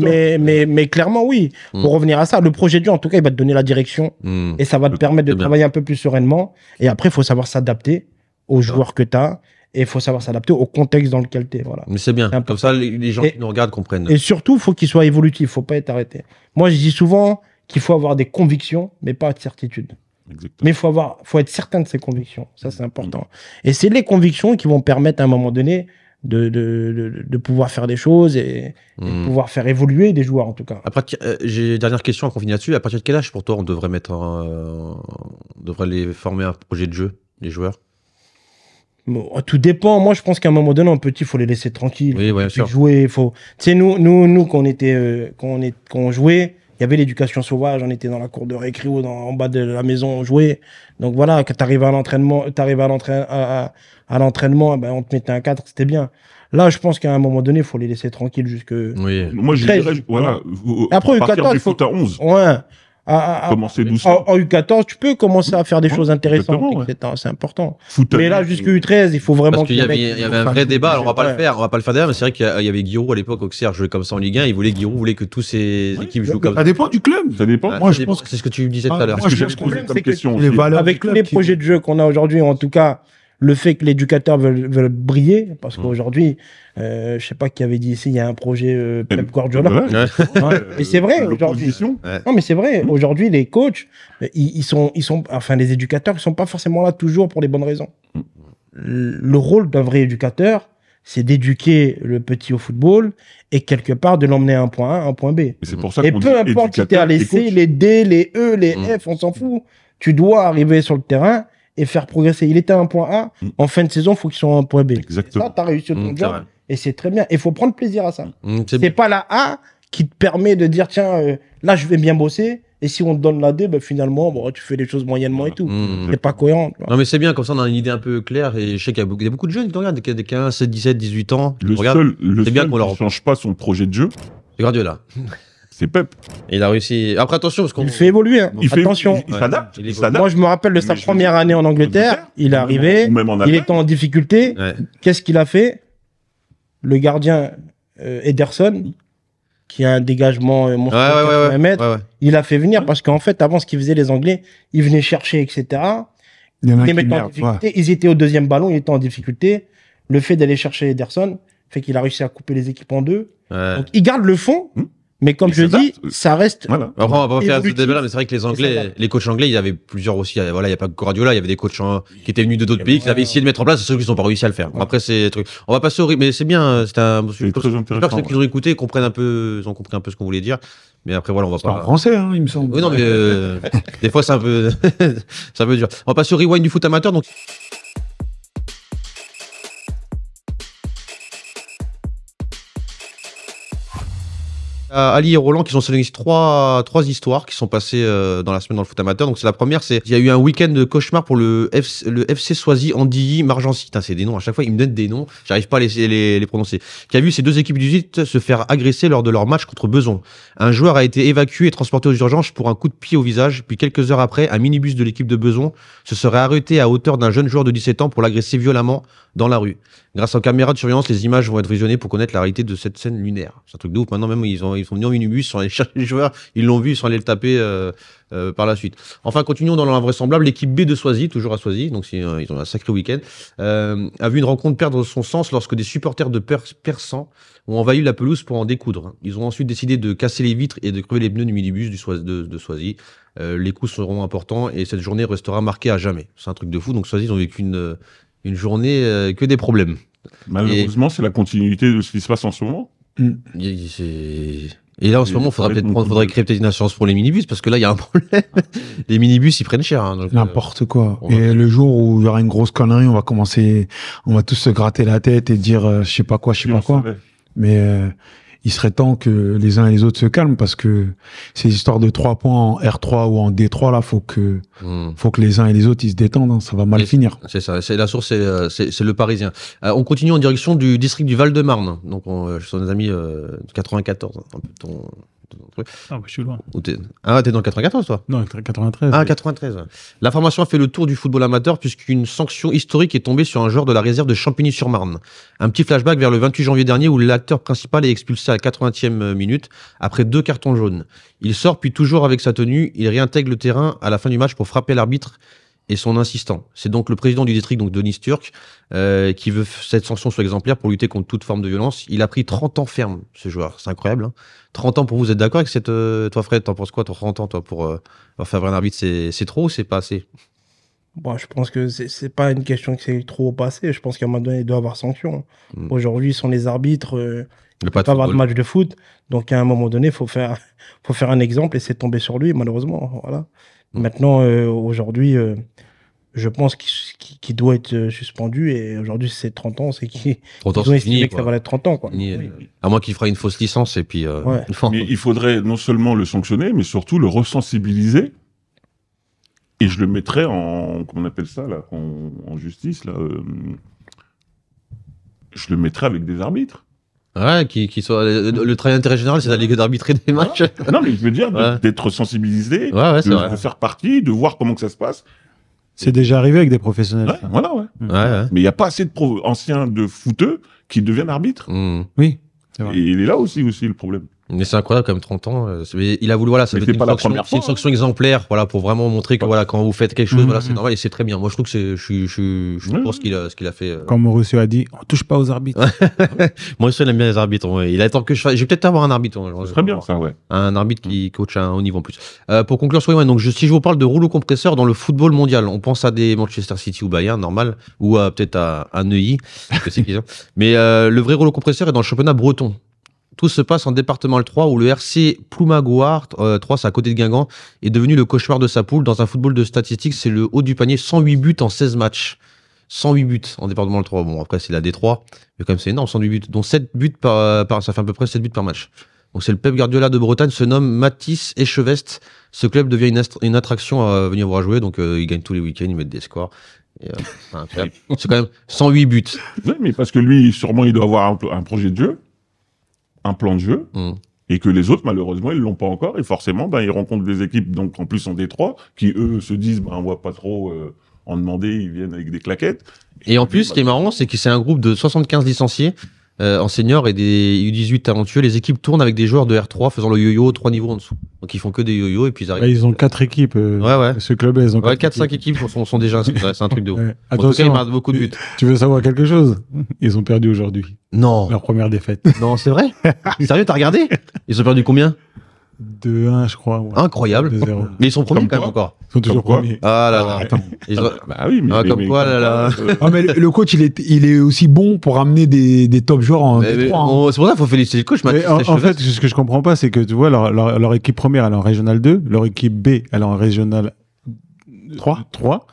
mais, mais, clairement, oui. Hmm. Pour revenir à ça, le projet dur, en tout cas, il va te donner la direction hmm. et ça va te permettre de travailler un peu plus sereinement. Et après, il faut savoir s'adapter aux joueurs que tu as et il faut savoir s'adapter au contexte dans lequel tu es. Voilà. Mais c'est bien. Comme ça, les, gens qui nous regardent comprennent. Et surtout, il faut qu'il soit évolutif. Il faut pas être arrêté. Moi, je dis souvent, qu'il faut avoir des convictions, mais pas de certitude. Mais il faut, avoir, faut être certain de ses convictions. Ça, c'est important. Mmh. Et c'est les convictions qui vont permettre à un moment donné de, de, de, pouvoir faire des choses et, de mmh. pouvoir faire évoluer des joueurs, en tout cas. Après, euh, j'ai une dernière question à confiner là-dessus. À partir de quel âge, pour toi, on devrait, mettre on devrait les former à un projet de jeu, les joueurs Bon, tout dépend. Moi, je pense qu'à un moment donné, en petit, il faut les laisser tranquilles. Oui, ouais, sûr. Jouer, faut. Tu sais, nous, nous, nous, qu'on était, euh, qu'on est, quand on jouait, il y avait l'éducation sauvage, on était dans la cour de récré ou dans, en bas de la maison, on jouait. Donc voilà, quand t'arrives à l'entraînement, t'arrives à l'entraînement, à, à, à l'entraînement, eh ben on te mettait un 4, c'était bien. Là, je pense qu'à un moment donné, il faut les laisser tranquilles jusque. Oui. Moi, je dirais, voilà. Après, à 4 du faut... foot à 11. Ouais à, ah, ah, ah, commencer doucement. En, U14, tu peux commencer à faire des choses intéressantes. C'est important. mais là, jusqu'à U13, il faut vraiment. Parce qu'il y, avait, y avait un vrai débat. on va pas le faire. On va pas le faire derrière. Mais c'est vrai qu'il y avait Giroud à l'époque. Auxerre jouait comme ça en Ligue 1. Il voulait Giroud voulait que tous ses équipes jouent comme ça. Ça dépend du club. Ça dépend. moi, je pense. C'est ce que tu disais tout à l'heure. Avec les projets de jeu qu'on a aujourd'hui, en tout cas, le fait que l'éducateur veuille, briller, parce mmh. qu'aujourd'hui, euh, je sais pas qui avait dit ici, il y a un projet euh, Pep Guardiola. Euh, mais c'est vrai aujourd'hui. Non, mais c'est vrai. Aujourd'hui, les coachs, euh, ils, sont, ils sont, enfin, les éducateurs, ils sont pas forcément là toujours pour les bonnes raisons. Mmh. Le rôle d'un vrai éducateur, c'est d'éduquer le petit au football et quelque part de l'emmener à un point A, à un point B. c'est pour ça Et peu importe si t'es à les les D, les E, les mmh. F, on s'en fout. Tu dois arriver sur le terrain et faire progresser. Il était à un point A, mm. en fin de saison, il faut qu'il soit à un point B. Exactement. Ça, tu t'as réussi ton mm, job et c'est très bien. Et faut prendre plaisir à ça. Mm, c'est pas la A qui te permet de dire tiens, euh, là, je vais bien bosser. Et si on te donne la D, ben finalement, bon, tu fais les choses moyennement et tout. C'est pas cohérent. Non, mais c'est bien, comme ça, on a une idée un peu claire. Et je sais qu'il y, a beaucoup de jeunes qui regardent, des 15, 17, 18 ans. Le seul, le seul bien qu'on change pas son projet de jeu. C'est graduel, là. C'est il a réussi. Après, attention, parce qu'on. Il fait évoluer. Hein. Il fait attention. Il s'adapte. Moi, je me rappelle de sa première année en Angleterre. Il est arrivé. il était en difficulté. Qu'est-ce qu'il a fait Le gardien euh, Ederson, qui a un dégagement euh, il a fait venir parce qu'en fait, avant, ce qu'ils faisaient les Anglais, ils venaient chercher, etc. Il ils, étaient au deuxième ballon, ils étaient en difficulté. Le fait d'aller chercher Ederson fait qu'il a réussi à couper les équipes en deux. Donc, il garde le fond. Hum. Mais comme je dis, ça, reste. Voilà. Après, on va pas faire ce débat mais c'est vrai que les Anglais, les coachs anglais, il y avait plusieurs aussi. Voilà, il y a pas que Guardiola, il y avait des coachs hein, qui étaient venus de d'autres pays, ben, qui avaient essayé de mettre en place, ceux qui n'ont pas réussi à le faire. Après, c'est truc. On va passer au mais c'est bien. Euh, c'est un. J'espère que ceux qui ont écouté comprennent un peu, ils ont compris un peu ce qu'on voulait dire. Mais après, voilà, on va pas. en français, hein, il me semble. Oui, non, mais euh, des fois, c'est un peu, c'est un On va passer au rewind du foot amateur, donc. Ali et Roland qui ont sélectionné trois, trois histoires qui sont passées euh, dans la semaine dans le foot amateur. Donc c'est la première, c'est il y a eu un week-end de cauchemar pour le, FC Soisy, Andilly, Margency. Hein, c'est des noms. À chaque fois, ils me donnent des noms. J'arrive pas à les, les, prononcer. Qui a vu ces deux équipes du se faire agresser lors de leur match contre Beson. Un joueur a été évacué et transporté aux urgences pour un coup de pied au visage. Puis quelques heures après, un minibus de l'équipe de Beson se serait arrêté à hauteur d'un jeune joueur de 17 ans pour l'agresser violemment dans la rue. Grâce aux caméras de surveillance, les images vont être visionnées pour connaître la réalité de cette scène lunaire. C'est un truc de ouf. Maintenant, même, ils ont, ils sont venus en minibus, ils sont chercher les joueurs, ils l'ont vu, ils sont allés le taper euh, euh, par la suite. Enfin, continuons dans l'invraisemblable. L'équipe B de Soisy, toujours à Soisy, donc euh, ils ont un sacré week-end, a vu une rencontre perdre son sens lorsque des supporters de Persan ont envahi la pelouse pour en découdre. Ils ont ensuite décidé de casser les vitres et de crever les pneus du minibus de, Soisy. les coups seront importants et cette journée restera marquée à jamais. C'est un truc de fou. Donc Soisy, ils ont vécu une, journée que des problèmes. Malheureusement, c'est la continuité de ce qui se passe en ce moment. Mm. Et là, en ce moment, il faudrait peut-être prendre, faudrait créer peut-être une assurance pour les minibus, parce que là, il y a un problème. Ah. les minibus, ils prennent cher. Hein, N'importe quoi. Euh, et le jour où il y aura une grosse connerie, on va commencer, on va tous se gratter la tête et dire, euh, je sais pas quoi, je sais pas quoi. Mais euh, il serait temps que les uns et les autres se calment parce que ces histoires de trois points en R3 ou en D3 là, faut que hmm. faut que les uns et les autres ils se détendent, hein, ça va mal finir. C'est ça, c'est la source, c'est euh, le Parisien. Euh, on continue en direction du district du Val-de-Marne, donc on, je euh, amis euh, 94. Ah, bah, je suis loin. Ah, t'es dans 94, toi Non, 93. Ah, 93. La formation a fait le tour du football amateur puisqu'une sanction historique est tombée sur un joueur de la réserve de Champigny-sur-Marne. Un petit flashback vers le 28 janvier dernier où l'acteur principal est expulsé à la 80e minute après deux cartons jaunes. Il sort puis toujours avec sa tenue, il réintègre le terrain à la fin du match pour frapper l'arbitre et son insistant, C'est donc le président du district, donc Denis Turc, euh, qui veut que cette sanction soit exemplaire pour lutter contre toute forme de violence. Il a pris 30 ans ferme, ce joueur. C'est incroyable. 30 hein. ans pour vous, vous êtes d'accord avec cette. Euh, toi, Fred, t'en penses quoi 30 ans, toi, pour enfin euh, faire un arbitre, c'est trop ou c'est pas assez je pense que c'est pas une question que c'est trop passé. Je pense qu'à un moment donné, il doit avoir sanction. Hmm. aujourd'hui Aujourd'hui, sont les arbitres. Euh, il ne pas, avoir de match de foot. Donc, à un moment donné, il faut faire, faut faire un exemple et c'est tomber sur lui, malheureusement. Voilà. Maintenant, euh, aujourd'hui, euh, je pense qu'il doit être euh, suspendu. Et aujourd'hui, c'est 30 ans. C'est qu'ils ont estimé que ça être 30 ans. Quoi. À moins qu'il fera une fausse licence. Et puis, mais il faudrait non seulement le sanctionner, mais surtout le resensibiliser. Et je le mettrais en, comment appelle ça, là, en, justice, là, je le mettrais avec des arbitres. Ouais, qui, qui soit le, travail d'intérêt général, c'est d'aller d'arbitrer des matchs. non, mais je veux dire d'être sensibilisé, de, faire partie, de voir comment que ça se passe. C'est déjà arrivé avec des professionnels. voilà, ouais. Mais il n'y a pas assez de anciens de fouteux qui deviennent arbitres. Mm. Oui. Et il est là aussi, aussi le problème. Mais c'est incroyable quand même 30 ans. Euh, il a voulu voilà, c'est une, sanction hein. exemplaire voilà pour vraiment montrer que voilà quand vous faites quelque chose mmh, voilà mmh. c'est normal et c'est très bien. Moi je trouve que c'est je, je, je mmh. pense qu'il ce qu'il a fait. Quand euh. Mauricio a dit on touche pas aux arbitres. Mauricio il aime bien les arbitres. Il attend que je vais peut-être avoir un arbitre. très bien Un arbitre qui coach à un haut niveau en plus. Euh, pour conclure sur donc si je vous parle de rouleau compresseur dans le football mondial, on pense à des Manchester City ou Bayern normal ou peut-être à, à Neuilly. que mais le vrai rouleau compresseur est dans le championnat breton. Tout se passe en département le 3 où le RC Ploumagouard, 3 euh, c'est à côté de Guingamp, est devenu le cauchemar de sa poule. Dans un football de statistiques, c'est le haut du panier, 108 buts en 16 matchs. 108 buts en département le 3. Bon, après c'est la D3, mais quand même c'est énorme, 108 buts, Donc, 7 buts par, euh, par, ça fait à peu près 7 buts par match. Donc c'est le Pep Guardiola de Bretagne, se nomme Matisse Echevest. Ce club devient une, attraction à venir voir jouer, donc euh, il gagne tous les week-ends, Il met des scores. c'est quand même 108 buts. Oui, mais parce que lui, sûrement, il doit avoir un projet de jeu un plan de jeu. Mm. Et que les autres, malheureusement, ils l'ont pas encore. Et forcément, ben, ils rencontrent des équipes, donc en plus en Détroit, qui eux se disent, ben, on voit pas trop euh, en demander, ils viennent avec des claquettes. et en plus, ce qui est marrant, c'est que c'est un groupe de 75 licenciés euh, en senior et des U18 talentueux, les équipes tournent avec des joueurs de R3 faisant le yo-yo trois niveaux en dessous. Donc ils font que des yo-yo et puis ils arrivent. ils ont quatre équipes. Euh, ouais, ouais. Ce club, ils ont ouais, 4-5 équipes, sont, sont, déjà C'est un truc de ouf. ils marquent beaucoup de buts. Tu veux savoir quelque chose Ils ont perdu aujourd'hui. Non. Leur première défaite. Non, c'est vrai Sérieux, t'as regardé Ils ont perdu combien de 1 je crois. Incroyable. Mais ils sont premiers quand même encore. Ils sont toujours premiers. Ah là là. Bah oui, mais. Ah, comme quoi, là euh, ah, le coach, il est, il est aussi bon pour amener des, top joueurs en hein. C'est pour ça qu'il faut féliciter le coach. en, fait, ce que je comprends pas, c'est que tu vois, leur, leur, équipe première, elle est en régional 2, leur équipe B, elle est en régional 3. 3.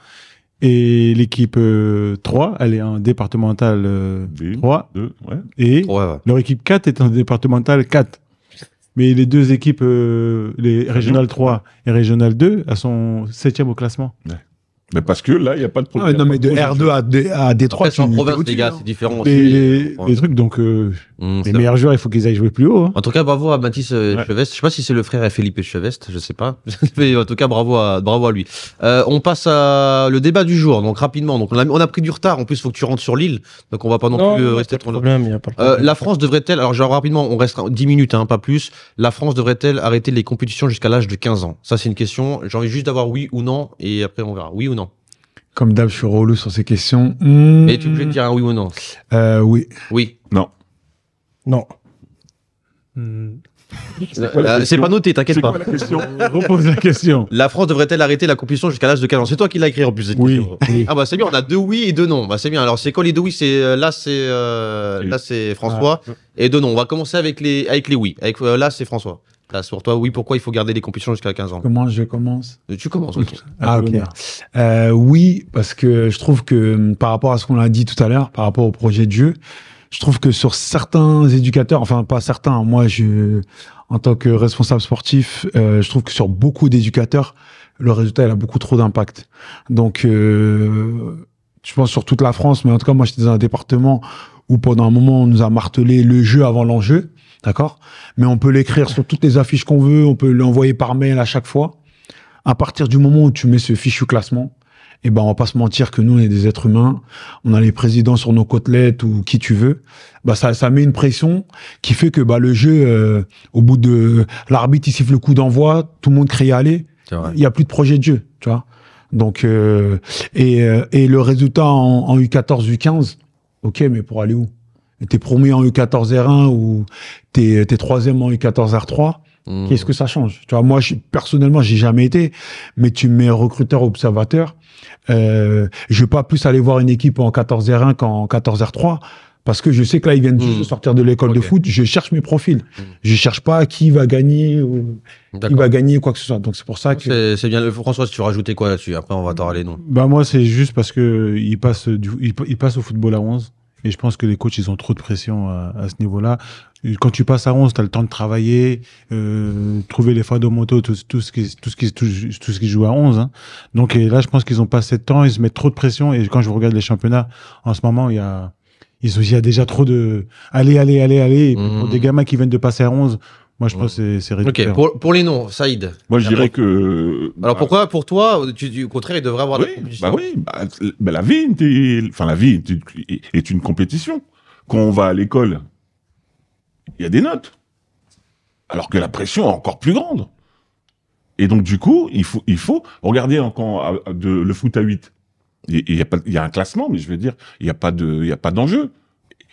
Et l'équipe 3, euh, elle est en départemental 3. Euh, 2, Et leur équipe 4 est en départemental 4. Mais les deux équipes, euh, les Régional 3 et Régional 2, elles sont septièmes au classement. Mais parce que là, il n'y a pas de problème. Ah, non, mais de R2 à, D, à D3, c'est les hein. c'est différent. aussi. Les, trucs, donc, euh, mmh, les meilleurs joueurs, il faut qu'ils aillent jouer plus haut. Hein. En tout cas, bravo à Mathis euh, Chevest. Je sais pas si c'est le frère à Felipe Chevest, je sais pas. mais en tout cas, bravo à, bravo à lui. Euh, on passe à le débat du jour, donc rapidement. Donc, on a, pris du retard. En plus, il faut que tu rentres sur l'île. Donc, on va pas non, plus rester trop longtemps. La France devrait-elle, alors, genre, rapidement, on reste 10 minutes, hein, pas plus. La France devrait-elle arrêter les compétitions jusqu'à l'âge de 15 ans? Ça, c'est une question. J'ai envie juste d'avoir oui ou non. Et après, on verra. Oui comme d'hab, je suis relou sur ces questions. Hmm. Et tu es obligé de dire un oui ou non euh, Oui. Oui. Non. Non. Hmm. Euh, c'est pas noté, t'inquiète pas. Quoi, la question Repose la question. La France devrait-elle arrêter la compétition jusqu'à l'âge de 4 ans C'est toi qui l'as écrit en plus. oui. Ah bah c'est bien, on a deux oui et deux non. Bah c'est bien. Alors c'est quoi les deux oui C'est euh, là c'est euh, là c'est ah. François et deux non. On va commencer avec les avec les oui. là c'est François place pour toi Oui, pourquoi il faut garder les compétitions jusqu'à 15 ans Comment je commence Tu commences, Ah, ok. Euh, oui, parce que je trouve que hum, par rapport à ce qu'on a dit tout à l'heure, par rapport au projet de jeu, je trouve que sur certains éducateurs, enfin pas certains, moi je, en tant que responsable sportif, euh, je trouve que sur beaucoup d'éducateurs, le résultat il a beaucoup trop d'impact. Donc, euh, je pense sur toute la France, mais en tout cas moi j'étais dans un département où pendant un moment on nous a martelé le jeu avant l'enjeu. D'accord Mais on peut l'écrire sur toutes les affiches qu'on veut, on peut l'envoyer par mail à chaque fois. À partir du moment où tu mets ce fichu classement, eh ben, on va pas se mentir que nous, on est des êtres humains, on a les présidents sur nos côtelettes ou qui tu veux. Bah, ça, ça met une pression qui fait que, bah, le jeu, euh, au bout de l'arbitre, il siffle le coup d'envoi, tout le monde crie aller. Il y a plus de projet de jeu, tu vois. Donc, euh, et, euh, et le résultat en, en U14, U15, ok, mais pour aller où? T'es promis en U14 R1 ou t'es t'es troisième en U14 R3. Hmm. Qu'est-ce que ça change Tu vois, moi je, personnellement, j'ai jamais été, mais tu mets recruteur observateur. Euh, je vais pas plus aller voir une équipe en 14 R1 qu'en 14 R3 parce que je sais que là ils viennent juste hmm. de sortir de l'école de foot. Je cherche mes profils. Hmm. Je cherche pas qui va gagner ou qui va gagner quoi que ce soit. Donc c'est pour ça que c'est bien. Euh, François, si tu rajoutais quoi là-dessus Après on va t'en aller non. Bah moi c'est juste parce que il passe du, il passe au football à 11. Et je pense que les coachs, ils ont trop de pression euh, à, ce niveau-là. Quand tu passes à 11, tu as le temps de travailler, euh, trouver les fois de moto, tout, ce qui, tout, ce qui, tout, ce qui joue à 11. Hein. Donc là, je pense qu'ils ont pas assez de temps, ils se mettent trop de pression. Et quand je regarde les championnats, en ce moment, il y a, il y a déjà trop de... Allez, allez, allez, allez. Pour mmh. des gamins qui viennent de passer à 11, moi, je pense que c'est Ok, pour, les noms, Saïd. Moi, je dirais que. Alors bah, pourquoi, pour toi, tu, au contraire, il devrait avoir. bah oui, bah, bah la vie, enfin la vie est une compétition. Quand on va à l'école, il y a des notes, alors que la pression est encore plus grande. Et donc du coup, il faut, il faut regarder quand le foot à 8. Il y, a un classement, mais je veux dire, il n'y a pas de, il y a pas d'enjeu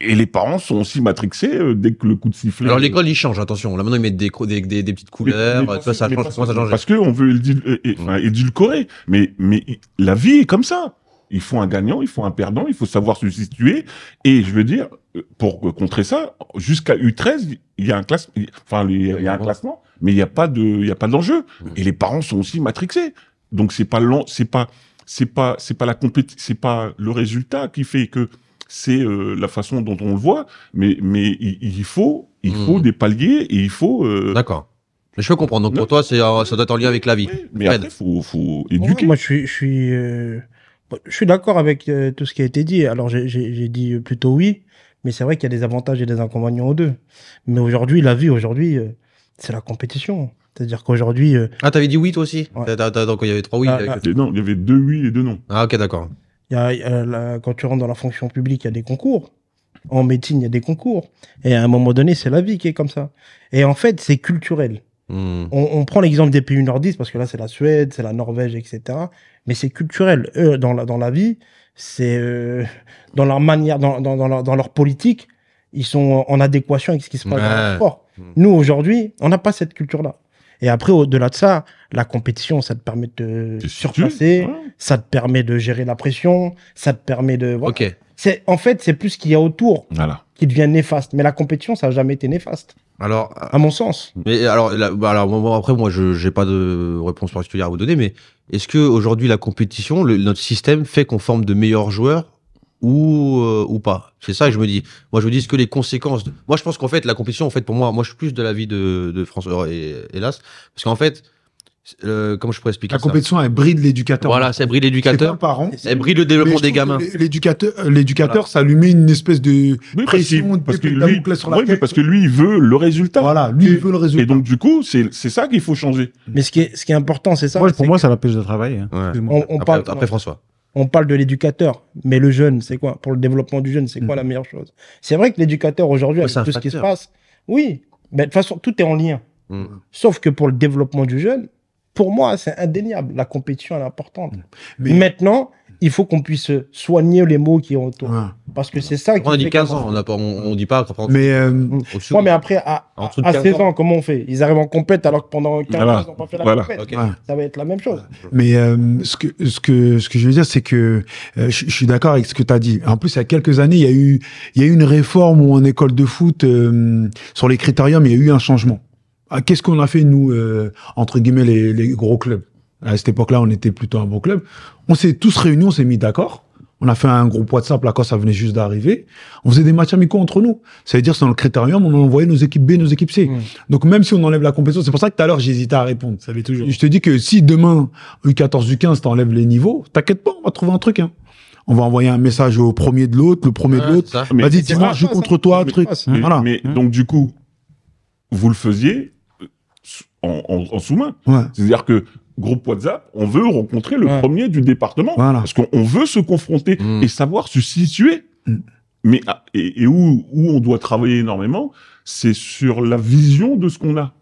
et les parents sont aussi matrixés euh, dès que le coup de sifflet. Alors l'école, ils changent, attention. Là maintenant, ils mettent des, des, des, petites couleurs, parce, ça, change, ça change. Parce qu'on veut euh, mm. édulcorer. Mais, mais la vie est comme ça. Il faut un gagnant, il faut un perdant, il faut savoir se situer. Et je veux dire, euh, pour contrer ça, jusqu'à U13, il y a un classement, enfin, il y a un mm. classement, mais il n'y a pas de, il y a pas d'enjeu. Mm. Et les parents sont aussi matrixés. Donc c'est pas long, c'est pas, c'est pas, c'est pas la compétition, c'est pas le résultat qui fait que c'est euh, la façon dont on le voit, mais, mais il, faut, il faut hmm. des paliers et il faut. Euh, d'accord. je peux comprendre. Donc pour toi, c'est euh, ça doit être en lien avec la vie. mais il faut, faut éduquer. moi, je suis, je suis, je suis d'accord avec tout ce qui a été dit. Alors j'ai dit plutôt oui, mais c'est vrai qu'il y a des avantages et des inconvénients aux deux. Mais aujourd'hui, la vie aujourd'hui, c'est la compétition. C'est-à-dire qu'aujourd'hui. Ah, t'avais dit oui, toi aussi donc il y avait trois oui. Ah, ah. Non, il y avait deux oui et deux non. Ah, ok, d'accord. Y euh, quand tu rentres dans la fonction publique, il y a des concours. En médecine, il y a des concours. Et à un moment donné, c'est la vie qui est comme ça. Et en fait, c'est culturel. Hmm. On, prend l'exemple des pays nordistes, parce que là, c'est la Suède, c'est la Norvège, etc. Mais c'est culturel. Eux, dans la, dans la vie, c'est euh, dans leur manière, dans, leur, politique, ils sont en adéquation avec ce qui se passe dans le hmm. Nous, aujourd'hui, on n'a pas cette culture-là. Et après, au-delà de ça, la compétition, ça te permet de surpasser, ça te permet de gérer la pression, ça te permet de. Ok. C'est en fait c'est plus ce qu'il y a autour qui devient néfaste. Mais la compétition, ça n'a jamais été néfaste. Alors, euh, à mon sens. Mais alors, bah, alors après moi, je n'ai pas de réponse particulière à vous donner, mais est-ce que aujourd'hui la compétition, notre système fait qu'on forme de meilleurs joueurs ou, euh, ou pas. C'est ça que je me dis. Moi, je me dis ce que les conséquences. Moi, je pense qu'en fait, la compétition, en fait, pour moi, moi, je suis plus de l'avis de, de François, euh, hélas, parce qu'en fait, euh, comment je pourrais expliquer La compétition, elle bride l'éducateur. Voilà, ça bride l'éducateur. parent. Elle bride le développement des gamins. L'éducateur, euh, l'éducateur, ça lui met une espèce de pression, parce, que, lui, parce que lui, il veut le résultat. Voilà, lui, il veut le résultat. Et donc, du coup, c'est ça qu'il faut changer. Mais ce qui est, ce qui est important, c'est ça. pour moi, ça l'empêche de travail hein. On, après, parle... après François on parle de l'éducateur, mais le jeune, c'est quoi Pour le développement du jeune, c'est quoi hmm. la meilleure chose C'est vrai que l'éducateur aujourd'hui, avec tout ce qui se passe, oui, mais de toute façon, tout est en lien. Hmm. Sauf que pour le développement du jeune, pour moi, c'est indéniable. La compétition, est importante. Mm. Mais... Maintenant, il faut qu'on puisse soigner les mots qui ont autour. Parce que c'est ça. Qui on a dit 15 ans, on ne on, on dit pas. mais, euh... Mm. mais après, à, 16 ans, comment on fait Ils arrivent en compète alors que pendant 15 ans, ils n'ont pas fait la voilà. Ça va être la même chose. Mais euh, ce, que, ce, que, ce que je veux dire, c'est que euh, je, suis d'accord avec ce que tu as dit. En plus, il y a quelques années, il y, a eu, il y a eu une réforme où en école de foot, euh, sur les critériums, il y a eu un changement. Ah, qu'est-ce qu'on a fait, nous, euh, entre guillemets, les, les, gros clubs À cette époque-là, on était plutôt un bon club. On s'est tous réunis, on s'est mis d'accord. On a fait un groupe WhatsApp là quoi ça venait juste d'arriver. On faisait des matchs amicaux entre nous. Ça veut dire dans le critérium, on envoyait nos équipes B, nos équipes C. Mmh. Donc même si on enlève la compétition, c'est pour ça que tout à l'heure j'hésitais à répondre. Ça toujours. Je te dis que si demain U14, U15, t'enlèves les niveaux, t'inquiète pas, on va trouver un truc. Hein on va envoyer un message au premier de l'autre, le premier de l'autre. Vas-y, dis-moi, je joue contre toi, un truc. voilà. mais, donc, du coup, vous le faisiez, en, sous-main. C'est-à-dire que groupe WhatsApp, on veut rencontrer le premier du département. Parce qu'on veut se confronter mm. et savoir se situer. Mm. Mais, ah, et, où, on doit travailler énormément, c'est sur la vision de ce qu'on a.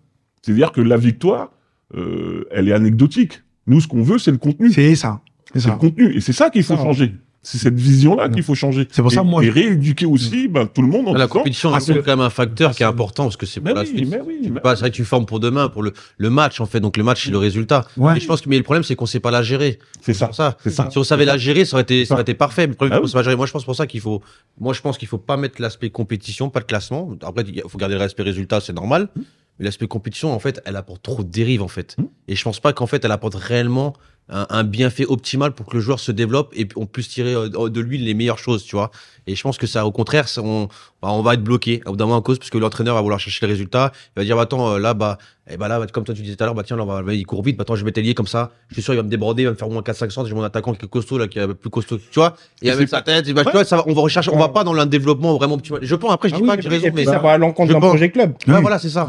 C'est-à-dire que la victoire, euh, elle est anecdotique. Nous, ce qu'on veut, c'est le contenu. C'est ça. C'est le contenu. Et c'est ça qu'il faut changer c'est cette vision-là qu'il faut changer. C'est pour ça, et, moi. Et rééduquer aussi mm. ben, tout le monde. En la compétition reste ah, quand même un facteur qui est important parce que c'est pour la suite. que tu formes pour demain, pour le, match, en fait. Donc le match, c'est le résultat. je pense que mais le problème, c'est qu'on sait pas la gérer. C'est ça. ça. ça. Si on savait la gérer, ça aurait été, ça aurait été parfait. Mais ah Moi, je pense pour ça qu'il faut, moi, je pense qu'il faut pas mettre l'aspect compétition, pas de classement. Après, il faut garder l'aspect résultat, c'est normal. Mmh. Mais l'aspect compétition, en fait, elle apporte trop de dérives, en fait. Mmh. Et je pense pas qu'en fait, elle apporte réellement un, bienfait optimal pour que le joueur se développe et on puisse tirer euh, de lui les meilleures choses, tu vois. Et je pense que ça, au contraire, bah, on, va être bloqué au bout d'un moment en cause parce que l'entraîneur va vouloir chercher les résultats. Il va dire bah, attends, euh, là, bah, et eh ben bah, là, comme toi tu disais tout à l'heure, bah, tiens, on il court vite. Bah, attends, je vais lié comme ça. Je suis sûr, il va me déborder, il va me faire au moins 4 500 J'ai mon attaquant qui est costaud, là, qui est plus costaud. Tu vois Il va sa tête. tu vois, on va rechercher, on va pas dans l'un développement vraiment petit. Je pense, après, je ah dis pas que raison, mais. Ça va à l'encontre d'un projet club. voilà, c'est ça.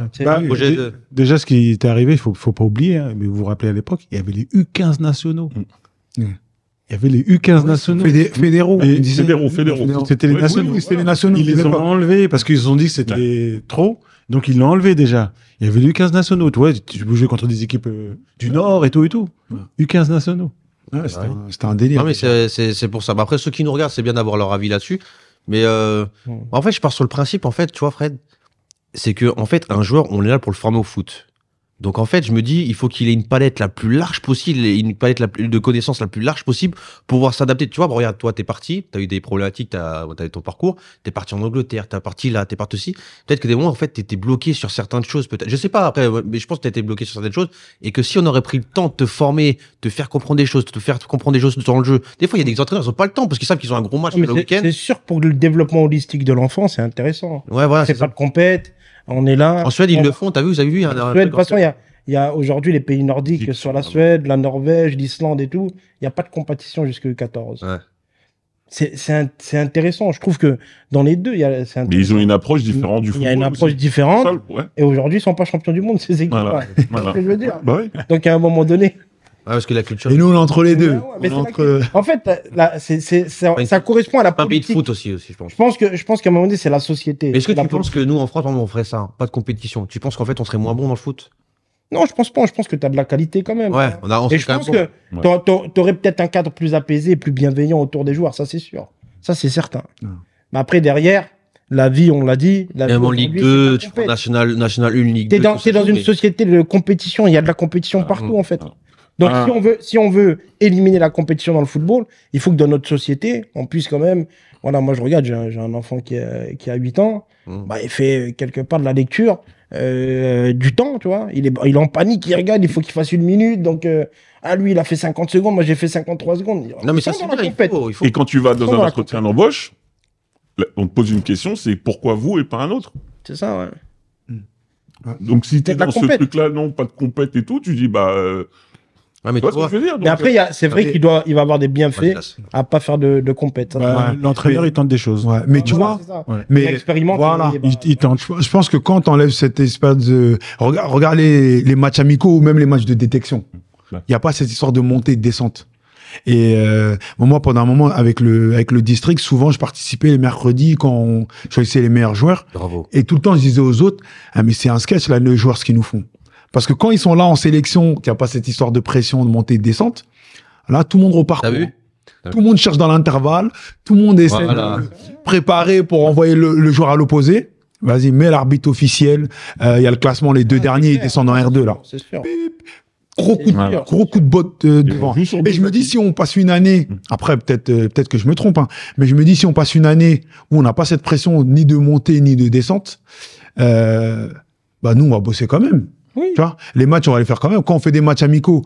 Déjà, ce qui est arrivé, il faut pas oublier, hein, mais vous vous rappelez à l'époque, il y avait les U15 nationaux. Mm. Mm il y avait les U15 nationaux. Fédé fédéraux. C'était les nationaux. Ils les ont enlevés parce qu'ils ont dit que c'était trop. Donc ils l'ont enlevé déjà. Il y avait les U15 nationaux. Tu vois, tu jouais contre des équipes euh, du Nord et tout et tout. U15 nationaux. Ah c'était un délire. Non, mais c'est pour ça. Mais bah, après, ceux qui nous regardent, c'est bien d'avoir leur avis là-dessus. Mais euh, en fait, je pars sur le principe, en fait, tu vois, Fred, c'est que, en fait, un joueur, on est là pour le former au foot. Donc en fait, je me dis, il faut qu'il ait une palette la plus large possible, une palette de connaissances la plus large possible pour pouvoir s'adapter. Tu vois, regarde, toi, t'es parti, t'as eu des problématiques, t'as eu ton parcours, t'es parti en Angleterre, t'es parti là, t'es parti aussi. Peut-être que des moments, en fait, t'étais bloqué sur certaines choses, peut-être. Je sais pas, après, mais je pense que t'étais bloqué sur certaines choses et que si on aurait pris le temps de te former, de faire comprendre des choses, de te faire comprendre des choses dans le jeu. Des fois, il y a des entraîneurs, qui n'ont pas le temps parce qu'ils savent qu'ils ont un gros match le week-end. C'est sûr, pour le développement holistique de l'enfant, c'est intéressant. Ouais, voilà. C'est pas ça. de compète on est là. En Suède, ils le font. T'as vu, vous avez vu un, Suède, de toute façon, il y a, y a aujourd'hui les pays nordiques sur la Suède, la Norvège, l'Islande et tout. Il n'y a pas de compétition jusqu'à 14 Ouais. C'est intéressant. Je trouve que dans les deux, il y a, Mais ils ont une approche différente du football. Il y a une approche différente. Et aujourd'hui, ils ne sont pas champions du monde, ces équipes. Voilà. Voilà. ce que je veux dire. Bah Donc, à un moment donné, ah, que la Et nous, on est entre les deux. Euh, en fait, ça, correspond à la politique. de foot aussi, je pense. Je pense que, je pense qu'à un moment donné, c'est la société. Est-ce que tu penses que nous, en France, on ferait ça, pas de compétition Tu penses qu'en fait, on serait moins bon dans le foot Non, je pense pas. Je pense que tu as de la qualité quand même. Ouais, on a. Et je pense que tu aurais peut-être un cadre plus apaisé, plus bienveillant autour des joueurs. Ça, c'est sûr. Ça, c'est certain. Mais après, derrière, la vie, on l'a dit. La Même en Ligue 2, tu prends National, National 1, Ligue 2. T'es dans une société de compétition, il y a de la compétition ah, partout, hum. en fait. Ah. Donc ah. si, on veut, si on veut éliminer la compétition dans le football, il faut que dans notre société, on puisse quand même... Voilà, moi je regarde, j'ai un, enfant qui a, 8 ans, mmh. bah, il fait quelque part de la lecture, euh, du temps, tu vois. Il est, il en panique, il regarde, il faut qu'il fasse une minute. Donc, euh, ah, lui, il a fait 50 secondes, moi j'ai fait 53 secondes. non, mais ça, c'est vrai. Il Et quand tu vas dans un entretien d'embauche, on te pose une question, c'est pourquoi vous et pas un autre C'est ça, ouais. Mmh. Donc, si es dans ce truc-là, non, pas de compète et tout, tu dis, bah, euh, mais, tu vois, après, c'est vrai ah, qu'il doit, il va avoir des bienfaits à pas faire de, de compète. Hein. L'entraîneur, il tente des choses. Ouais. Mais tu vois, il expérimente. Voilà. Il, tente. Je pense que quand on enlève cette espèce de, regarde, regarde les, matchs amicaux ou même les matchs de détection. Il n'y a pas cette histoire de montée de descente. Et euh, moi, pendant un moment, avec le, avec le district, souvent, je participais les mercredis quand on choisissait les meilleurs joueurs. Bravo. Et tout le temps, je disais aux autres, ah, mais c'est un sketch, là, les joueurs, ce qu'ils nous font. Parce que quand ils sont là en sélection, qu'il n'y a pas cette histoire de pression, de montée de descente, là, tout le monde repart. tout le monde cherche dans l'intervalle, tout le monde essaie de préparer pour envoyer le, joueur à l'opposé. Vas-y, mets l'arbitre officiel. Euh, il y a le classement, les deux derniers, ils descendent en R2 là. C'est sûr. gros coup, de, gros coup de botte euh, devant. Et je me dis si on passe une année, mm. après peut-être euh, peut-être que je me trompe, hein, mais je me dis si on passe une année où on n'a pas cette pression ni de montée ni de descente, bah nous on va bosser quand même. Oui. Tu vois, les matchs, on va les faire quand même. Quand on fait des matchs amicaux,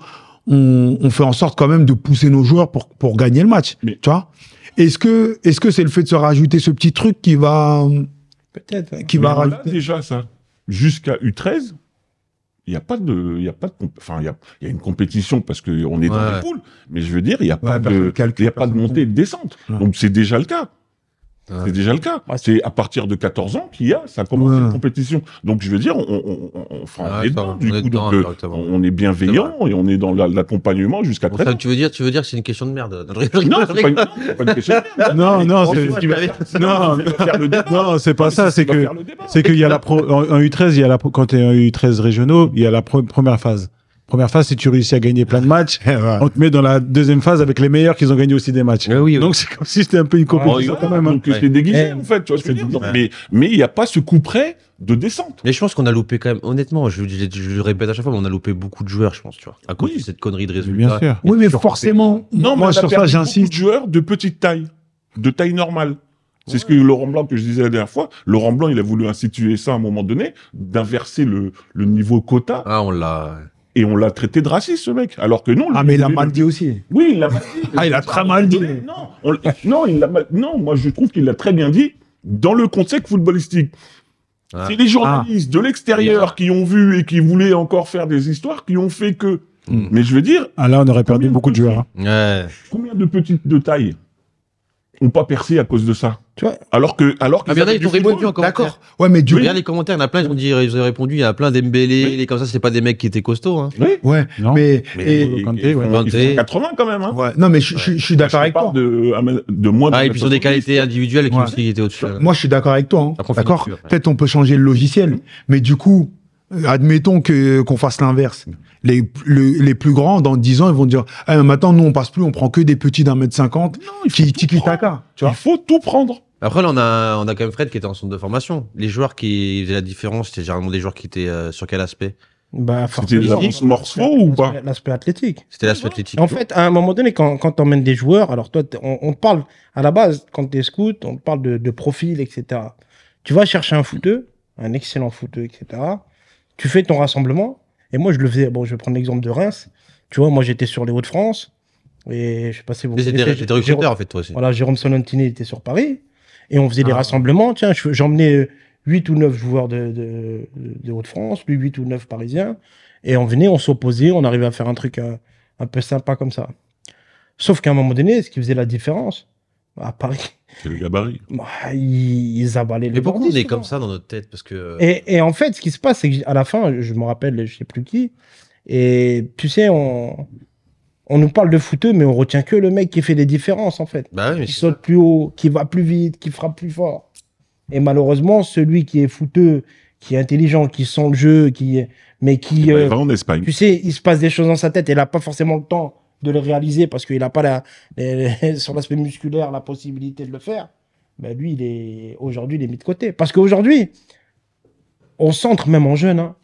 on, fait en sorte quand même de pousser nos joueurs pour, pour gagner le match. Tu vois Est-ce que est -ce que c'est le fait de se rajouter ce petit truc qui va. Peut-être. Qui va déjà ça. Jusqu'à U13, il n'y a pas de il y a pas de enfin il y a, y a, une compétition parce que on est dans les poules mais je veux dire il n'y a, y a pas de il a pas de montée et de descente donc c'est déjà le cas c'est déjà le cas. c'est à partir de 14 ans qu'il y a, ça commence une compétition. Donc je veux dire, on, on, on, est on est bienveillant et on est dans l'accompagnement jusqu'à très. tu veux dire, tu veux dire, c'est une question de merde. Non, c'est pas, une question. Non, non, c'est non, non, c'est pas ça. C'est que c'est qu'il y a la pro U13, il y a la quand t'es en U13 régionaux, il y a la première phase. Première phase, si tu réussis à gagner plein de matchs, on te met dans la deuxième phase avec les meilleurs qui ont gagné aussi des matchs. Eh donc c'est comme si c'était un peu une compétition oh, quand même. Hein. Donc déguisé en fait, tu vois ce que je Mais mais il n'y a pas ce coup près de descente. Mais je pense qu'on a loupé quand même. Honnêtement, je, je, je, le répète à chaque fois, mais on a loupé beaucoup de joueurs, je pense, tu vois, à cause de cette connerie de résultats. Bien sûr. Oui, mais forcément. Non, moi sur ça, j'insiste. De joueurs de petite taille, de taille normale. C'est ce que Laurent Blanc, que je disais la dernière fois, Laurent Blanc, il a voulu instituer ça à un moment donné, d'inverser le, le niveau quota. Ah, on l'a et on l'a traité de raciste, ce mec. Alors que non. Ah, mais il a mal dit aussi. Oui, il l'a mal dit. ah, il a très mal dit. Non, il non, moi, je trouve qu'il l'a très bien dit dans le contexte footballistique. Ah. C'est les journalistes ah. de l'extérieur ah. qui ont vu et qui voulaient encore faire des histoires qui ont fait que. Hmm. Mais je veux dire. Ah là, on aurait perdu beaucoup de, joueurs. Combien de petites de ont pas percé à cause de ça. Tu vois Alors que, alors que. Ah, ils ont répondu encore. D'accord. Ouais, mais du oui. Regarde les commentaires, il y en a plein, ils ont dit, ils ont répondu, il y a plein d'Embélé, les comme ça, c'est pas des mecs qui étaient costauds, hein. Oui. Ouais. Non. Mais, mais et, 80 quand même, hein. Ouais. Non, mais je, suis d'accord avec toi. De, de moins ah, et puis ils ont des qualités individuelles qui, ont été étaient au-dessus. Moi, je suis d'accord avec toi, hein. D'accord. Peut-être on peut changer le logiciel. Mais du coup, euh, admettons que qu'on fasse l'inverse. Les, les plus grands, dans 10 ans, ils vont dire eh, maintenant, nous, on passe plus, on prend que des petits d'un mètre cinquante qui Tu vois Il faut tout prendre. Après, là, on a, on a quand même Fred qui était en centre de formation. Les joueurs qui faisaient la différence, c'était généralement des joueurs qui étaient euh, sur quel aspect bah, C'était l'aspect morceau ou pas L'aspect athlétique. C'était l'aspect athlétique. En fait, à un moment donné, quand, quand t'emmènes des joueurs, alors toi, on, parle, à la base, quand es scout, on parle de, de profil, etc. Tu vas chercher un footeux, un excellent footeux, etc tu fais ton rassemblement. Et moi, je le faisais. Bon, je vais prendre l'exemple de Reims. Tu vois, moi, j'étais sur les Hauts-de-France. Et je sais pas si vous J'étais recruteur, en fait, toi aussi. Voilà, Jérôme Solentini était sur Paris. Et on faisait des ah. rassemblements. Tiens, j'emmenais 8 euh, ou 9 joueurs de, Hauts-de-France, lui 8 ou 9 parisiens. Et on venait, on s'opposait, on arrivait à faire un truc un, euh, un peu sympa comme ça. Sauf qu'à un moment donné, ce qui faisait la différence, à Paris. C'est le gabarit. Ils ils, les Mais pourquoi on est comme ça dans notre tête parce que... Euh, et, et en fait, ce qui se passe, c'est qu'à la fin, je me rappelle, je sais plus qui, et tu sais, on, on nous parle de footeux, mais on retient que le mec qui fait des différences, en fait. Bah il qui saute plus haut, qui va plus vite, qui frappe plus fort. Et malheureusement, celui qui est fouteux, qui est intelligent, qui sent le jeu, qui mais qui euh, en Espagne. Tu sais, il se passe des choses dans sa tête et il n'a pas forcément le temps de le réaliser parce qu'il n'a pas la, sur l'aspect musculaire la possibilité de le faire, ben lui, il est aujourd'hui, il est mis de côté. Parce qu'aujourd'hui, on centre, même en jeune, hein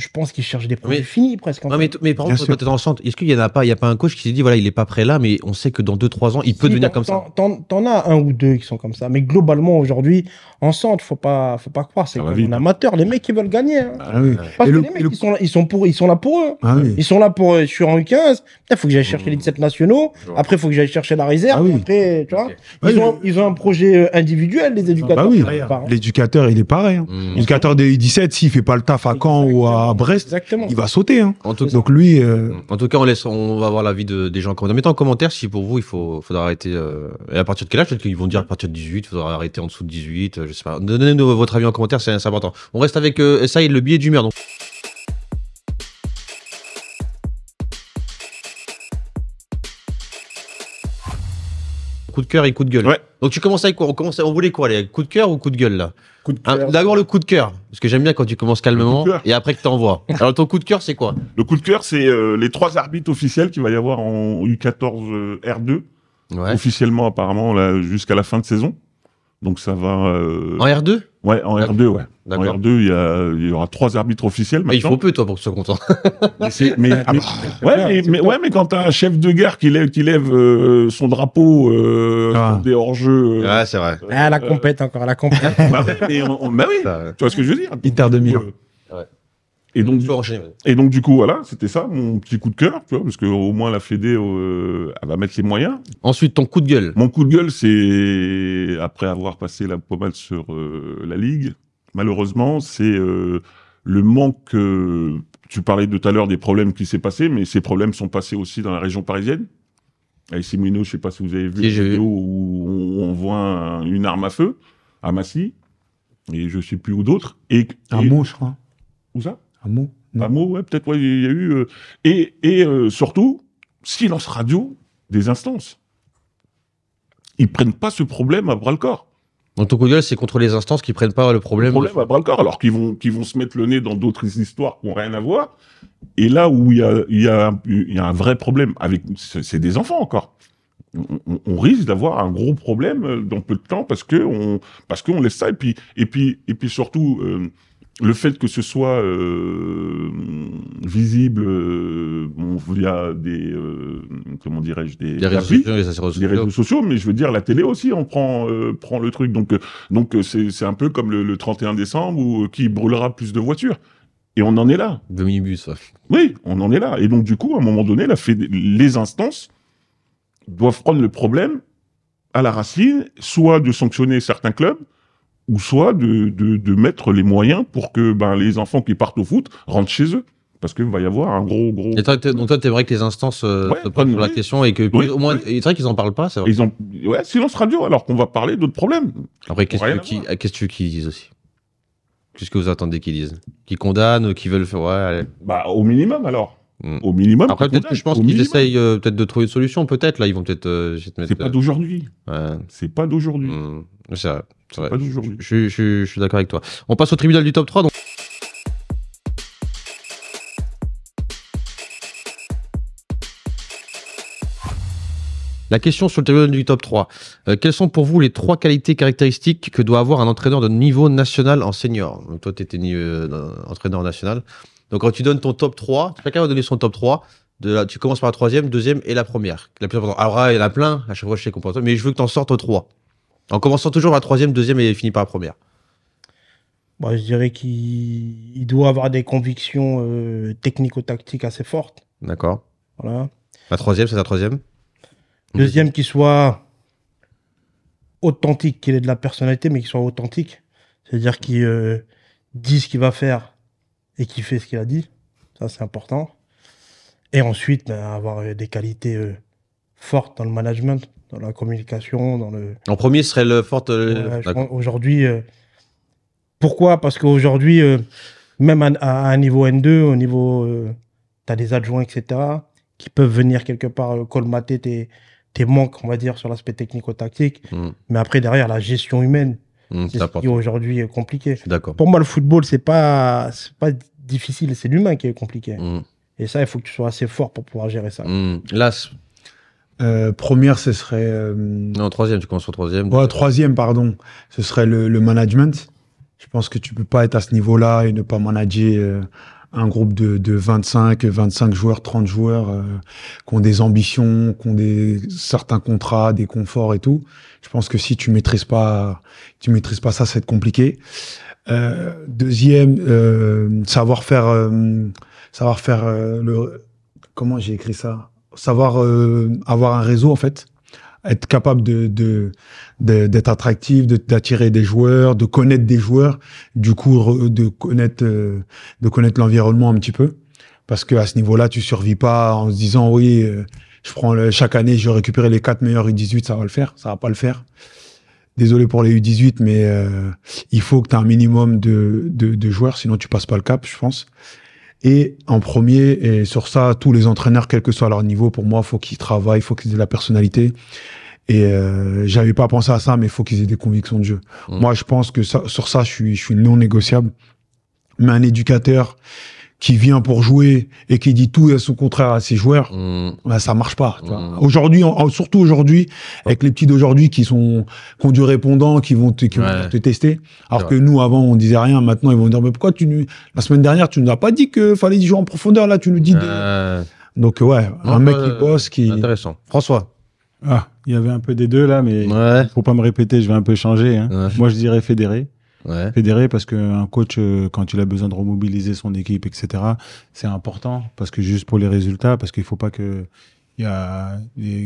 je pense qu'ils cherchent des projets mais, finis presque. mais, par contre, quand tu centre, est-ce qu'il n'y a pas, il y a pas un coach qui s'est dit, voilà, il est pas prêt là, mais on sait que dans 2-3 ans, il peut devenir comme ça. T'en as un ou deux qui sont comme ça, mais globalement aujourd'hui, en centre, faut pas, faut pas croire, c'est comme un amateur. Les mecs ils veulent gagner, hein. ah Parce que les mecs, ils, sont là, pour eux pour, ils sont là pour eux. Ah ils sont là pour, euh, sur en U15. Il faut que j'aille chercher les 17 mmh. nationaux. Après, il faut que j'aille chercher la réserve. Ah après, tu vois, ils, ont, ils ont un projet euh, individuel, les bah éducateurs. Hein. L'éducateur, il est pareil. Hein. Mmh. L'éducateur des 17, s'il fait pas le taf à Caen ou à Brest, Exactement. il va sauter. Hein. En tout Donc lui. Euh, en tout cas, on laisse, on va voir l'avis de, des gens en commentaire. Mettez en commentaire si pour vous il faut, faudra arrêter. Euh, et à partir de quel âge Peut-être qu'ils vont dire à partir de 18, il faudra arrêter en dessous de 18. Euh, je sais pas. Donnez-nous votre avis en commentaire, c'est important. On reste avec ça et le billet du Donc. Coup de cœur et coup de gueule. Donc tu commences avec quoi on, voulait quoi les Coup de cœur ou coup de gueule là hein, D'abord le coup de cœur, parce que j'aime bien quand tu commences calmement et après que t'envoies. Alors ton coup de cœur c'est quoi Le coup de cœur c'est euh, les trois arbitres officiels qu'il va y avoir en U14 euh, R2, officiellement apparemment jusqu'à la fin de saison. Donc ça va. Euh... En R2 Ouais, en R2, ouais. En R2, il y, a, il y, aura trois arbitres officiels. Mais il faut peu, toi, pour que tu sois content. mais, ah, ouais, mais, ouais, mais quand t'as un chef de guerre qui lève, qui lève euh, son drapeau euh, ah. des hors-jeux. Euh, ouais c'est vrai. ah, la compète encore, la compète. Bah, bah, oui, tu vois ce que je veux dire. Inter mieux et donc, et donc du coup, voilà, c'était ça mon petit coup de cœur, tu vois, parce que au moins la Fédé, euh, va mettre ses moyens. Ensuite, ton coup de gueule. Mon coup de gueule, c'est après avoir passé la pommade sur euh, la ligue, malheureusement, c'est euh, le manque. tu parlais tout à l'heure des problèmes qui s'est passé, mais ces problèmes sont passés aussi dans la région parisienne. À Issimino, je sais pas si vous avez vu vidéo où on, voit une arme à feu à Massy et je sais plus où d'autres. Et, un mot, je crois. Où ça un mot Un mot, ouais, peut-être, ouais, il y a eu. Euh, et et euh, surtout, silence radio des instances. Ils prennent pas ce problème à bras le corps. Donc ton coup c'est contre les instances qui prennent pas le problème. Le problème à bras le corps, alors qu'ils vont, vont se mettre le nez dans d'autres histoires qui n'ont rien à voir. Et là où il y a, y, a, y a un vrai problème, avec c'est des enfants encore. On, risque d'avoir un gros problème euh, dans peu de temps parce que on parce qu'on laisse ça et puis et puis et puis surtout le fait que ce soit euh, visible euh, via des euh, comment dirais-je des, réseaux, sociaux, mais je veux dire la télé aussi on prend prend le truc donc donc c'est un peu comme le, 31 décembre où qui brûlera plus de voitures et on en est là. De minibus. Oui, on en est là et donc du coup à un moment donné la les instances doivent prendre le problème à la racine, soit de sanctionner certains clubs ou soit de, de, mettre les moyens pour que ben, les enfants qui partent au foot rentrent chez eux. Parce qu'il va y avoir un gros, gros. Et toi, donc, toi, vrai que les instances euh, se prennent la question et que, au moins, c'est vrai qu'ils en parlent pas, c'est vrai. Ils ont... Ouais, silence radio, alors qu'on va parler d'autres problèmes. Après, qu'est-ce que, qui... tu veux qu'ils disent aussi Qu'est-ce que vous attendez qu'ils disent Qu'ils condamnent, qu'ils veulent faire. Ouais, Bah, au minimum, alors. Hmm. Au minimum. Après, peut-être je pense qu'ils essayent euh, peut-être de trouver une solution, peut-être. Là, ils vont peut-être. Euh, c'est pas d'aujourd'hui. C'est pas d'aujourd'hui. ça C'est vrai. Je, suis d'accord avec toi. On passe au tribunal du top 3. La question sur le tribunal du top 3. Euh, quelles sont pour vous les trois qualités caractéristiques que doit avoir un entraîneur de niveau national en senior toi, tu étais euh, entraîneur national. Donc quand tu donnes ton top 3, chacun va donner son top 3. tu commences par la troisième, deuxième et la première. La plus importante. Alors, il y en a plein, à chaque fois je sais qu'on mais je veux que tu en sortes trois. En commençant toujours la troisième, deuxième et finit par la première. je dirais qu'il doit avoir des convictions euh, technico-tactiques assez fortes. D'accord. Voilà. La troisième, c'est la troisième Deuxième, qui soit authentique, qu'il ait de la personnalité, mais qui soit authentique. C'est-à-dire qu'il euh, dit ce qu'il va faire et qu'il fait ce qu'il a dit. Ça, c'est important. Et ensuite, ben, avoir euh, des qualités fortes dans le management dans la communication, dans le. En premier ce serait le forte. Euh, aujourd'hui, euh, pourquoi Parce qu'aujourd'hui, euh, même à, un niveau N2, au niveau, tu as des adjoints, etc., qui peuvent venir quelque part colmater tes, tes manques, on va dire, sur l'aspect technico-tactique. Mm. Mais après, derrière, la gestion humaine, mm, qui aujourd'hui est compliqué. D'accord. Pour moi, le football, c'est pas, c'est pas difficile, c'est l'humain qui est compliqué. Mm. Et ça, il faut que tu sois assez fort pour pouvoir gérer ça. Là, euh, première, ce serait. Euh, non, troisième, tu commences au troisième. Ouais, troisième, pardon. Ce serait le, management. Je pense que tu peux pas être à ce niveau-là et ne pas manager euh, un groupe de, de, 25, 25 joueurs, 30 joueurs qui ont des ambitions, qui ont des, certains contrats, des conforts et tout. Je pense que si tu maîtrises pas, tu maîtrises pas ça, c'est compliqué. deuxième, savoir faire, savoir faire le. Comment j'ai écrit ça savoir euh, avoir un réseau en fait, être capable de d'être de, de, attractif, d'attirer des joueurs, de connaître des joueurs, du coup de connaître euh, de connaître l'environnement un petit peu, parce que à ce niveau-là, tu survis pas en se disant oui, euh, je prends le, chaque année, je vais récupérer les quatre meilleurs U18, ça va le faire, ça va pas le faire. Désolé pour les U18, mais il faut que tu aies un minimum de, de, joueurs, sinon tu passes pas le cap, je pense. Et en premier, et sur ça, tous les entraîneurs, quel que soit leur niveau, pour moi, faut qu'ils travaillent, faut qu'ils aient de la personnalité. Et euh, j'avais pas pensé à ça, mais faut qu'ils aient des convictions de jeu. Mm. Moi, je pense que ça, sur ça, je suis, je suis non négociable. Mais un éducateur qui vient pour jouer et qui dit tout et son contraire à ses joueurs, ben ça marche pas. Mm. Aujourd'hui, surtout aujourd'hui, avec les petits d'aujourd'hui qui sont qui ont du répondant, qui vont te, qui vont te tester, alors que nous avant on disait rien, maintenant ils vont dire mais pourquoi tu la semaine dernière tu nous as pas dit que fallait jouer en profondeur là, tu nous dis. Donc ouais, un mec qui bosse, qui intéressant. François. Ah, il y avait un peu des deux là, mais pour faut pas me répéter, je vais un peu changer. Hein. Moi je dirais Fédéré. Fédérer parce qu'un coach, euh, quand il a besoin de remobiliser son équipe, etc., c'est important parce que juste pour les résultats, parce qu'il ne faut pas que, y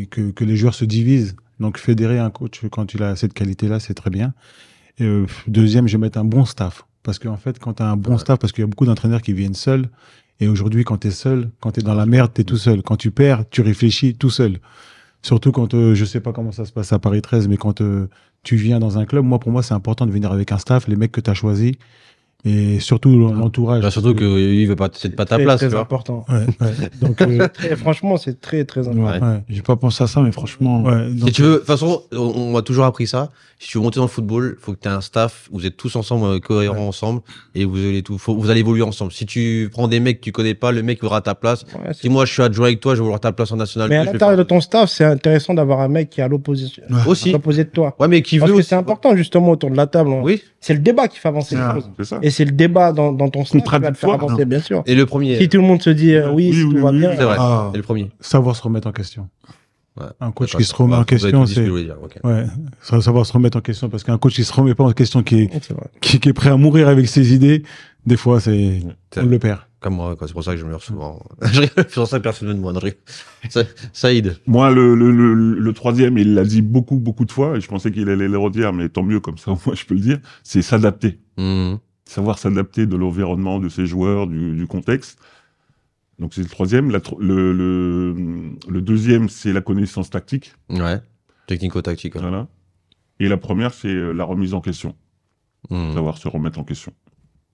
que, les joueurs se divisent. Donc fédérer un coach quand il a cette qualité-là, c'est très bien. Euh, deuxième, je vais mettre un bon staff. Parce qu'en fait, quand tu as un bon staff, parce qu'il y a beaucoup d'entraîneurs qui viennent seuls, et aujourd'hui, quand tu es seul, quand tu es dans la merde, tu es tout seul. Quand tu perds, tu réfléchis tout seul. Surtout quand je euh, je sais pas comment ça se passe à Paris 13, mais quand euh, tu viens dans un club, moi pour moi c'est important de venir avec un staff, les mecs que tu as choisis, et surtout ah. l'entourage. Bah, surtout que ne veut pas c'est pas ta place. C'est important. donc, euh, franchement, c'est très, très important. J'ai pas pensé à ça, mais franchement. tu veux, euh, de toute façon, on, m'a toujours appris ça. Si tu veux monter dans le football, il faut que tu aies un staff, vous êtes tous ensemble, euh, cohérents ensemble, et vous allez, tout, vous allez évoluer ensemble. Si tu prends des mecs que tu connais pas, le mec aura ta place. si moi, je suis adjoint avec toi, je vais vouloir ta place en national. Mais à l'intérieur de ton staff, c'est intéressant d'avoir un mec qui est à l'opposition. Aussi. de toi. Ouais, mais qui veut. que c'est important, justement, autour de la table. C'est le débat qui fait avancer les choses. C'est ça c'est le débat dans, ton style qui va te faire avancer, bien sûr. Et le premier. Si tout le monde se dit euh, oui, tout va bien. Ah. C'est le premier. Savoir se remettre en question. un coach qui se remet en question, c'est ouais, savoir se remettre en question parce qu'un coach qui se remet pas en question, qui est, qui, est prêt à mourir avec ses idées, des fois c'est on le perd. Comme moi, c'est pour ça que je meurs souvent. c'est pour ça personne ne me demande. Saïd. Moi, le, le, le, troisième, il l'a dit beaucoup beaucoup de fois et je pensais qu'il allait le redire, mais tant mieux comme ça, moi je peux le dire. C'est s'adapter. Mmh savoir s'adapter de l'environnement, de ses joueurs, du, contexte. Donc c'est le troisième. le, deuxième, c'est la connaissance tactique. Ouais, technico-tactique. Voilà. Et la première, c'est euh, la remise en question. Hmm. Savoir se remettre en question.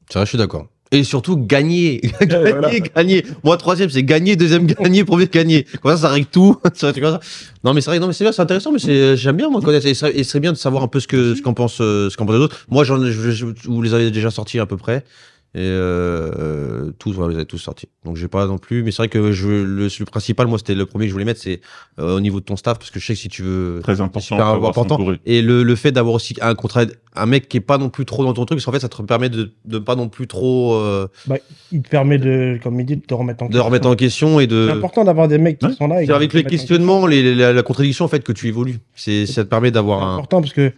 C'est vrai, je suis d'accord et surtout gagner. gagner, gagner. Moi, troisième, c'est gagner, deuxième, gagner, premier, gagner. Comme ça, ça règle tout. non, mais c'est vrai, non, mais c'est bien, c'est intéressant, mais j'aime bien, moi, connaître. Et ce serait bien de savoir un peu ce que, ce qu'en pense euh, ce qu'en pense les autres. Moi, j'en, vous les avez déjà sortis à peu près. Et euh, euh, tous, voilà, vous avez tous sortis. Donc j'ai pas non plus, mais c'est vrai que je, le, le principal, moi, c'était le premier que je voulais mettre, c'est euh, au niveau de ton staff, parce que je sais que si tu veux, très important, important. Et le, le fait d'avoir aussi un contrat, un mec qui est pas non plus trop dans ton truc, parce qu'en fait, ça te permet de, de pas non plus trop. Euh, bah, il te permet de, comme il dit, de te remettre en de question. remettre en question et de. C'est important d'avoir des mecs qui sont là. C'est avec les questionnements, les, la, la, contradiction en fait que tu évolues. C'est ça te permet d'avoir. un... Important parce que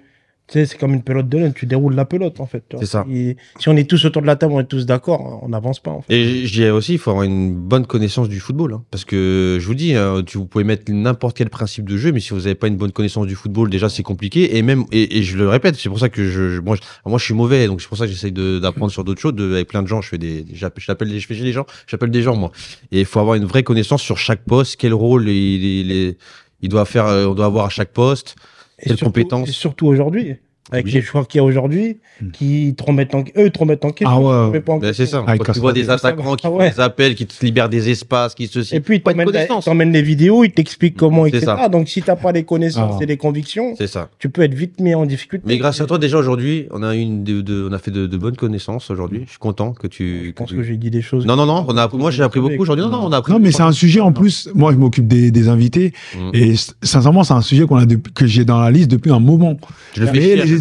c'est comme une pelote de laine, tu déroules la pelote en fait. C'est ça. si on est tous autour de la table, on est tous d'accord, on n'avance pas en fait. Et je dirais aussi, il faut avoir une bonne connaissance du football. Hein. parce que je vous dis, hein, tu, vous pouvez mettre n'importe quel principe de jeu, mais si vous n'avez pas une bonne connaissance du football, déjà c'est compliqué. Et même, et, je le répète, c'est pour ça que je, moi, je, suis mauvais, donc c'est pour ça que j'essaye d'apprendre sur d'autres choses. avec plein de gens, je fais des, j'appelle des, gens, j'appelle des gens moi. Et il faut avoir une vraie connaissance sur chaque poste, quel rôle il, il, il doit faire, euh, on doit avoir à chaque poste et compétences et Surtout aujourd'hui avec les joueurs qu'il y a aujourd'hui, hmm. qui te remettent eux, te remettent en quête Ah ouais, c'est ça. Quand tu vois des attaquants qui ah des qui te libèrent des espaces, qui se. Et puis ils t'emmènent les vidéos, ils t'expliquent hmm. comment, etc. Donc si t'as pas les connaissances ah. et les convictions, ça. tu peux être vite mis en difficulté. Mais grâce à toi déjà aujourd'hui, on a une, on a fait de, bonnes connaissances aujourd'hui. Hmm. Je suis content que tu. Je pense que, j'ai dit des choses. Non non non, on a, moi j'ai appris beaucoup aujourd'hui. Non non, on a appris. Non mais c'est un sujet en plus. Moi je m'occupe des invités et sincèrement c'est un sujet qu'on a que j'ai dans la liste depuis un moment. Je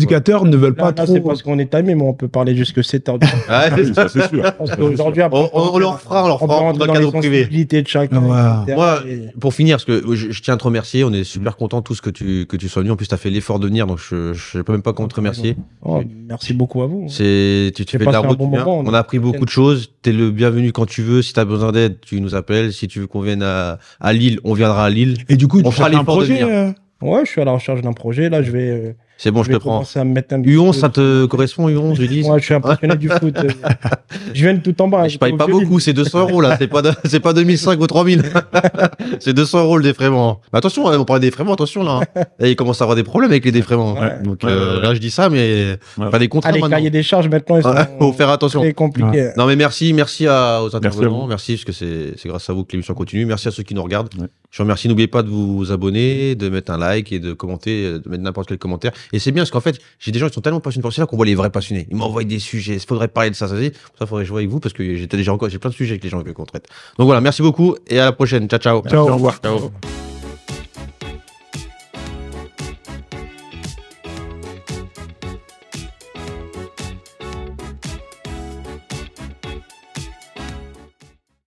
éducateurs ne veulent pas C'est parce qu'on est timé, mais on peut parler jusque 7 heures. c'est sûr. on, leur fera, on leur fera dans, privé. De chacun, ah, Moi, pour finir, parce que je, tiens à te remercier, on est super mm. content tous que tu que tu sois venu. En plus, tu as fait l'effort de venir, donc je ne peux même pas comment te remercier. Oh, merci beaucoup à vous. C'est tu, fais de la route. on, a appris beaucoup de choses. tu es le bienvenu quand tu veux. Si tu as besoin d'aide, tu nous appelles. Si tu veux qu'on vienne à, Lille, on viendra à Lille. Et du coup, on fera l'effort de venir. Ouais, je suis à la recherche d'un projet. Là, je vais euh, c'est bon, je, te prends. U11, ça te correspond, U11, je dis. Moi, je suis impressionné du foot. Je viens de tout en bas. Hein, je paye pas beaucoup, c'est 200 euros là. C'est pas, c'est pas 2005 ou 3000. c'est 200 euros le défraiement. Mais attention, hein, on parle des défraiements, attention là. Hein. Et il commence à avoir des problèmes avec les défraiements. Donc euh, euh, là, je dis ça, mais ouais. pas des contrats. Allez, ah, les des charges maintenant, Il Faut faire attention. C'est compliqué. Non, mais merci, merci aux intervenants. Merci, merci parce que c'est grâce à vous que l'émission continue. Merci à ceux qui nous regardent. Je vous remercie. N'oubliez pas de vous abonner, de mettre un like et de commenter, euh, de mettre n'importe quel commentaire. Et c'est bien parce qu'en fait, j'ai des gens qui sont tellement passionnés pour cela qu'on voit les vrais passionnés. Ils m'envoient des sujets. Il faudrait parler de ça, ça, ça, il faudrait jouer avec vous parce que j'ai déjà encore, j'ai plein de sujets avec les gens que qu'on traite. Donc voilà, merci beaucoup et à la prochaine. Ciao, ciao. Ciao, au revoir. Ciao.